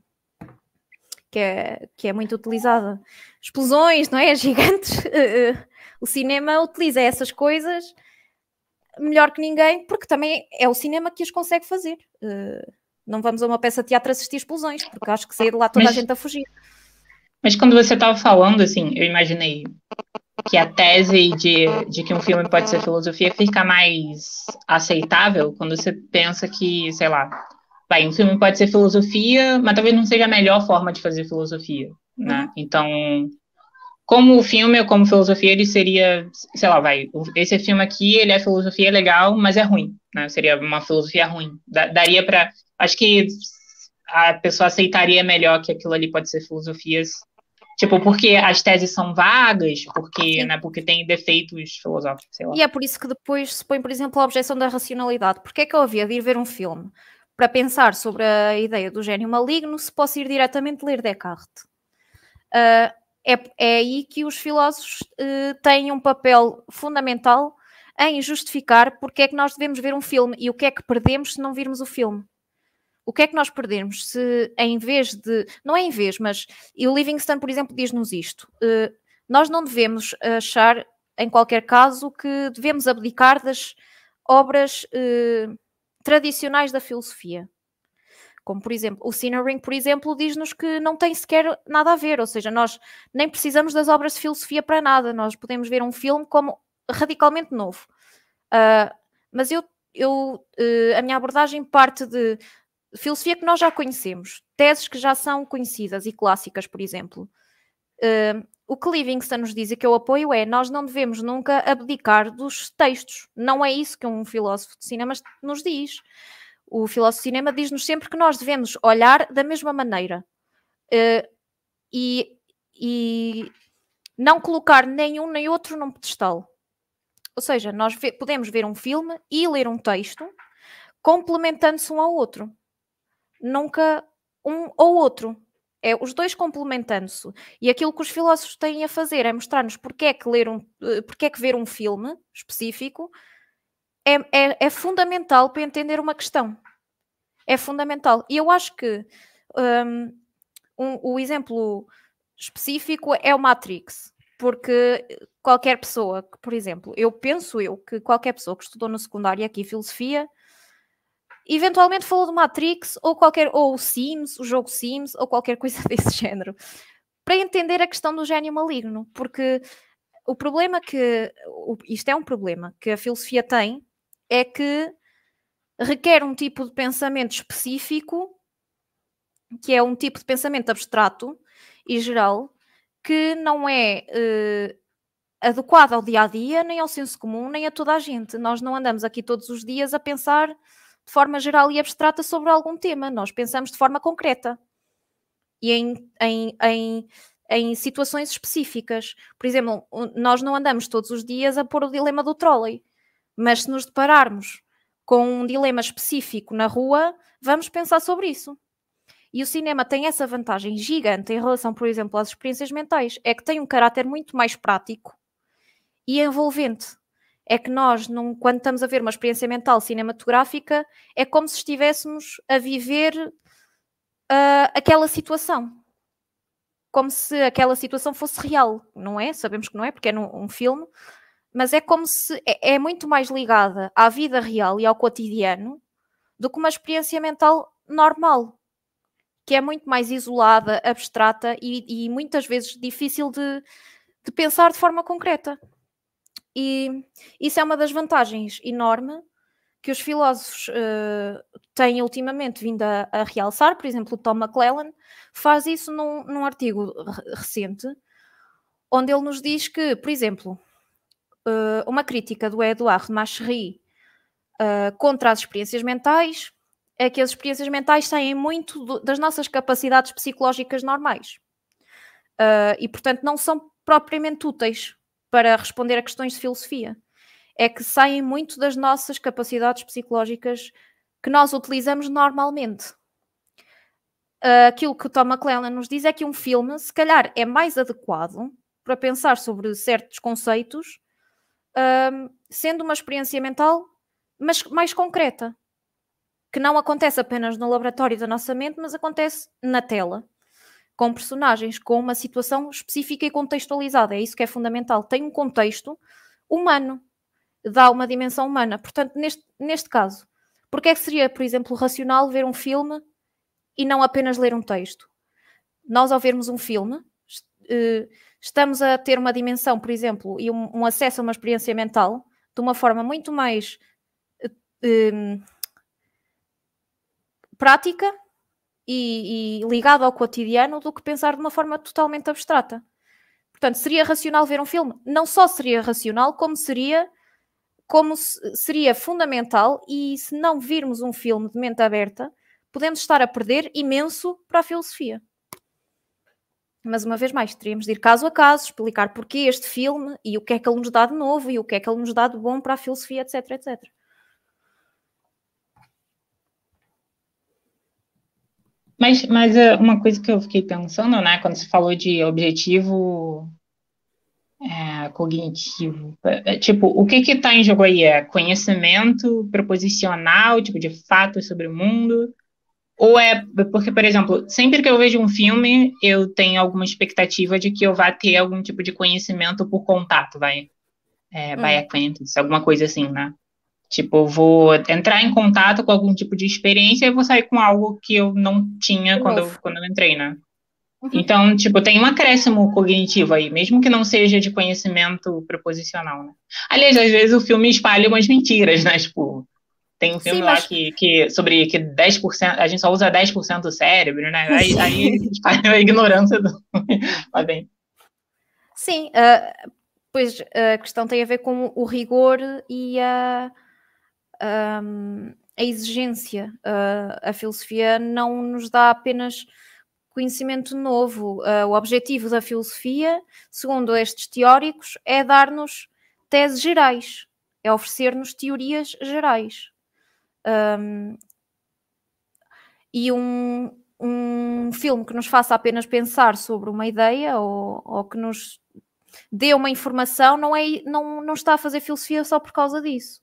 que é, que é muito utilizada. Explosões, não é? Gigantes. o cinema utiliza essas coisas melhor que ninguém, porque também é o cinema que as consegue fazer. Uh, não vamos a uma peça de teatro assistir explosões, porque acho que sair de lá toda mas, a gente a fugir. Mas quando você estava falando, assim, eu imaginei que a tese de, de que um filme pode ser filosofia fica mais aceitável quando você pensa que, sei lá, vai, um filme pode ser filosofia, mas talvez não seja a melhor forma de fazer filosofia, né? Uhum. Então, como o filme ou como filosofia, ele seria, sei lá, vai, esse filme aqui, ele é filosofia legal, mas é ruim, né? Seria uma filosofia ruim. daria para, acho que a pessoa aceitaria melhor que aquilo ali pode ser filosofias, tipo, porque as teses são vagas, porque, né, porque tem defeitos filosóficos, sei lá. E é por isso que depois se põe, por exemplo, a objeção da racionalidade. Por que é que eu havia de ir ver um filme para pensar sobre a ideia do gênio maligno se posso ir diretamente ler Descartes? Uh, é, é aí que os filósofos uh, têm um papel fundamental em justificar porque é que nós devemos ver um filme e o que é que perdemos se não virmos o filme. O que é que nós perdemos se, em vez de. Não é em vez, mas. E o Livingston, por exemplo, diz-nos isto. Uh, nós não devemos achar, em qualquer caso, que devemos abdicar das obras uh, tradicionais da filosofia. Como, por exemplo, o Sinnering, por exemplo, diz-nos que não tem sequer nada a ver, ou seja, nós nem precisamos das obras de filosofia para nada, nós podemos ver um filme como radicalmente novo. Uh, mas eu, eu uh, a minha abordagem parte de filosofia que nós já conhecemos, teses que já são conhecidas e clássicas, por exemplo. Uh, o que Livingston nos diz e que eu apoio é nós não devemos nunca abdicar dos textos. Não é isso que um filósofo de cinema nos diz. O filósofo de cinema diz-nos sempre que nós devemos olhar da mesma maneira uh, e, e, não colocar nenhum nem outro num pedestal. Ou seja, nós ve podemos ver um filme e ler um texto complementando-se um ao outro. Nunca um ou outro. É os dois complementando-se. E aquilo que os filósofos têm a fazer é mostrar-nos porque é que ler um, eh, porque é que ver um filme específico é, é, é fundamental para entender uma questão. É fundamental. E eu acho que um, um, o exemplo específico é o Matrix, porque qualquer pessoa, por exemplo, eu penso eu que qualquer pessoa que estudou no secundário aqui filosofia, eventualmente falou do Matrix ou qualquer ou o Sims, o jogo Sims ou qualquer coisa desse género, para entender a questão do gênio maligno, porque o problema que isto é um problema que a filosofia tem é que requer um tipo de pensamento específico, que é um tipo de pensamento abstrato e geral, que não é eh, adequado ao dia a dia, nem ao senso comum, nem a toda a gente. Nós não andamos aqui todos os dias a pensar de forma geral e abstrata sobre algum tema, nós pensamos de forma concreta e em, em, em, em situações específicas. Por exemplo, nós não andamos todos os dias a pôr o dilema do trolley mas se nos depararmos com um dilema específico na rua, vamos pensar sobre isso. E o cinema tem essa vantagem gigante em relação, por exemplo, às experiências mentais, é que tem um caráter muito mais prático e envolvente. É que nós, num, quando estamos a ver uma experiência mental cinematográfica, é como se estivéssemos a viver uh, aquela situação. Como se aquela situação fosse real, não é? Sabemos que não é, porque é num, um filme, mas é como se é, é muito mais ligada à vida real e ao cotidiano do que uma experiência mental normal, que é muito mais isolada, abstrata e, e muitas vezes difícil de, de pensar de forma concreta. E isso é uma das vantagens enorme que os filósofos uh, têm ultimamente vindo a, a, realçar, por exemplo, Tom McClellan faz isso num, num artigo recente, onde ele nos diz que, por exemplo, uh, uma crítica do Eduardo Machery uh, contra as experiências mentais é que as experiências mentais saem muito do, das nossas capacidades psicológicas normais uh, e, portanto, não são propriamente úteis para responder a questões de filosofia. É que saem muito das nossas capacidades psicológicas que nós utilizamos normalmente. Uh, aquilo que o Tom McClellan nos diz é que um filme, se calhar, é mais adequado para pensar sobre certos conceitos um, sendo uma experiência mental, mas mais concreta, que não acontece apenas no laboratório da nossa mente, mas acontece na tela, com personagens, com uma situação específica e contextualizada. É isso que é fundamental. Tem um contexto humano, dá uma dimensão humana. Portanto, neste, neste caso, porque é que seria, por exemplo, racional ver um filme e não apenas ler um texto? Nós, ao vermos um filme, uh, estamos a ter uma dimensão, por exemplo, e um, um acesso a uma experiência mental de uma forma muito mais um, eh, ehm, prática e, e ligada ao cotidiano do que pensar de uma forma totalmente abstrata. Portanto, seria racional ver um filme? Não só seria racional, como seria como se, seria fundamental e se não virmos um filme de mente aberta, podemos estar a perder imenso para a filosofia mas uma vez mais, teríamos de ir caso a caso, explicar porquê este filme e o que é que ele nos dá de novo e o que é que ele nos dá de bom para a filosofia, etc, etc. Mas, mas eh, uma coisa que eu fiquei pensando, né, quando você falou de objetivo é, cognitivo, é, é, tipo, o que que tá em jogo aí? É conhecimento proposicional, tipo, de fatos sobre o mundo, ou é porque, por exemplo, sempre que eu vejo um filme, eu tenho alguma expectativa de que eu vá ter algum tipo de conhecimento por contato, vai. É, by hum. acquaintance, alguma coisa assim, né? Tipo, eu vou entrar em contato com algum tipo de experiência e vou sair com algo que eu não tinha quando eu, quando eu entrei, né? Uhum. Então, tipo, tem um acréscimo cognitivo aí, mesmo que não seja de conhecimento proposicional, né? Aliás, às vezes o filme espalha umas mentiras, né? Tipo, tem um filme Sim, lá mas... que, que, sobre que 10%, a gente só usa 10% do cérebro, né? Aí, aí a ignorância do. Mas bem. Sim, uh, pois ah, a questão tem a ver com o rigor e a, um, a exigência. Uh, a filosofia não nos dá apenas conhecimento novo. Uh, o objetivo da filosofia, segundo estes teóricos, é dar-nos teses gerais, é oferecer-nos teorias gerais um, e um, um filme que nos faça apenas pensar sobre uma ideia ou, ou que nos dê uma informação não, é, não, não está a fazer filosofia só por causa disso.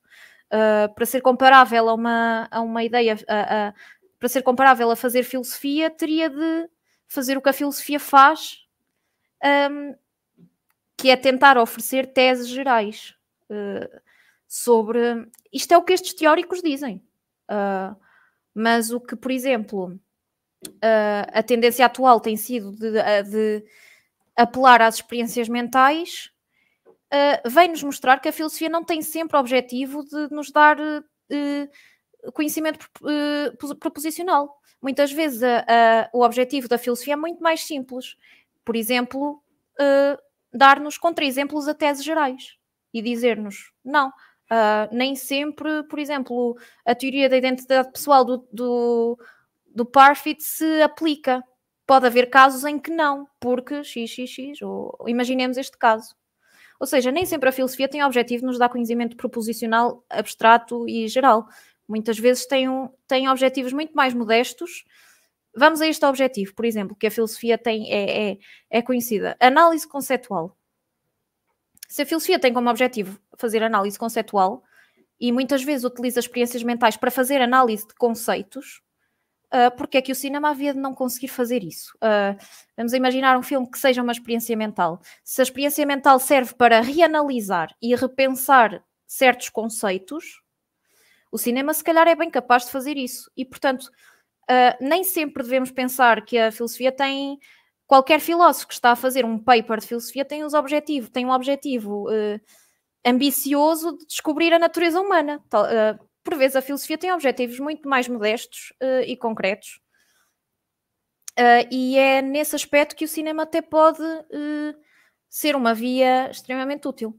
Uh, para ser comparável a uma, a uma ideia, a, a, para ser comparável a fazer filosofia, teria de fazer o que a filosofia faz, um, que é tentar oferecer teses gerais uh, sobre. Isto é o que estes teóricos dizem. Uh, mas o que, por exemplo, uh, a tendência atual tem sido de, ah, de apelar às experiências mentais, uh, vem-nos mostrar que a filosofia não tem sempre o objetivo de nos dar conhecimento proposicional. Muitas vezes o objetivo da filosofia é muito mais simples. Por exemplo, dar-nos contra-exemplos a teses gerais e dizer-nos não, Uh, nem sempre, por exemplo, a teoria da identidade pessoal do, do, do Parfit se aplica. Pode haver casos em que não, porque xxx, ou imaginemos este caso. Ou seja, nem sempre a filosofia tem o objetivo de nos dar conhecimento proposicional, abstrato e geral. Muitas vezes tem, um, tem objetivos muito mais modestos. Vamos a este objetivo, por exemplo, que a filosofia tem é, é, é conhecida. Análise conceptual se a filosofia tem como objetivo fazer análise conceptual e muitas vezes utiliza experiências mentais para fazer análise de conceitos, uh, porque é que o cinema havia de não conseguir fazer isso? Uh, vamos imaginar um filme que seja uma experiência mental. Se a experiência mental serve para reanalisar e repensar certos conceitos, o cinema, se calhar, é bem capaz de fazer isso. E, portanto, uh, nem sempre devemos pensar que a filosofia tem Qualquer filósofo que está a fazer um paper de filosofia tem, um objetivo, tem um objetivo uh, ambicioso de descobrir a natureza humana. Tal, uh, por vezes a filosofia tem objetivos muito mais modestos uh, e concretos. Uh, e é nesse aspecto que o cinema até pode uh, ser uma via extremamente útil.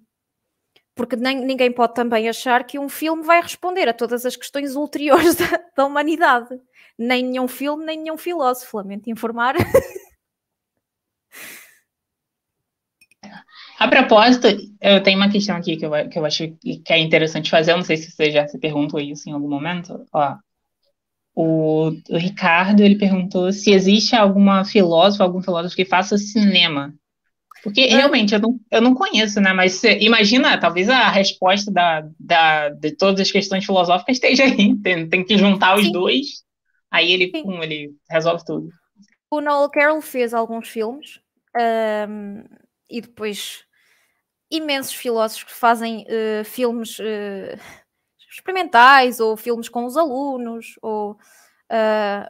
Porque nem, ninguém pode também achar que um filme vai responder a todas as questões ulteriores da, da humanidade. Nem nenhum filme, nem nenhum filósofo, lamento informar. A propósito, eu tenho uma questão aqui que eu, que eu acho que é interessante fazer. Eu não sei se você já se perguntou isso em algum momento. Ó, o, o Ricardo ele perguntou se existe alguma filósofa, algum filósofo que faça cinema. Porque ah. realmente eu não, eu não conheço, né? Mas cê, imagina, talvez a resposta da, da, de todas as questões filosóficas esteja aí. Tem, tem que juntar os Sim. dois. Aí ele, pum, ele resolve tudo. O Noel Carroll fez alguns filmes. Um, e depois imensos filósofos que fazem uh, filmes uh, experimentais ou filmes com os alunos ou uh,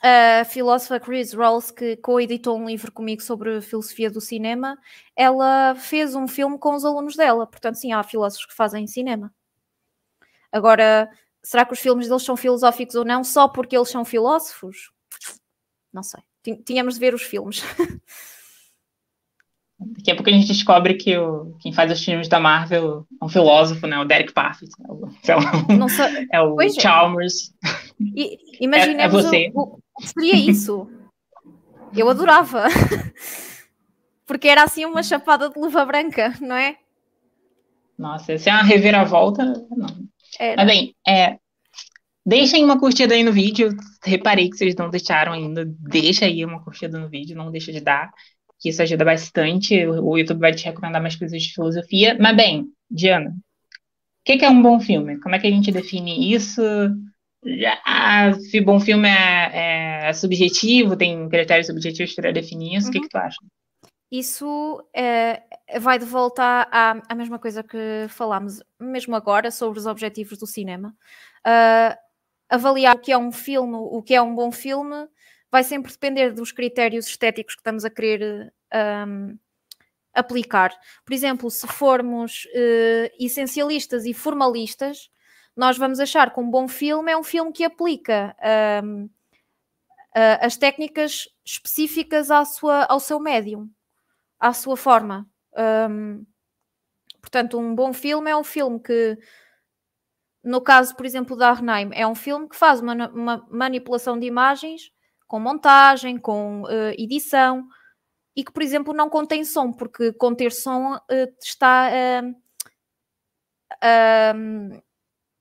a filósofa Chris Rawls que co-editou um livro comigo sobre filosofia do cinema ela fez um filme com os alunos dela portanto sim, há filósofos que fazem cinema agora será que os filmes deles são filosóficos ou não só porque eles são filósofos? não sei, tínhamos de ver os filmes Daqui a pouco a gente descobre que o, quem faz os filmes da Marvel é um filósofo, né? O Derek Parfit. Né? É o, é o, é o Chalmers. É. imaginemos é, é você. O, o, seria isso. Eu adorava. Porque era assim uma chapada de luva branca, não é? Nossa, se é uma reviravolta, não. Era. Mas bem, é, Deixem uma curtida aí no vídeo. Reparei que vocês não deixaram ainda. Deixa aí uma curtida no vídeo, não deixa de dar que isso ajuda bastante. O YouTube vai te recomendar mais coisas de filosofia. Mas, bem, Diana, o que, que, é um bom filme? Como é que a gente define isso? Ah, se bom filme é, é, é subjetivo, tem critérios subjetivos para definir isso, o uhum. que, que uhum. tu acha? Isso é, vai de volta à, à, mesma coisa que falámos mesmo agora sobre os objetivos do cinema. Uh, avaliar o que é um filme, o que é um bom filme, vai sempre depender dos critérios estéticos que estamos a querer um, aplicar. Por exemplo, se formos uh, essencialistas e formalistas, nós vamos achar que um bom filme é um filme que aplica um, uh, as técnicas específicas à sua, ao seu médium, à sua forma. Um, portanto, um bom filme é um filme que, no caso, por exemplo, da Arnheim, é um filme que faz uma, uma manipulação de imagens com montagem, com uh, edição, e que, por exemplo, não contém som, porque conter som uh, está uh,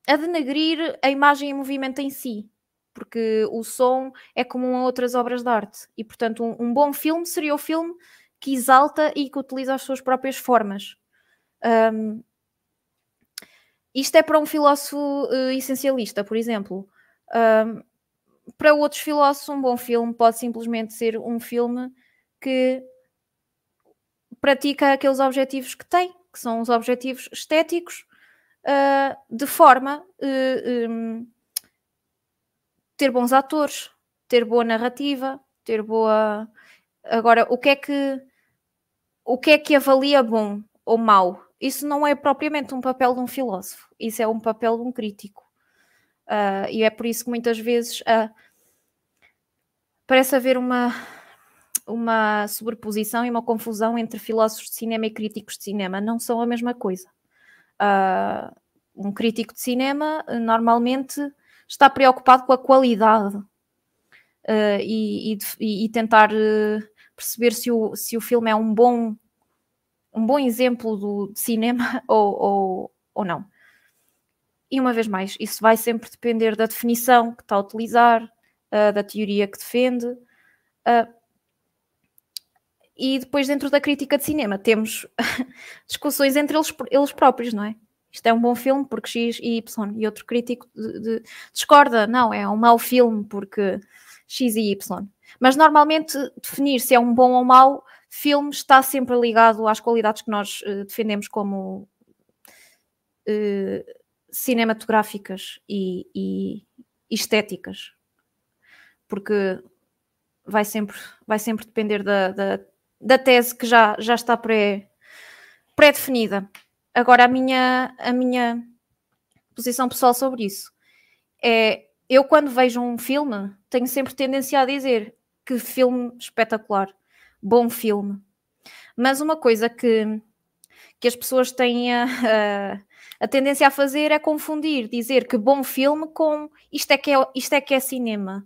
a denegrir a imagem em movimento em si, porque o som é comum a outras obras de arte, e portanto, um, um bom filme seria o filme que exalta e que utiliza as suas próprias formas. Um, isto é para um filósofo uh, essencialista, por exemplo. Um, para outros filósofos, um bom filme pode simplesmente ser um filme que pratica aqueles objetivos que tem, que são os objetivos estéticos, uh, de forma uh, eh, um, ehm, ter bons atores, ter boa narrativa, ter boa. Agora, o que é que o que é que avalia bom ou mau? Isso não é propriamente um papel de um filósofo, isso é um papel de um crítico. Uh, e é por isso que muitas vezes uh, parece haver uma, uma sobreposição e uma confusão entre filósofos de cinema e críticos de cinema. Não são a mesma coisa. Uh, um crítico de cinema normalmente está preocupado com a qualidade e, e, e, tentar perceber se o, se o filme é um bom um bom exemplo do, de cinema ou, ou, ou não. E uma vez mais, isso vai sempre depender da definição que está a utilizar, uh, da teoria que defende. Uh, e depois, dentro da crítica de cinema, temos discussões entre eles, eles próprios, não é? Isto é um bom filme porque X e Y. E outro crítico de, de, discorda, não, é um mau filme porque X e Y. Mas normalmente definir se é um bom ou mau filme está sempre ligado às qualidades que nós uh, defendemos como uh, cinematográficas e, e, estéticas, porque vai sempre, vai sempre depender da, da, da tese que já, já está pré, pré-definida. Agora, a minha, a minha posição pessoal sobre isso é: eu, quando vejo um filme, tenho sempre tendência a dizer que filme espetacular, bom filme. Mas uma coisa que, que as pessoas têm a, a a tendência a fazer é confundir, dizer que bom filme com isto é que é, isto é, que é cinema.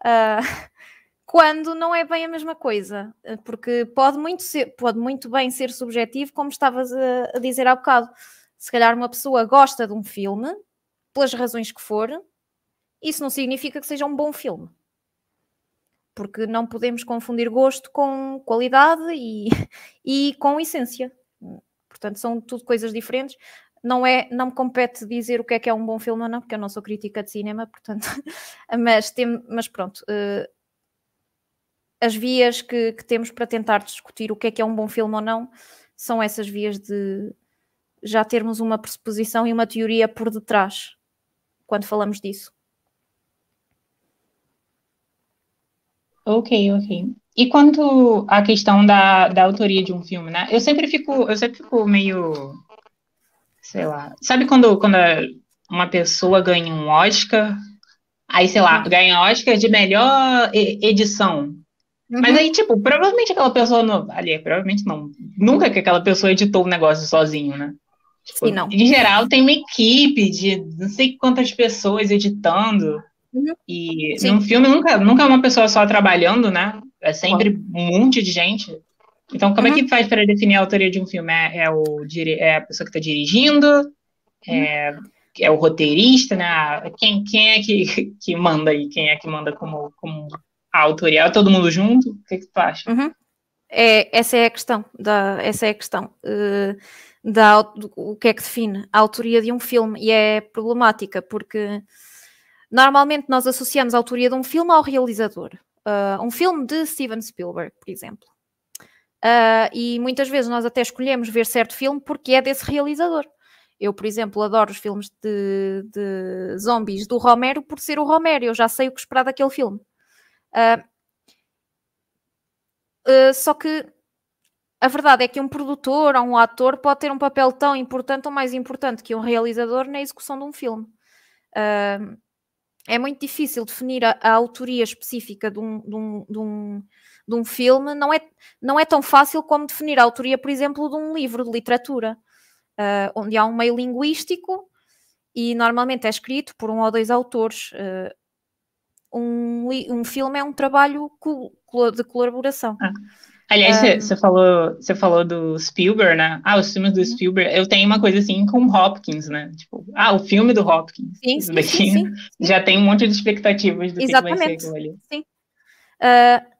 Uh, quando não é bem a mesma coisa, porque pode muito, ser, pode muito bem ser subjetivo, como estavas a, a dizer há bocado. Se calhar uma pessoa gosta de um filme, pelas razões que for, isso não significa que seja um bom filme. Porque não podemos confundir gosto com qualidade e, e com essência. Portanto, são tudo coisas diferentes não é, não me compete dizer o que é que é um bom filme ou não, porque eu não sou crítica de cinema, portanto, mas, tem, mas pronto, uh, as vias que, que, temos para tentar discutir o que é que é um bom filme ou não são essas vias de já termos uma pressuposição e uma teoria por detrás quando falamos disso. Ok, ok. E quanto à questão da, da autoria de um filme, né? Eu sempre fico, eu sempre fico meio sei lá. Sabe quando, quando é uma pessoa ganha um Oscar? Aí, sei lá, uhum. ganha Oscar de melhor edição. Uhum. Mas aí, tipo, provavelmente aquela pessoa. Não, ali, provavelmente não. Nunca que aquela pessoa editou um negócio sozinho, né? Tipo, Sim, não. Em geral, tem uma equipe de não sei quantas pessoas editando. Uhum. E Sim. num filme nunca, nunca é uma pessoa só trabalhando, né? É sempre um monte de gente. Então, como uhum. é que uhum. faz para definir a autoria de um filme? É, é o, é a pessoa que está dirigindo? É, uhum. é, o roteirista, né? Ah, quem, quem é que, que manda aí? Quem é que manda como, como a autoria? É todo mundo junto? O que, é que tu acha? Uhum. É, essa é a questão. Da, essa é a questão. Uh, da, o que é que define a autoria de um filme? E é problemática, porque normalmente nós associamos a autoria de um filme ao realizador. Uh, um filme de Steven Spielberg, por exemplo. Uh, e muitas vezes nós até escolhemos ver certo filme porque é desse realizador. Eu, por exemplo, adoro os filmes de, de zombies do Romero por ser o Romero, eu já sei o que esperar daquele filme. Uh, uh, só que a verdade é que um produtor ou um ator pode ter um papel tão importante ou mais importante que um realizador na execução de um filme. Uh, é muito difícil definir a, a autoria específica de um, de um, de um de um filme não é, não é tão fácil como definir a autoria, por exemplo, de um livro de literatura, uh, onde há um meio linguístico e normalmente é escrito por um ou dois autores. Uh, um, um filme é um trabalho de colaboração. Ah. Aliás, você ah, um... falou, você falou do Spielberg, né? Ah, os filmes do uhum. Spielberg. Eu tenho uma coisa assim com Hopkins, né? Tipo, ah, o filme do Hopkins. Sim, sim, daqui, sim, sim, Já tem um monte de expectativas do Exatamente. que vai ser aquilo ali. Sim. Uh,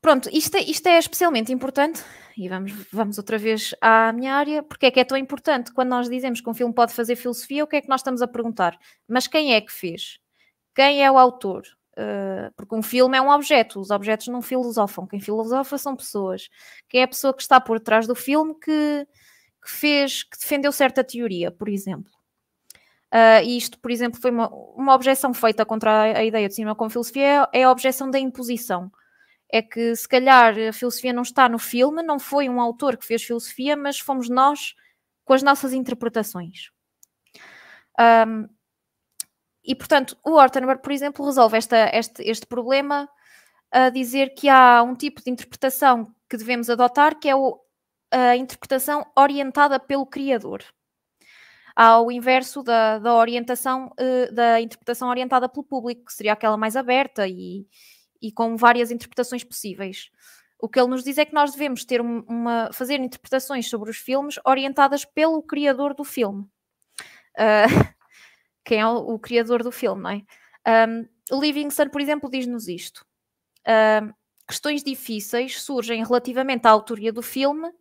Pronto, isto é, isto é especialmente importante, e vamos, vamos outra vez à minha área, porque é que é tão importante quando nós dizemos que um filme pode fazer filosofia, o que é que nós estamos a perguntar? Mas quem é que fez? Quem é o autor? Eh, porque um filme é um objeto, os objetos não filosofam, quem filosofa são pessoas. Quem é a pessoa que está por trás do filme que, que fez, que defendeu certa teoria, por exemplo. Uh, e isto, por exemplo, foi uma, uma objeção feita contra a, a ideia de cinema como filosofia, é, é a objeção da imposição é que se calhar a filosofia não está no filme, não foi um autor que fez filosofia, mas fomos nós com as nossas interpretações. Um, e portanto, o Ortenberg, por exemplo, resolve esta, este, este problema a dizer que há um tipo de interpretação que devemos adotar, que é o, a interpretação orientada pelo Criador. Ao inverso da, da orientação, eh, da interpretação orientada pelo público, que seria aquela mais aberta e, e com várias interpretações possíveis. O que ele nos diz é que nós devemos ter uma, fazer interpretações sobre os filmes orientadas pelo criador do filme. Uh, quem é o, o, criador do filme, não é? Um, o Livingston, por exemplo, diz-nos isto. Uh, questões difíceis surgem relativamente à autoria do filme,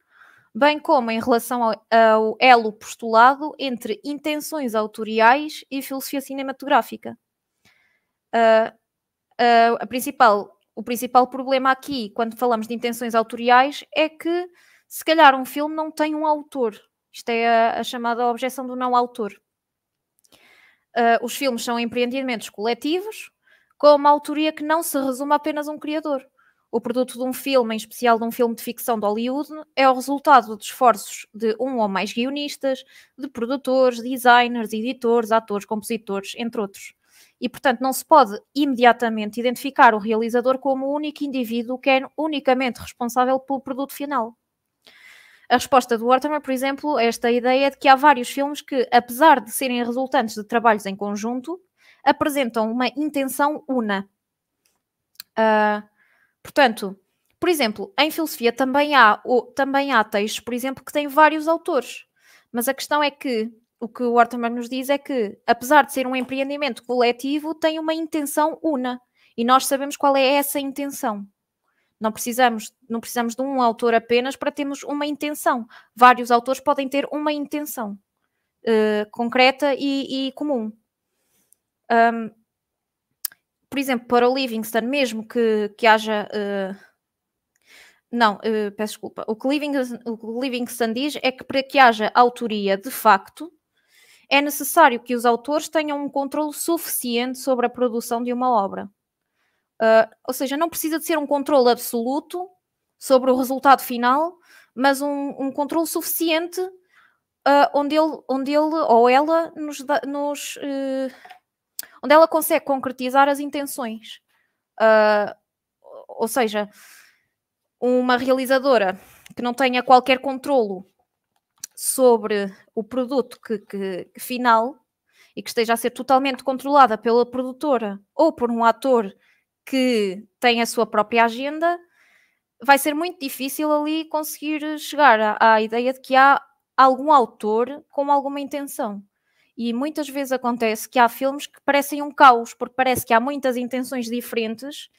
bem como em relação ao, ao elo postulado entre intenções autoriais e filosofia cinematográfica. Uh, Uh, a principal, o principal problema aqui, quando falamos de intenções autoriais, é que se calhar um filme não tem um autor. Isto é a, a chamada objeção do não autor. Uh, os filmes são empreendimentos coletivos com uma autoria que não se resume a apenas um criador. O produto de um filme, em especial de um filme de ficção de Hollywood, é o resultado de esforços de um ou mais guionistas, de produtores, designers, editores, atores, compositores, entre outros. E, portanto, não se pode imediatamente identificar o realizador como o único indivíduo que é unicamente responsável pelo produto final. A resposta do Ortman, por exemplo, é esta ideia de que há vários filmes que, apesar de serem resultantes de trabalhos em conjunto, apresentam uma intenção una. Uh, portanto, por exemplo, em filosofia também há, ou, também há textos, por exemplo, que têm vários autores. Mas a questão é que o que o Ortamar nos diz é que, apesar de ser um empreendimento coletivo, tem uma intenção una. E nós sabemos qual é essa intenção. Não precisamos, não precisamos de um autor apenas para termos uma intenção. Vários autores podem ter uma intenção uh, concreta e, e comum. Um, por exemplo, para o Livingston, mesmo que, que haja. Uh, não, uh, peço desculpa. O que, Livingston, o que Livingston diz é que para que haja autoria de facto, é necessário que os autores tenham um controle suficiente sobre a produção de uma obra. Uh, ou seja, não precisa de ser um controle absoluto sobre o resultado final, mas um, um controle suficiente uh, onde, ele, onde ele ou ela nos, da, nos uh, onde ela consegue concretizar as intenções. Ah, ou seja, uma realizadora que não tenha qualquer controlo sobre o produto que, que, final e que esteja a ser totalmente controlada pela produtora ou por um ator que tem a sua própria agenda, vai ser muito difícil ali conseguir chegar à, à ideia de que há algum autor com alguma intenção. E muitas vezes acontece que há filmes que parecem um caos, porque parece que há muitas intenções diferentes,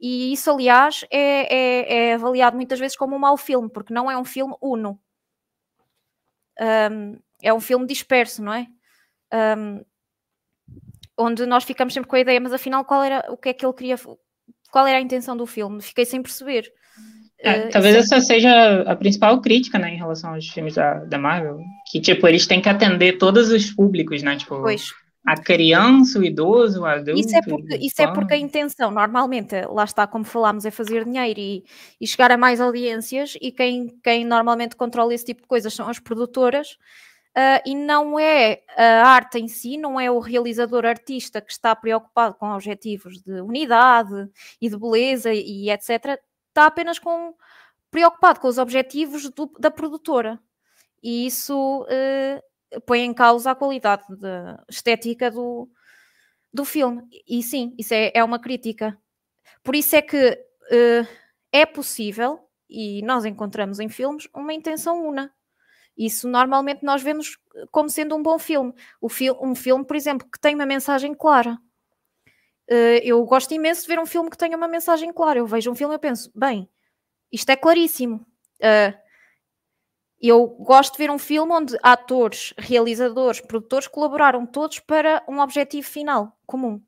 e isso, aliás, é, é, é avaliado muitas vezes como um mau filme, porque não é um filme uno um, é um filme disperso, não é? Um, onde nós ficamos sempre com a ideia, mas afinal qual era o que é que ele queria, qual era a intenção do filme? Fiquei sem perceber. É, uh, talvez é essa seja a principal crítica, né, em relação aos filmes da, da Marvel, que tipo eles têm que atender todos os públicos, né, tipo. Pois a criança, o idoso, o adulto. Isso é porque, isso é porque a intenção, normalmente, lá está, como falámos, é fazer dinheiro e, e, chegar a mais audiências, e quem, quem normalmente controla esse tipo de coisas são as produtoras, uh, e não é a arte em si, não é o realizador artista que está preocupado com objetivos de unidade e de beleza e etc. Está apenas com, preocupado com os objetivos do, da produtora. E isso. Uh, põe em causa a qualidade estética do, do filme. E sim, isso é, é uma crítica. Por isso é que uh, é possível, e nós encontramos em filmes, uma intenção una. Isso normalmente nós vemos eh, como sendo um bom filme. O fi um filme, por exemplo, que tem uma mensagem clara. Uh, eu gosto imenso de ver um filme que tenha uma mensagem clara. Eu vejo um filme e penso, bem, isto é claríssimo. Uh, eu gosto de ver um filme onde atores, realizadores, produtores colaboraram todos para um objetivo final comum.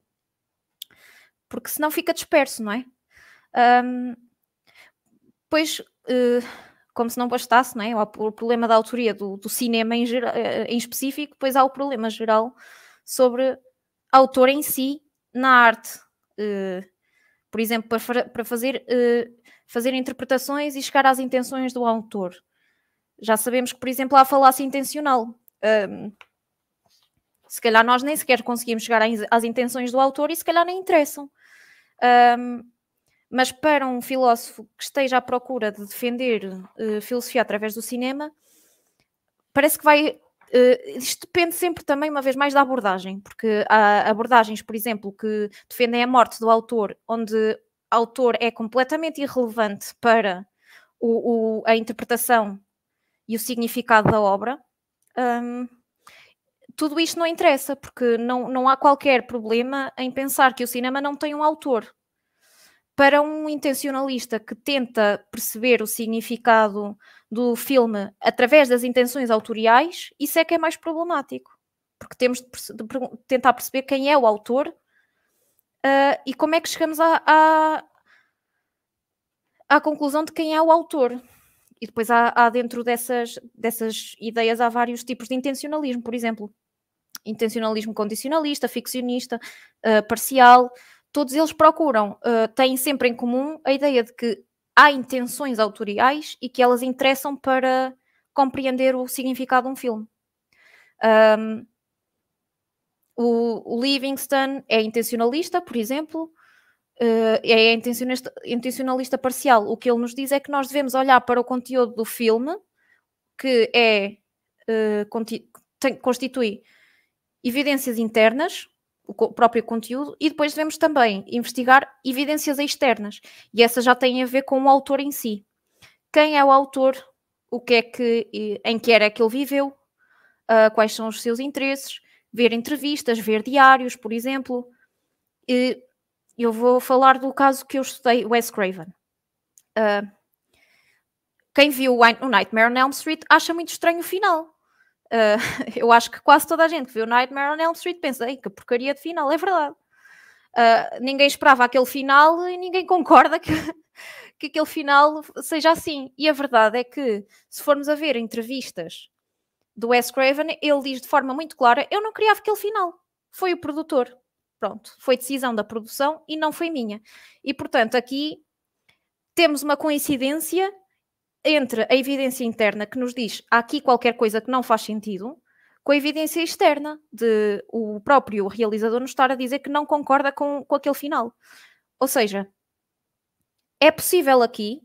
Porque senão fica disperso, não é? Um, pois, uh, como se não bastasse, não é? Há o problema da autoria do, do cinema em, geral, eh, em específico, pois há o problema geral sobre autor em si na arte. Uh, por exemplo, para, para fazer, uh, fazer interpretações e chegar às intenções do autor já sabemos que, por exemplo, há falácia intencional. Um, se calhar nós nem sequer conseguimos chegar às intenções do autor e se calhar nem interessam. Um, mas para um filósofo que esteja à procura de defender uh, filosofia através do cinema, parece que vai. Uh, isto depende sempre também, uma vez mais, da abordagem, porque há abordagens, por exemplo, que defendem a morte do autor, onde o autor é completamente irrelevante para o, o, a interpretação e o significado da obra. Um, tudo isto não interessa, porque não, não há qualquer problema em pensar que o cinema não tem um autor. Para um intencionalista que tenta perceber o significado do filme através das intenções autoriais, isso é que é mais problemático, porque temos de, perce de tentar perceber quem é o autor uh, e como é que chegamos à, à conclusão de quem é o autor e depois há, há, dentro dessas, dessas ideias há vários tipos de intencionalismo, por exemplo. Intencionalismo condicionalista, ficcionista, uh, parcial, todos eles procuram, uh, têm sempre em comum a ideia de que há intenções autoriais e que elas interessam para compreender o significado de um filme. Um, o, o Livingston é intencionalista, por exemplo, Uh, é intencionalista, intencionalista parcial. O que ele nos diz é que nós devemos olhar para o conteúdo do filme, que é uh, tem, constitui evidências internas, o co próprio conteúdo, e depois devemos também investigar evidências externas. E essas já têm a ver com o autor em si. Quem é o autor? O que é que, em que era que ele viveu? Uh, quais são os seus interesses? Ver entrevistas, ver diários, por exemplo. E eu vou falar do caso que eu estudei, Wes Craven. Uh, quem viu o Nightmare on Elm Street acha muito estranho o final. Uh, eu acho que quase toda a gente que viu Nightmare on Elm Street pensa, Ei, que porcaria de final, é verdade. Uh, ninguém esperava aquele final e ninguém concorda que, que aquele final seja assim. E a verdade é que, se formos a ver entrevistas do Wes Craven, ele diz de forma muito clara: Eu não criava aquele final, foi o produtor. Pronto, foi decisão da produção e não foi minha. E portanto, aqui temos uma coincidência entre a evidência interna que nos diz há aqui qualquer coisa que não faz sentido, com a evidência externa de o próprio realizador nos estar a dizer que não concorda com, com aquele final. Ou seja, é possível aqui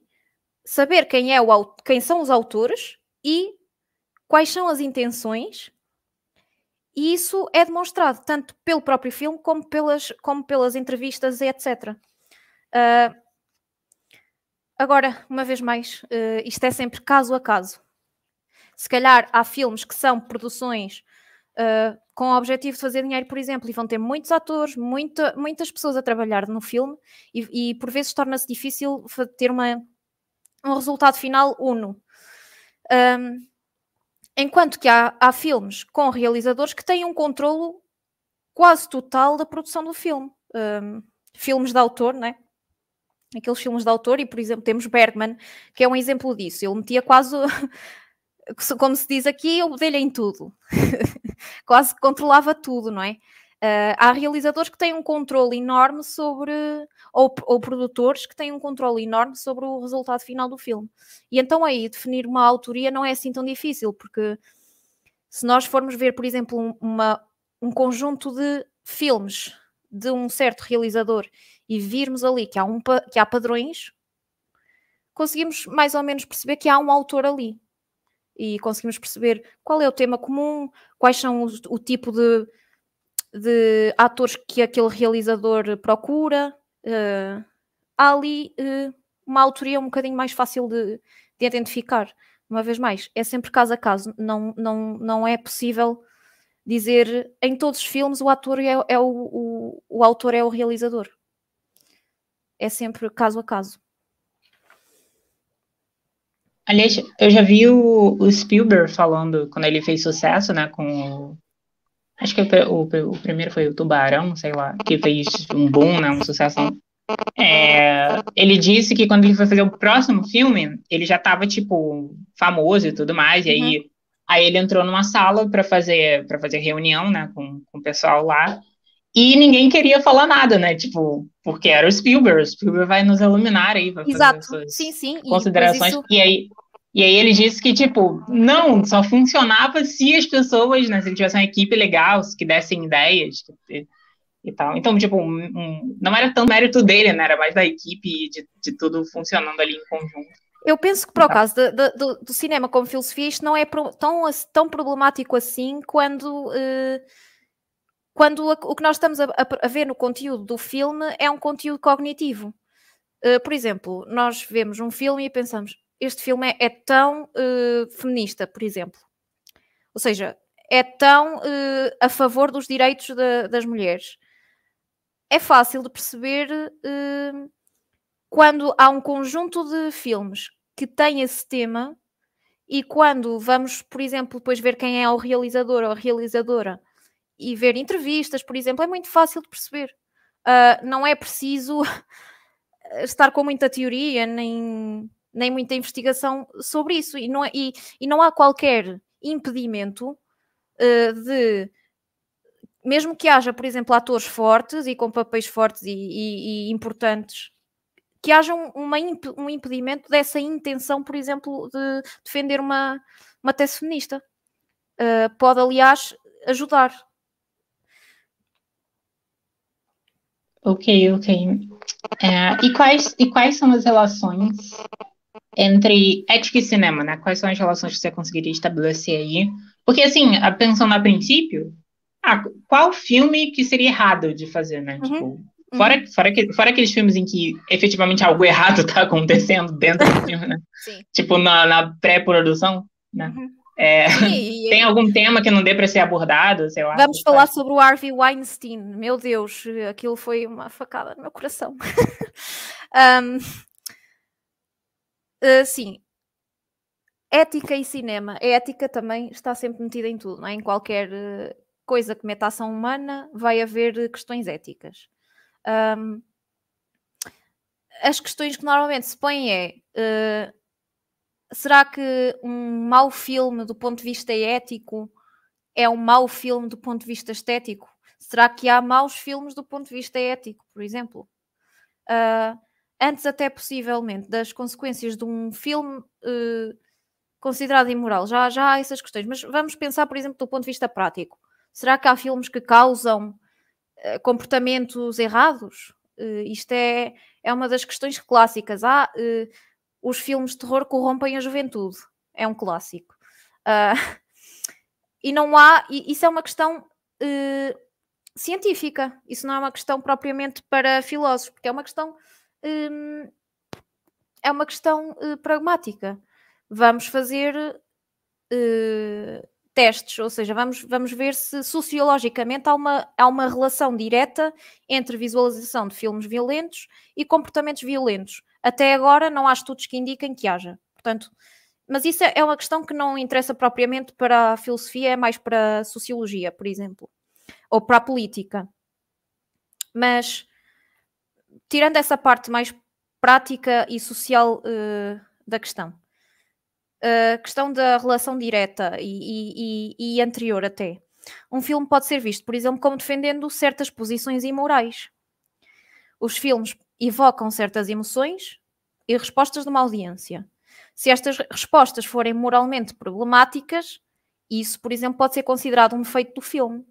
saber quem, é o, quem são os autores e quais são as intenções e isso é demonstrado tanto pelo próprio filme como pelas, como pelas entrevistas e etc. Uh, ah, agora, uma vez mais, uh, isto é sempre caso a caso. Se calhar há filmes que são produções uh, com o objetivo de fazer dinheiro, por exemplo, e vão ter muitos atores, muita, muitas pessoas a trabalhar no filme, e, e por vezes torna-se difícil ter uma, um resultado final uno. Um, Enquanto que há, há filmes com realizadores que têm um controlo quase total da produção do filme. Um, filmes de autor, né? Aqueles filmes de autor, e por exemplo temos Bergman, que é um exemplo disso. Ele metia quase, como se diz aqui, eu dei-lhe em tudo. quase controlava tudo, não é? Uh, há realizadores que têm um controle enorme sobre, ou, ou, produtores que têm um controle enorme sobre o resultado final do filme. E então aí definir uma autoria não é assim tão difícil, porque se nós formos ver, por exemplo, uma, um conjunto de filmes de um certo realizador e virmos ali que há, um, que há padrões, conseguimos mais ou menos perceber que há um autor ali. E conseguimos perceber qual é o tema comum, quais são o tipo de de atores que aquele realizador procura. Uh, há ali uh, uma autoria um bocadinho mais fácil de, de, identificar. Uma vez mais, é sempre caso a caso, não, não, não é possível dizer em todos os filmes o ator é, é o, o, o autor é o realizador. É sempre caso a caso. Aliás, eu já vi o, o, Spielberg falando quando ele fez sucesso, né, com Acho que o, o, o, primeiro foi o Tubarão, sei lá, que fez um boom, né, um sucesso. É, ele disse que quando ele foi fazer o próximo filme, ele já estava tipo, famoso e tudo mais, e uhum. aí, aí ele entrou numa sala para fazer, pra fazer reunião, né, com, com o pessoal lá, e ninguém queria falar nada, né, tipo, porque era o Spielberg, o Spielberg vai nos iluminar aí, vai fazer Exato. Sim, sim. considerações, e, isso... e aí e aí ele disse que, tipo, não, só funcionava se as pessoas, né, se tivesse uma equipe legal, que dessem ideias e, e tal. Então, tipo, um, um, não era tão mérito dele, né, era mais da equipe de, de tudo funcionando ali em conjunto. Eu penso que, por tá. acaso, do, do, do, cinema como filosofia, isto não é tão, tão problemático assim quando... Eh, quando o que nós estamos a, a, ver no conteúdo do filme é um conteúdo cognitivo. Uh, por exemplo, nós vemos um filme e pensamos: este filme é, é tão uh, feminista, por exemplo. Ou seja, é tão uh, a favor dos direitos de, das mulheres. É fácil de perceber uh, quando há um conjunto de filmes que tem esse tema e quando vamos, por exemplo, depois ver quem é o realizador ou a realizadora e ver entrevistas, por exemplo, é muito fácil de perceber. Ah, não é preciso estar com muita teoria, nem nem muita investigação sobre isso. E não, é, e, e não há qualquer impedimento uh, de. Mesmo que haja, por exemplo, atores fortes e com papéis fortes e, e, e importantes, que haja um, uma, um impedimento dessa intenção, por exemplo, de defender uma, uma tese feminista. Uh, pode, aliás, ajudar. Ok, ok. É, e, quais, e quais são as relações entre ética e cinema, né? Quais são as relações que você conseguiria estabelecer aí? Porque, assim, a pensando a princípio, ah, qual filme que seria errado de fazer, né? Uhum. Tipo, uhum. Fora, fora, que, fora aqueles filmes em que efetivamente algo errado tá acontecendo dentro do filme, né? Sim. Tipo, na, na pré-produção, né? Uhum. É, Sim, tem algum tema que não dê para ser abordado, sei lá. Vamos falar sobre o Harvey Weinstein. Meu Deus, aquilo foi uma facada no meu coração. um, Assim, ética e cinema. A ética também está sempre metida em tudo, não é? Em qualquer ah, coisa que meta ação humana, vai haver ah, questões éticas. Um, as questões que normalmente se põem é: uh, será que um mau filme do ponto de vista ético é um mau filme do ponto de vista estético? Será que há maus filmes do ponto de vista ético, por exemplo? Uh, antes até possivelmente das consequências de um filme uh, considerado imoral. Já, já há essas questões, mas vamos pensar, por exemplo, do ponto de vista prático. Será que há filmes que causam uh, comportamentos errados? Uh, isto é, é uma das questões clássicas. Há os filmes de terror corrompem a juventude. É um clássico. Ah, e não há... E, isso é uma questão científica. Isso não é uma questão propriamente para filósofos, porque é uma questão hum, é uma questão uh, pragmática. Vamos fazer uh, testes, ou seja, vamos, vamos ver se sociologicamente há uma, há uma relação direta entre visualização de filmes violentos e comportamentos violentos. Até agora não há estudos que indiquem que haja. Portanto, mas isso é, é uma questão que não interessa propriamente para a filosofia, é mais para a sociologia, por exemplo, ou para a política. Mas tirando essa parte mais prática e social uh, da questão, a uh, eh, questão da relação direta e, e, e, anterior até, um filme pode ser visto, por exemplo, como defendendo certas posições imorais. Os filmes evocam certas emoções e respostas de uma audiência. Se estas respostas forem moralmente problemáticas, isso, por exemplo, pode ser considerado um defeito do filme.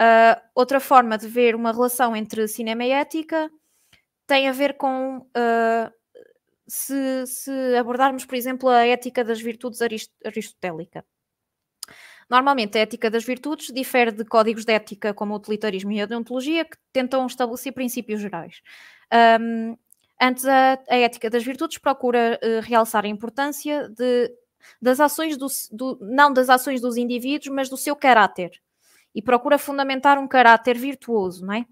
Uh, outra forma de ver uma relação entre cinema e ética tem a ver com uh, se, se, abordarmos, por exemplo, a ética das virtudes arist aristotélica. Normalmente, a ética das virtudes difere de códigos de ética como o utilitarismo e a deontologia, que tentam estabelecer princípios gerais. Um, antes, a, a, ética das virtudes procura uh, realçar a importância de, das ações do, do, não das ações dos indivíduos, mas do seu caráter e procura fundamentar um caráter virtuoso, não é?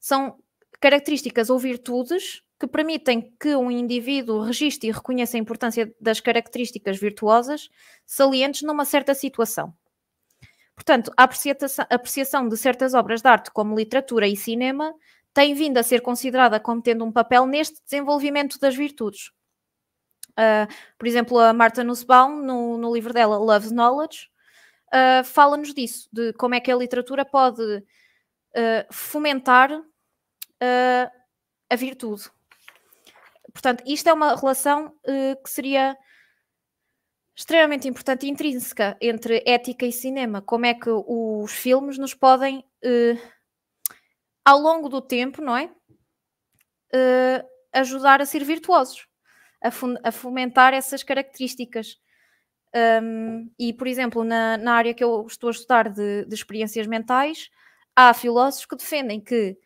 São características ou virtudes que permitem que um indivíduo registre e reconheça a importância das características virtuosas salientes numa certa situação. Portanto, a apreciação de certas obras de arte, como literatura e cinema, tem vindo a ser considerada como tendo um papel neste desenvolvimento das virtudes. Uh, por exemplo, a Marta Nussbaum, no, no livro dela Love's Knowledge, eh, fala-nos disso, de como é que a literatura pode uh, fomentar uh, a virtude. Portanto, isto é uma relação que seria extremamente importante e intrínseca entre ética e cinema. Como é que os filmes nos podem, ao longo do tempo, não é? ajudar a ser virtuosos, a, a fomentar essas características um, e, por exemplo, na, na, área que eu estou a estudar de, de experiências mentais, há filósofos que defendem que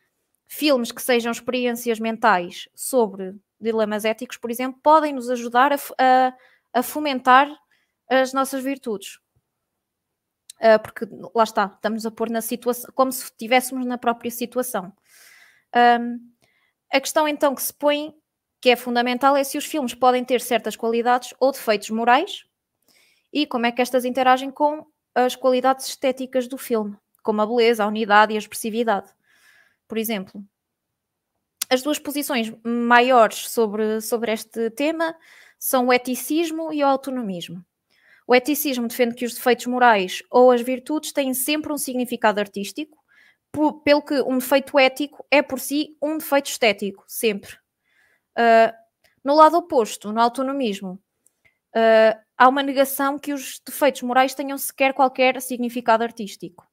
filmes que sejam experiências mentais sobre dilemas éticos, por exemplo, podem nos ajudar a, a, a fomentar as nossas virtudes. Uh, porque lá está, estamos a pôr na situação, como se estivéssemos na própria situação. Um, a questão então que se põe, que é fundamental, é se os filmes podem ter certas qualidades ou defeitos morais e como é que estas interagem com as qualidades estéticas do filme, como a beleza, a unidade e a expressividade, por exemplo. As duas posições maiores sobre, sobre este tema são o eticismo e o autonomismo. O eticismo defende que os defeitos morais ou as virtudes têm sempre um significado artístico, pelo que um defeito ético é por si um defeito estético, sempre. Uh, no lado oposto, no autonomismo, há uma negação que os defeitos morais tenham sequer qualquer significado artístico.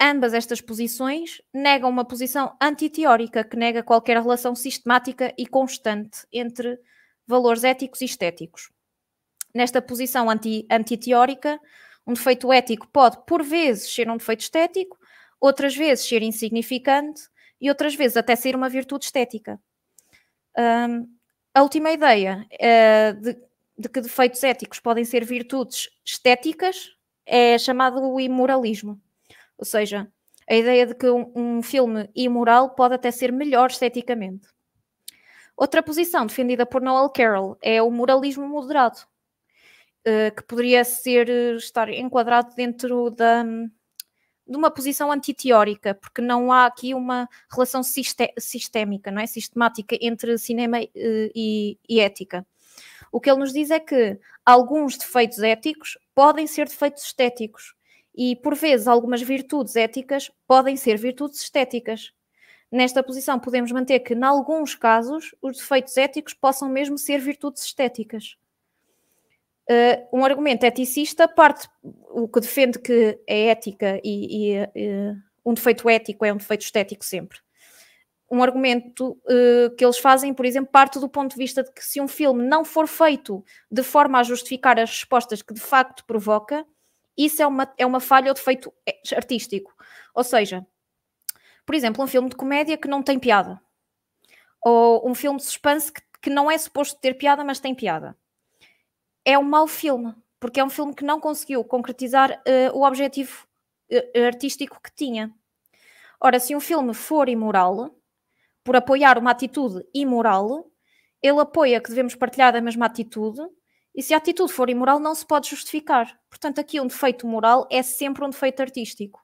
Ambas estas posições negam uma posição antiteórica que nega qualquer relação sistemática e constante entre valores éticos e estéticos. Nesta posição anti, antiteórica, um defeito ético pode, por vezes, ser um defeito estético, outras vezes ser insignificante e outras vezes até ser uma virtude estética. Um, a última ideia uh, de, de que defeitos éticos podem ser virtudes estéticas é chamado o imoralismo. Ou seja, a ideia de que um, um, filme imoral pode até ser melhor esteticamente. Outra posição defendida por Noel Carroll é o moralismo moderado, eh, que poderia ser eh, estar enquadrado dentro da, de uma posição antiteórica, porque não há aqui uma relação sistémica, não é? sistemática entre cinema eh, e, e ética. O que ele nos diz é que alguns defeitos éticos podem ser defeitos estéticos e, por vezes, algumas virtudes éticas podem ser virtudes estéticas. Nesta posição, podemos manter que, em alguns casos, os defeitos éticos possam mesmo ser virtudes estéticas. Uh, um argumento eticista parte o que defende que é ética e, e, e uh, um defeito ético é um defeito estético sempre um argumento uh, que eles fazem, por exemplo, parte do ponto de vista de que se um filme não for feito de forma a justificar as respostas que de facto provoca, isso é uma, é uma falha ou defeito eh, artístico. Ou seja, por exemplo, um filme de comédia que não tem piada, ou um filme de suspense que, que não é suposto ter piada, mas tem piada. É um mau filme, porque é um filme que não conseguiu concretizar uh, o objetivo uh, artístico que tinha. Ora, se um filme for imoral, por apoiar uma atitude imoral, ele apoia que devemos partilhar a mesma atitude, e se a atitude for imoral, não se pode justificar. Portanto, aqui um defeito moral é sempre um defeito artístico.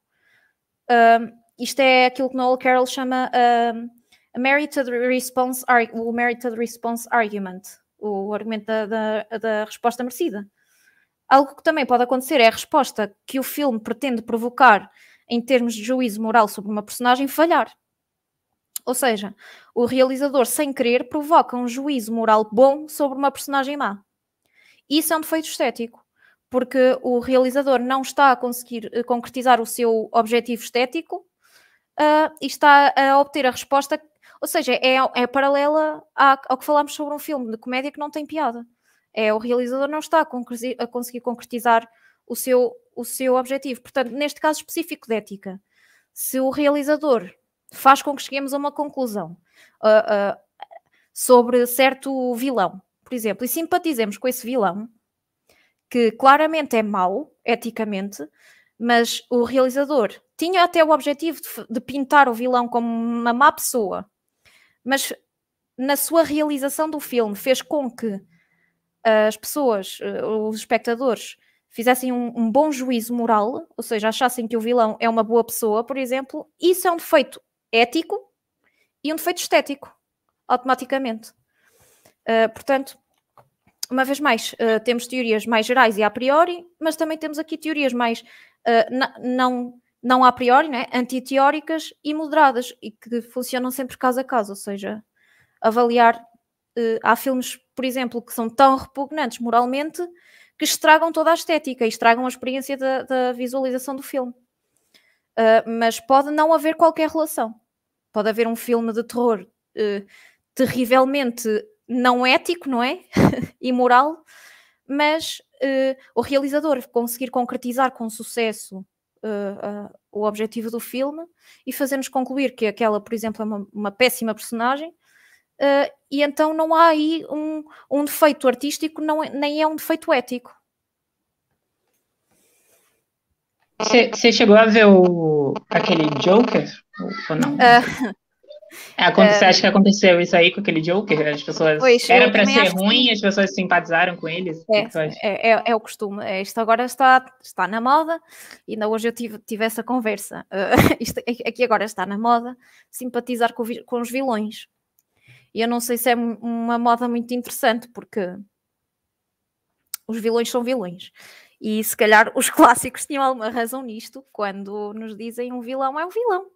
Uh, isto é aquilo que Noel Carroll chama uh, a merited response, o merited response argument, o argumento da, da, da resposta merecida. Algo que também pode acontecer é a resposta que o filme pretende provocar em termos de juízo moral sobre uma personagem falhar. Ou seja, o realizador, sem querer, provoca um juízo moral bom sobre uma personagem má. Isso é um defeito estético, porque o realizador não está a conseguir eh, concretizar o seu objetivo estético uh, e está a obter a resposta. Ou seja, é, é paralela ao que falámos sobre um filme de comédia que não tem piada. É o realizador não está a, concre a conseguir concretizar o seu, o seu objetivo. Portanto, neste caso específico de ética, se o realizador faz com que cheguemos a uma conclusão uh, uh, sobre certo vilão, por exemplo, e simpatizemos com esse vilão, que claramente é mau, eticamente, mas o realizador tinha até o objetivo de, de pintar o vilão como uma má pessoa, mas na sua realização do filme fez com que ah, as pessoas, os espectadores, fizessem um, um, bom juízo moral, ou seja, achassem que o vilão é uma boa pessoa, por exemplo, isso é um defeito ético e um defeito estético, automaticamente. Uh, portanto, uma vez mais, uh, temos teorias mais gerais e a priori, mas também temos aqui teorias mais uh, não, não a priori, né? antiteóricas e moderadas, e que funcionam sempre caso a caso, ou seja, avaliar. há filmes, por exemplo, que são tão repugnantes moralmente que estragam toda a estética e estragam a experiência da, da visualização do filme uh, mas pode não haver qualquer relação. Pode haver um filme de terror uh, terrivelmente não ético, não é? Imoral, mas uh, o realizador conseguir concretizar com sucesso Uh, uh, o objetivo do filme e fazer-nos concluir que aquela, por exemplo, é uma, uma péssima personagem. Uh, e então não há aí um, um defeito artístico, não, é, nem é um defeito ético. Você chegou a ver o, aquele Joker? Ou não? É. É, é, você acha que aconteceu isso aí com aquele Joker? As pessoas pois, era para ser ruim que... as pessoas simpatizaram com eles? É, é, é, é, o costume. É, isto agora está, está na moda. Ainda hoje eu tive, tive essa conversa. Uh, isto, aqui agora está na moda simpatizar com, com os vilões. E eu não sei se é uma moda muito interessante, porque os vilões são vilões. E se calhar os clássicos tinham alguma razão nisto, quando nos dizem um vilão é um vilão.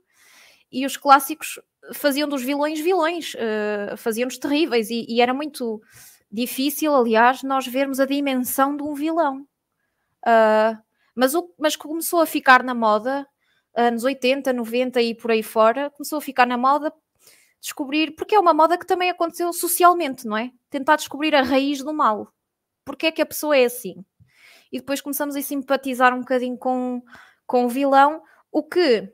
E os clássicos faziam dos vilões vilões, uh, faziam-nos terríveis, e, e, era muito difícil, aliás, nós vermos a dimensão de um vilão. Uh, mas, o, mas começou a ficar na moda, anos 80, 90 e por aí fora, começou a ficar na moda descobrir, porque é uma moda que também aconteceu socialmente, não é? Tentar descobrir a raiz do mal. Porquê é que a pessoa é assim? e depois começamos a simpatizar um bocadinho com, com o vilão, o que,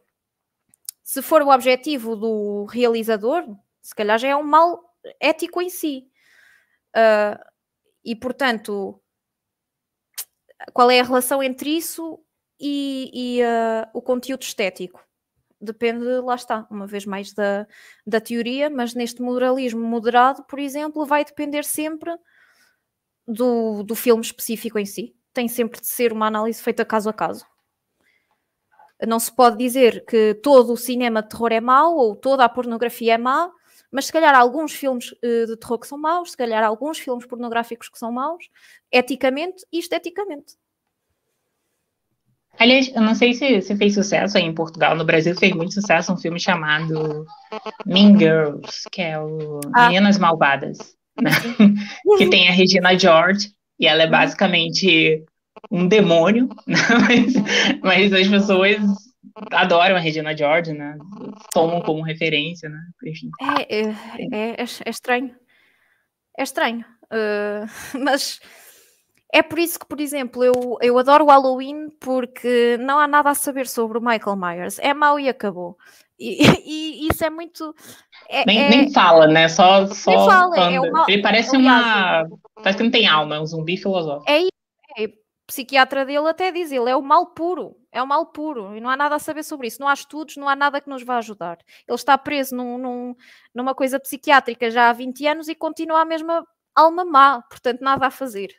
se for o objetivo do realizador, se calhar já é um mal ético em si. Uh, e portanto, qual é a relação entre isso e, e uh, o conteúdo estético? Depende, lá está, uma vez mais da, da teoria, mas neste moralismo moderado, por exemplo, vai depender sempre do, do filme específico em si tem sempre de ser uma análise feita caso a caso. Não se pode dizer que todo o cinema de terror é mau ou toda a pornografia é má, mas se calhar há alguns filmes eh, de terror que são maus, se calhar há alguns filmes pornográficos que são maus, eticamente e esteticamente. Aliás, eu não sei se, se fez sucesso aí em Portugal, no Brasil fez muito sucesso um filme chamado Mean Girls, que é o ah. Meninas Malvadas, né? que tem a Regina George, e ela é uhum. basicamente um demônio, né? mas, mas as pessoas adoram a Regina George, né? Tomam como referência, né? Enfim. É, é, é, é, é estranho. É estranho. Uh, mas é por isso que, por exemplo, eu, eu adoro o Halloween porque não há nada a saber sobre o Michael Myers. É mau e acabou. E, e, isso é muito. É, nem, é, nem, fala, né? Só. só nem fala, é uma, ele parece é uma. parece que não tem alma, é um zumbi filosófico. É, é, o psiquiatra dele até diz: ele é o mal puro, é o mal puro, e não há nada a saber sobre isso, não há estudos, não há nada que nos vá ajudar. Ele está preso num, num, numa coisa psiquiátrica já há 20 anos e continua a mesma alma má, portanto, nada a fazer.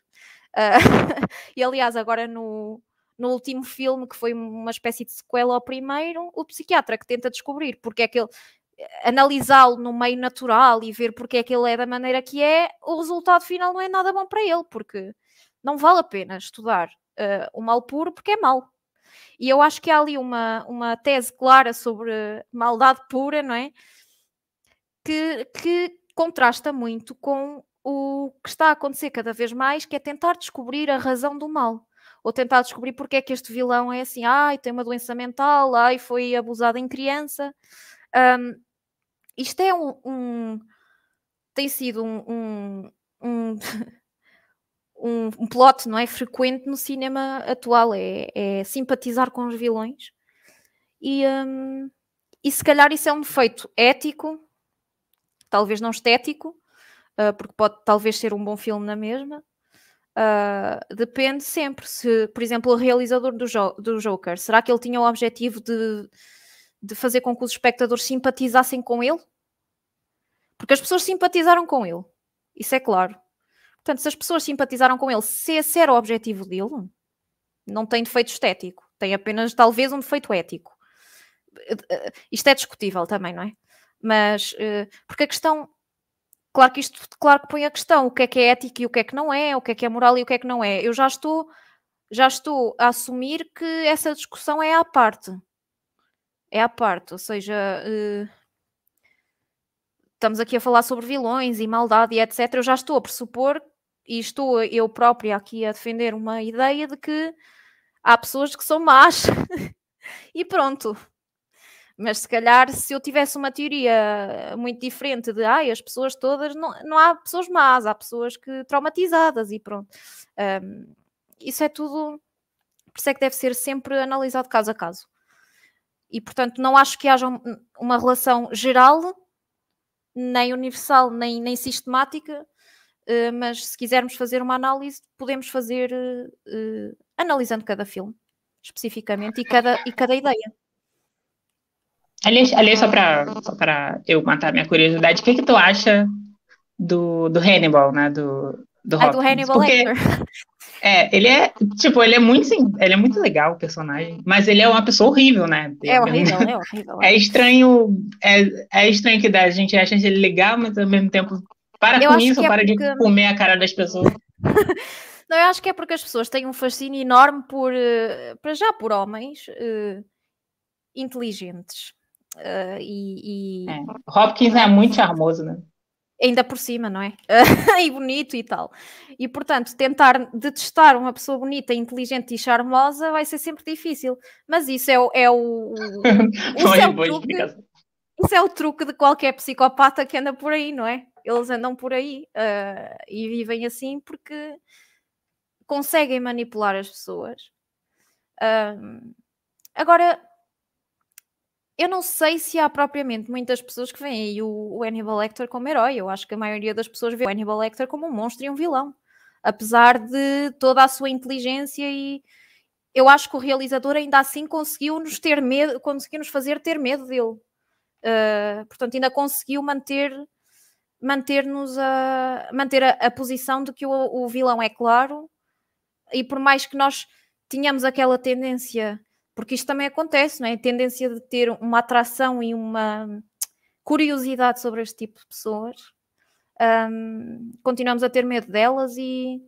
Uh, e aliás, agora no, no último filme, que foi uma espécie de sequela ao primeiro, o psiquiatra que tenta descobrir porque é que ele eh, analisá-lo no meio natural e ver porque é que ele é da maneira que é, o resultado final não é nada bom para ele, porque não vale a pena estudar uh, o mal puro porque é mal. E eu acho que há ali uma, uma tese clara sobre maldade pura, não é? Que, que contrasta muito com o que está a acontecer cada vez mais, que é tentar descobrir a razão do mal ou tentar descobrir porque é que este vilão é assim, ai, tem uma doença mental, ai, foi abusado em criança. Um, isto é um, um, tem sido um, um, um, um plot, não é? Frequente no cinema atual, é, é simpatizar com os vilões. E, um, e se calhar isso é um defeito ético, talvez não estético, uh, porque pode talvez ser um bom filme na mesma, Uh, depende sempre se, por exemplo, o realizador do, jo do Joker, será que ele tinha o objetivo de, de fazer com que os espectadores simpatizassem com ele? Porque as pessoas simpatizaram com ele, isso é claro. Portanto, se as pessoas simpatizaram com ele, se esse era o objetivo dele, não tem defeito estético, tem apenas talvez um defeito ético. Eh, eh, isto é discutível também, não é? Mas, eh, porque a questão Claro que isto claro que põe a questão o que é que é ético e o que é que não é, o que é que é moral e o que é que não é. Eu já estou, já estou a assumir que essa discussão é à parte. É à parte, ou seja, uh, estamos aqui a falar sobre vilões e maldade e etc. Eu já estou a pressupor e estou eu própria aqui a defender uma ideia de que há pessoas que são más e pronto. Mas se calhar, se eu tivesse uma teoria muito diferente de ai, as pessoas todas, não, não há pessoas más, há pessoas que traumatizadas e pronto. Um, isso é tudo, por isso é que deve ser sempre analisado caso a caso. E portanto, não acho que haja uma relação geral, nem universal, nem, nem sistemática, uh, mas se quisermos fazer uma análise, podemos fazer uh, analisando cada filme especificamente e cada, e cada ideia. Aliás, é só para ah. eu matar minha curiosidade, o que, que tu acha do, do Hannibal, né? Do, do, é do Hannibal Porque, É, ele é, tipo, ele é muito, sim, ele é muito legal o personagem, mas ele é uma pessoa horrível, né? É horrível, é horrível. É, é, estranho, é, é estranho que dá, a gente acha ele legal, mas ao mesmo tempo para eu com isso, é para é porque... de comer a cara das pessoas. Não, eu acho que é porque as pessoas têm um fascínio enorme por, eh, para já, por homens uh, inteligentes. Uh, e, e... É. Hopkins é muito charmoso, né? Ainda por cima, não é? e bonito e tal. E portanto, tentar detestar uma pessoa bonita, inteligente e charmosa vai ser sempre difícil. Mas isso é, o. É o, isso, é o truque, isso é o truque de qualquer psicopata que anda por aí, não é? Eles andam por aí uh, e vivem assim porque conseguem manipular as pessoas. Uh, agora, eu não sei se há propriamente muitas pessoas que veem aí o, o Hannibal Lecter como herói. Eu acho que a maioria das pessoas vê o Hannibal Lecter como um monstro e um vilão, apesar de toda a sua inteligência e eu acho que o realizador ainda assim conseguiu nos ter medo, conseguiu nos fazer ter medo dele. Uh, portanto, ainda conseguiu manter manter-nos a manter a, a, posição de que o, o vilão é claro e por mais que nós tínhamos aquela tendência porque isto também acontece, não é? A tendência de ter uma atração e uma curiosidade sobre este tipo de pessoas. Um, continuamos a ter medo delas e,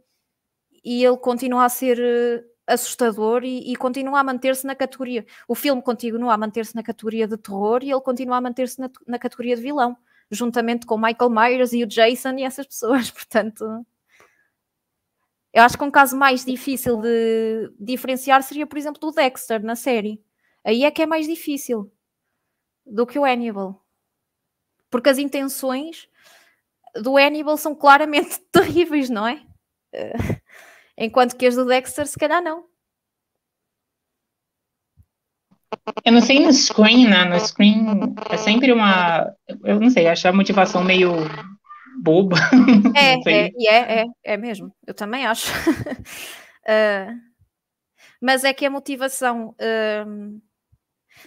e ele continua a ser eh, assustador e, e continua a manter-se na categoria. O filme continua a manter-se na categoria de terror e ele continua a manter-se na, na, categoria de vilão, juntamente com Michael Myers e o Jason e essas pessoas. Portanto, eu acho que um caso mais difícil de diferenciar seria, por exemplo, do Dexter na série. Aí é que é mais difícil do que o Hannibal. Porque as intenções do Hannibal são claramente terríveis, não é? Eh, enquanto que as do Dexter, se calhar, não. Eu não sei no screen, né? No screen é sempre uma. Eu não sei, acho a motivação meio boba. É, é, é, é, é mesmo. Eu também acho. uh, mas é que a motivação uh,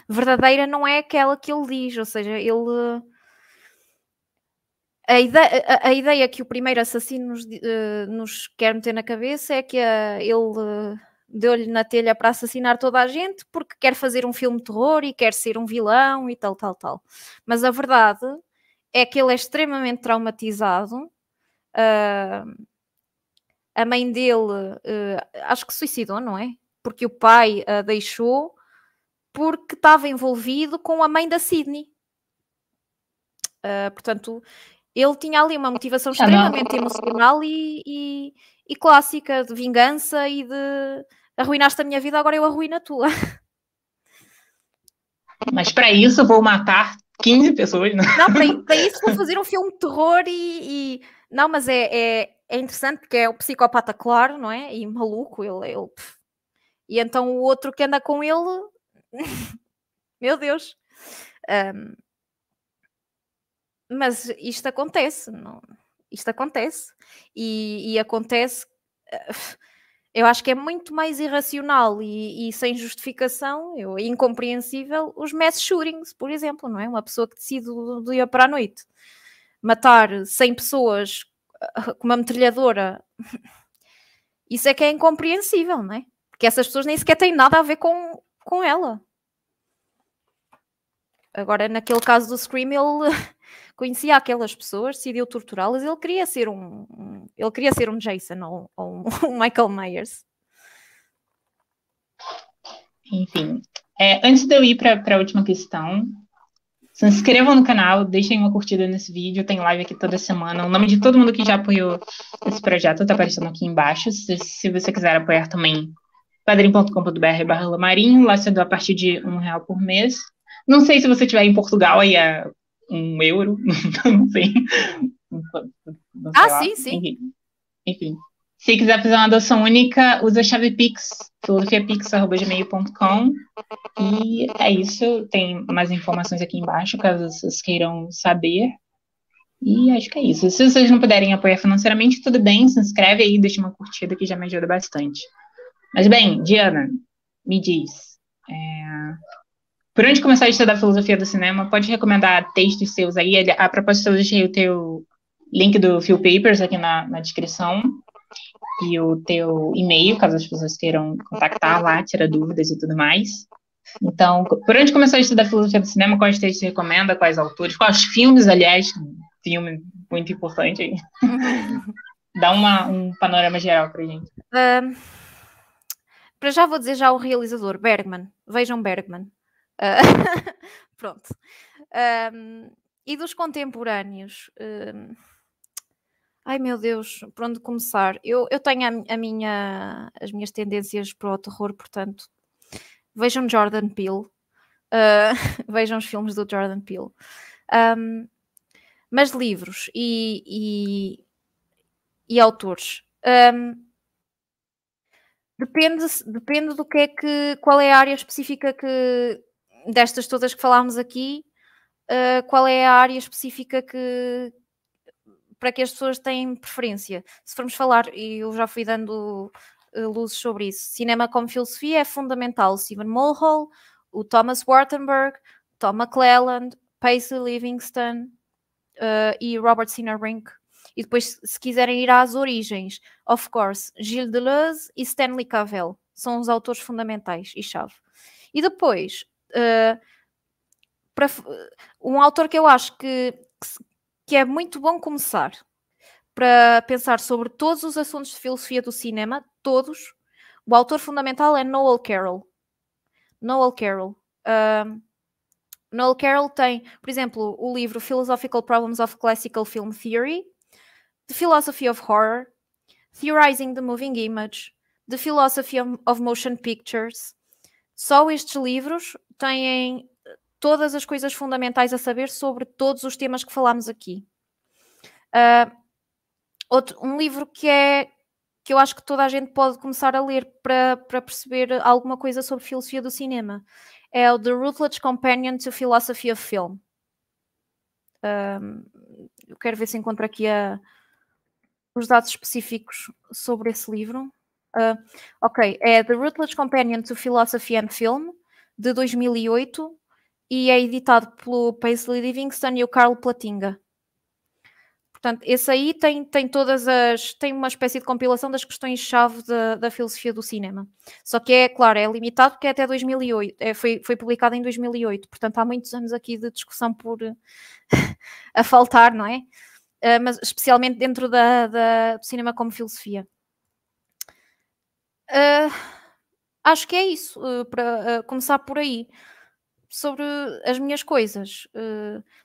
verdadeira não é aquela que ele diz, ou seja, ele. A ideia, a, ideia que o primeiro assassino nos, uh, nos, quer meter na cabeça é que eh, ele deu-lhe na telha para assassinar toda a gente porque quer fazer um filme de terror e quer ser um vilão e tal, tal, tal. Mas a verdade é que ele é extremamente traumatizado. Uh, a mãe dele, uh, acho que suicidou, não é? Porque o pai a deixou porque estava envolvido com a mãe da Sidney. Uh, ah, portanto, ele tinha ali uma motivação extremamente emocional e, e, e, clássica de vingança e de arruinaste a minha vida, agora eu arruino a tua. Mas para isso vou matar 15 pessoas, né? Não, para, para isso vou fazer um filme de terror e. e... Não, mas é, é, é, interessante porque é o psicopata claro, não é? E maluco, ele. ele... E então o outro que anda com ele. Meu Deus! Um... Mas isto acontece, não? Isto acontece. E, e acontece. Eh, eu acho que é muito mais irracional e, e sem justificação, eu, incompreensível, os mass shootings, por exemplo, não é? Uma pessoa que decide do dia para a noite matar 100 pessoas ah, com uma metralhadora, isso é que é incompreensível, não é? Porque essas pessoas nem sequer têm nada a ver com, com ela. Agora, naquele caso do Scream, ele conhecia aquelas pessoas, decidiu torturá-las, ele queria ser um, um, ele queria ser um Jason ou, ou um Michael Myers. Enfim, é, antes de eu ir para a última questão, se inscrevam no canal, deixem uma curtida nesse vídeo, tem live aqui toda semana. O nome de todo mundo que já apoiou esse projeto está aparecendo aqui embaixo. Se, se você quiser apoiar também, padrim.com.br barra Lamarinho, lá você doa a partir de um real por mês. Não sei se você estiver em Portugal, aí a um euro, não sei. Não sei ah, lá. sim, sim. Enfim. Enfim. Se quiser fazer uma adoção única, usa a chave Pix, filosofiapix.gmail.com. E é isso. Tem mais informações aqui embaixo, caso vocês queiram saber. E acho que é isso. Se vocês não puderem apoiar financeiramente, tudo bem, se inscreve aí, deixa uma curtida que já me ajuda bastante. Mas bem, Diana, me diz. É, por onde começar a estudar filosofia do cinema? Pode recomendar textos seus aí. A propósito, eu é deixei o teu link do Phil Papers aqui na, na descrição e o teu e-mail, caso as pessoas queiram contactar lá, tirar dúvidas e tudo mais. Então, por onde começar a estudar filosofia do cinema? Quais textos você recomenda? Quais autores? Quais filmes, aliás? Filme muito importante aí. Dá uma, um panorama geral para a gente. Um, para já vou dizer já o realizador, Bergman. Vejam Bergman. Ah, pronto. Um, e dos contemporâneos. Um, ai meu Deus, por onde começar? Eu, eu tenho a, a, minha, as minhas tendências para o terror, portanto, vejam Jordan Peele, uh, vejam os filmes do Jordan Peele. Um, mas livros e, e, e autores. Um, depende, depende do que é que. qual é a área específica que, destas todas que falámos aqui, uh, qual é a área específica que para que as pessoas têm preferência? Se formos falar, e eu já fui dando uh, luzes sobre isso, cinema como filosofia é fundamental. Stephen Mulhall, o Thomas Wartenberg, Tom McClelland, Paisley Livingston uh, e Robert Sinnerbrink. E depois, se quiserem ir às origens, of course, Gilles Deleuze e Stanley Cavell são os autores fundamentais e chave. E depois, eh, para, um autor que eu acho que, que, que é muito bom começar para pensar sobre todos os assuntos de filosofia do cinema, todos. O autor fundamental é Noel Carroll. Noel Carroll. Um, Noel Carroll tem, por exemplo, o livro Philosophical Problems of Classical Film Theory, The Philosophy of Horror, Theorizing the Moving Image, The Philosophy of Motion Pictures, só estes livros têm eh, todas as coisas fundamentais a saber sobre todos os temas que falámos aqui. Uh, outro, um livro que é que eu acho que toda a gente pode começar a ler para, para perceber alguma coisa sobre filosofia do cinema. É o The Rutledge Companion to Philosophy of Film. Um, ah, eu quero ver se encontro aqui a, ah, os dados específicos sobre esse livro. Uh, ok, é The Rutledge Companion to Philosophy and Film, de 2008, e é editado pelo Paisley Livingston e o Carl Platinga. Portanto, esse aí tem, tem todas as. tem uma espécie de compilação das questões-chave da, da, filosofia do cinema. Só que é, claro, é limitado porque é até 2008. É, foi, foi publicado em 2008. Portanto, há muitos anos aqui de discussão por. a faltar, não é? Uh, mas especialmente dentro da, da, do cinema como filosofia. Uh, acho que é isso, uh, para uh, começar por aí. Sobre as minhas coisas.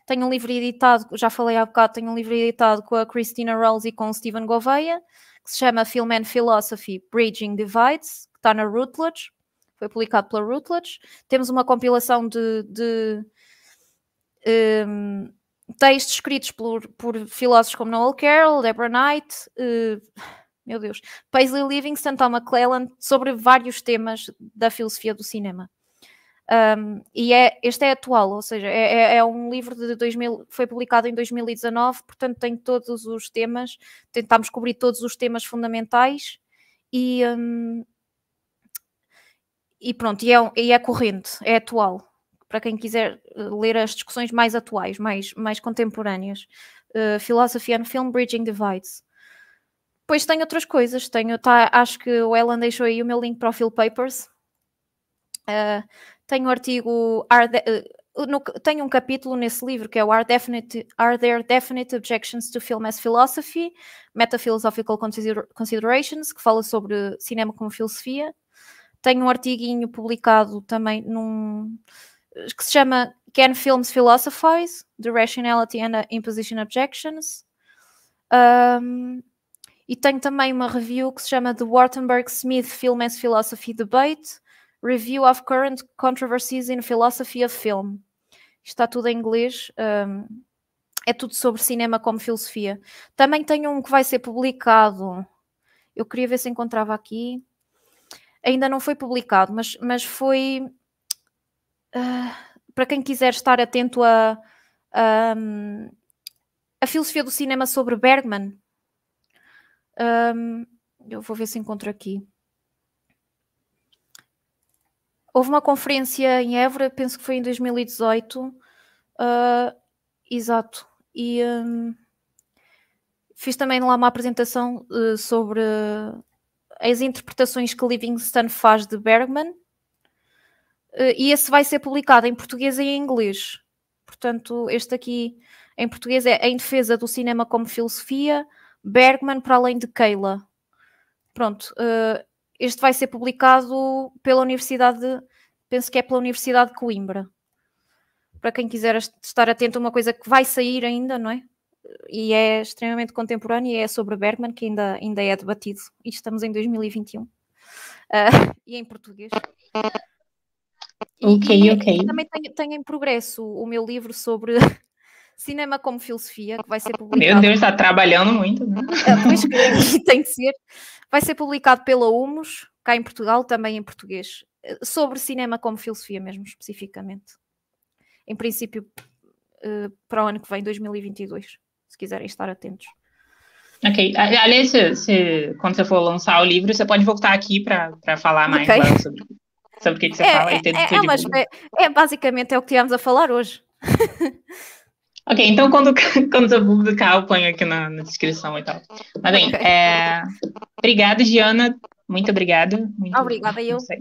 tenho um livro editado, já falei há bocado, tenho um livro editado com a Christina Rawls e com o Stephen Gouveia, que se chama Film and Philosophy Bridging Divides, que está na Routledge, foi publicado pela Routledge. Temos uma compilação de, de um, textos escritos por, por filósofos como Noel Carroll, Deborah Knight, uh, meu Deus, Paisley Livingston, Tom McClellan, sobre vários temas da filosofia do cinema. Um, e é, este é atual, ou seja, é, é, é um livro de 2000, foi publicado em 2019, portanto tem todos os temas, tentámos cobrir todos os temas fundamentais e, um, e pronto, e é, e é corrente, é atual, para quem quiser uh, ler as discussões mais atuais, mais, mais contemporâneas. Uh, Philosophy and Film Bridging Divides. Pois tenho outras coisas. Tenho, tá, acho que o Ellen deixou aí o meu link para o Phil Papers. Uh, tenho um artigo. uh, no, tenho um capítulo nesse livro que é o Are, definite, Are There Definite Objections to Film as Philosophy? Metaphilosophical Considerations, que fala sobre cinema como filosofia. Tenho um artiguinho publicado também num que se chama Can Films Philosophize? The Rationality and Imposition Objections. Um, e tenho também uma review que se chama The Wartenberg Smith Film as Philosophy Debate, Review of Current Controversies in Philosophy of Film. Está tudo em inglês, um, é tudo sobre cinema como filosofia. Também tenho um que vai ser publicado. Eu queria ver se encontrava aqui. Ainda não foi publicado, mas, mas foi. Uh, para quem quiser estar atento a, a, hum, a filosofia do cinema sobre Bergman, um, eu vou ver se encontro aqui. Houve uma conferência em Évora, penso que foi em 2018, uh, ah, exato, e um, fiz também lá uma apresentação uh, sobre as interpretações que Livingston faz de Bergman, uh, e esse vai ser publicado em português e em inglês. Portanto, este aqui em português é Em Defesa do Cinema como Filosofia, Bergman, para além de Keila. Pronto, uh, este vai ser publicado pela Universidade, de, penso que é pela Universidade de Coimbra. Para quem quiser estar atento a uma coisa que vai sair ainda, não é? E é extremamente contemporânea e é sobre Bergman, que ainda, ainda é debatido. E estamos em 2021. Uh, eh, e em português. Ok, e, ok. E também tenho, tenho, em progresso o meu livro sobre Cinema como Filosofia, que vai ser publicado. Meu Deus, está trabalhando muito, né? é? pois que tem de ser. Vai ser publicado pela Humus, cá em Portugal, também em português. Eh, sobre cinema como filosofia, mesmo, especificamente. Em princípio, eh, para o ano que vem, 2022, se quiserem estar atentos. Ok. Aliás, se, se, quando você for lançar o livro, você pode voltar aqui para falar mais okay. sobre, sobre o que, que você é, fala. É, e ter, que é, é mas, é, é, basicamente é o que tínhamos a falar hoje. Ok, então quando, quando eu publicar, eu ponho aqui na, na descrição e tal. Mas bem, é... obrigada, Giana. Muito obrigada. Muito... Obrigada, eu. Não sei,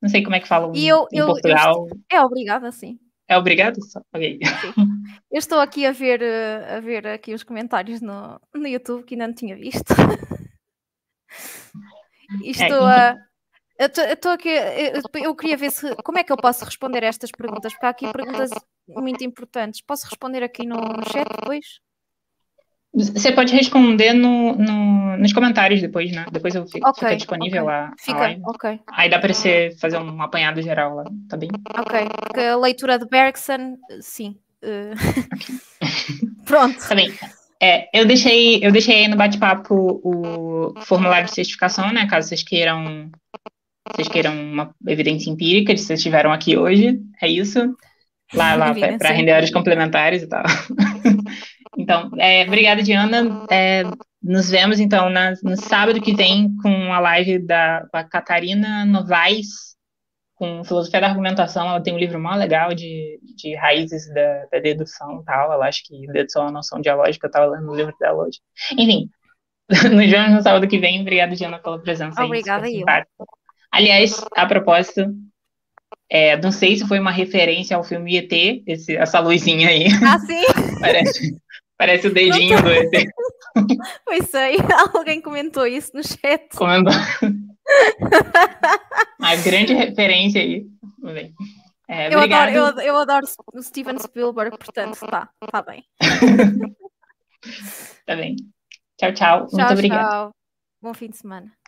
não sei como é que falam e eu, em eu, Portugal. Eu... É obrigada, sim. É obrigado? Ok. Sim. Eu estou aqui a ver, eh, a ver aqui os comentários no, no YouTube que ainda não tinha visto. E é, estou é, a, eu estou aqui, eu, eu, queria ver se como é que eu posso responder a estas perguntas, porque há aqui perguntas muito importantes. Posso responder aqui no, chat depois? Você pode responder no, no, nos comentários depois, né? Depois eu fico, okay, fica disponível okay. lá. Fica, live. ok. Aí dá para você fazer um apanhado geral lá, tá bem? Ok, porque a leitura de Bergson, eh, sim. Okay. Eh, pronto. Tá bem. É, eu deixei, eu deixei aí no bate-papo o formulário de certificação, né? Caso vocês queiram vocês queiram uma evidência empírica de se vocês estiveram aqui hoje, é isso. Lá, lá para render horas complementares e tal. então, é, obrigada, Diana. É, nos vemos, então, na, no sábado que vem com a live da, Catarina Novaes, com Filosofia da Argumentação. Ela tem um livro mó legal de, de raízes da, da dedução e tal. Ela acho que dedução é uma noção dialógica. Eu estava lendo o livro dela hoje. Enfim, nos vemos no sábado que vem. Obrigada, Diana, pela presença. Obrigada, aí, eu. Simpático. Aliás, a propósito, é, não sei se foi uma referência ao filme ET, esse, essa luzinha aí. Ah, sim? parece, parece o dedinho do ET. Foi isso aí, alguém comentou isso no chat. Comentou. uma grande referência aí. É, eu, adoro, eu, eu adoro o Steven Spielberg, portanto, tá, tá bem. tá bem. Tchau, tchau. tchau Muito obrigada. Tchau. Bom fim de semana.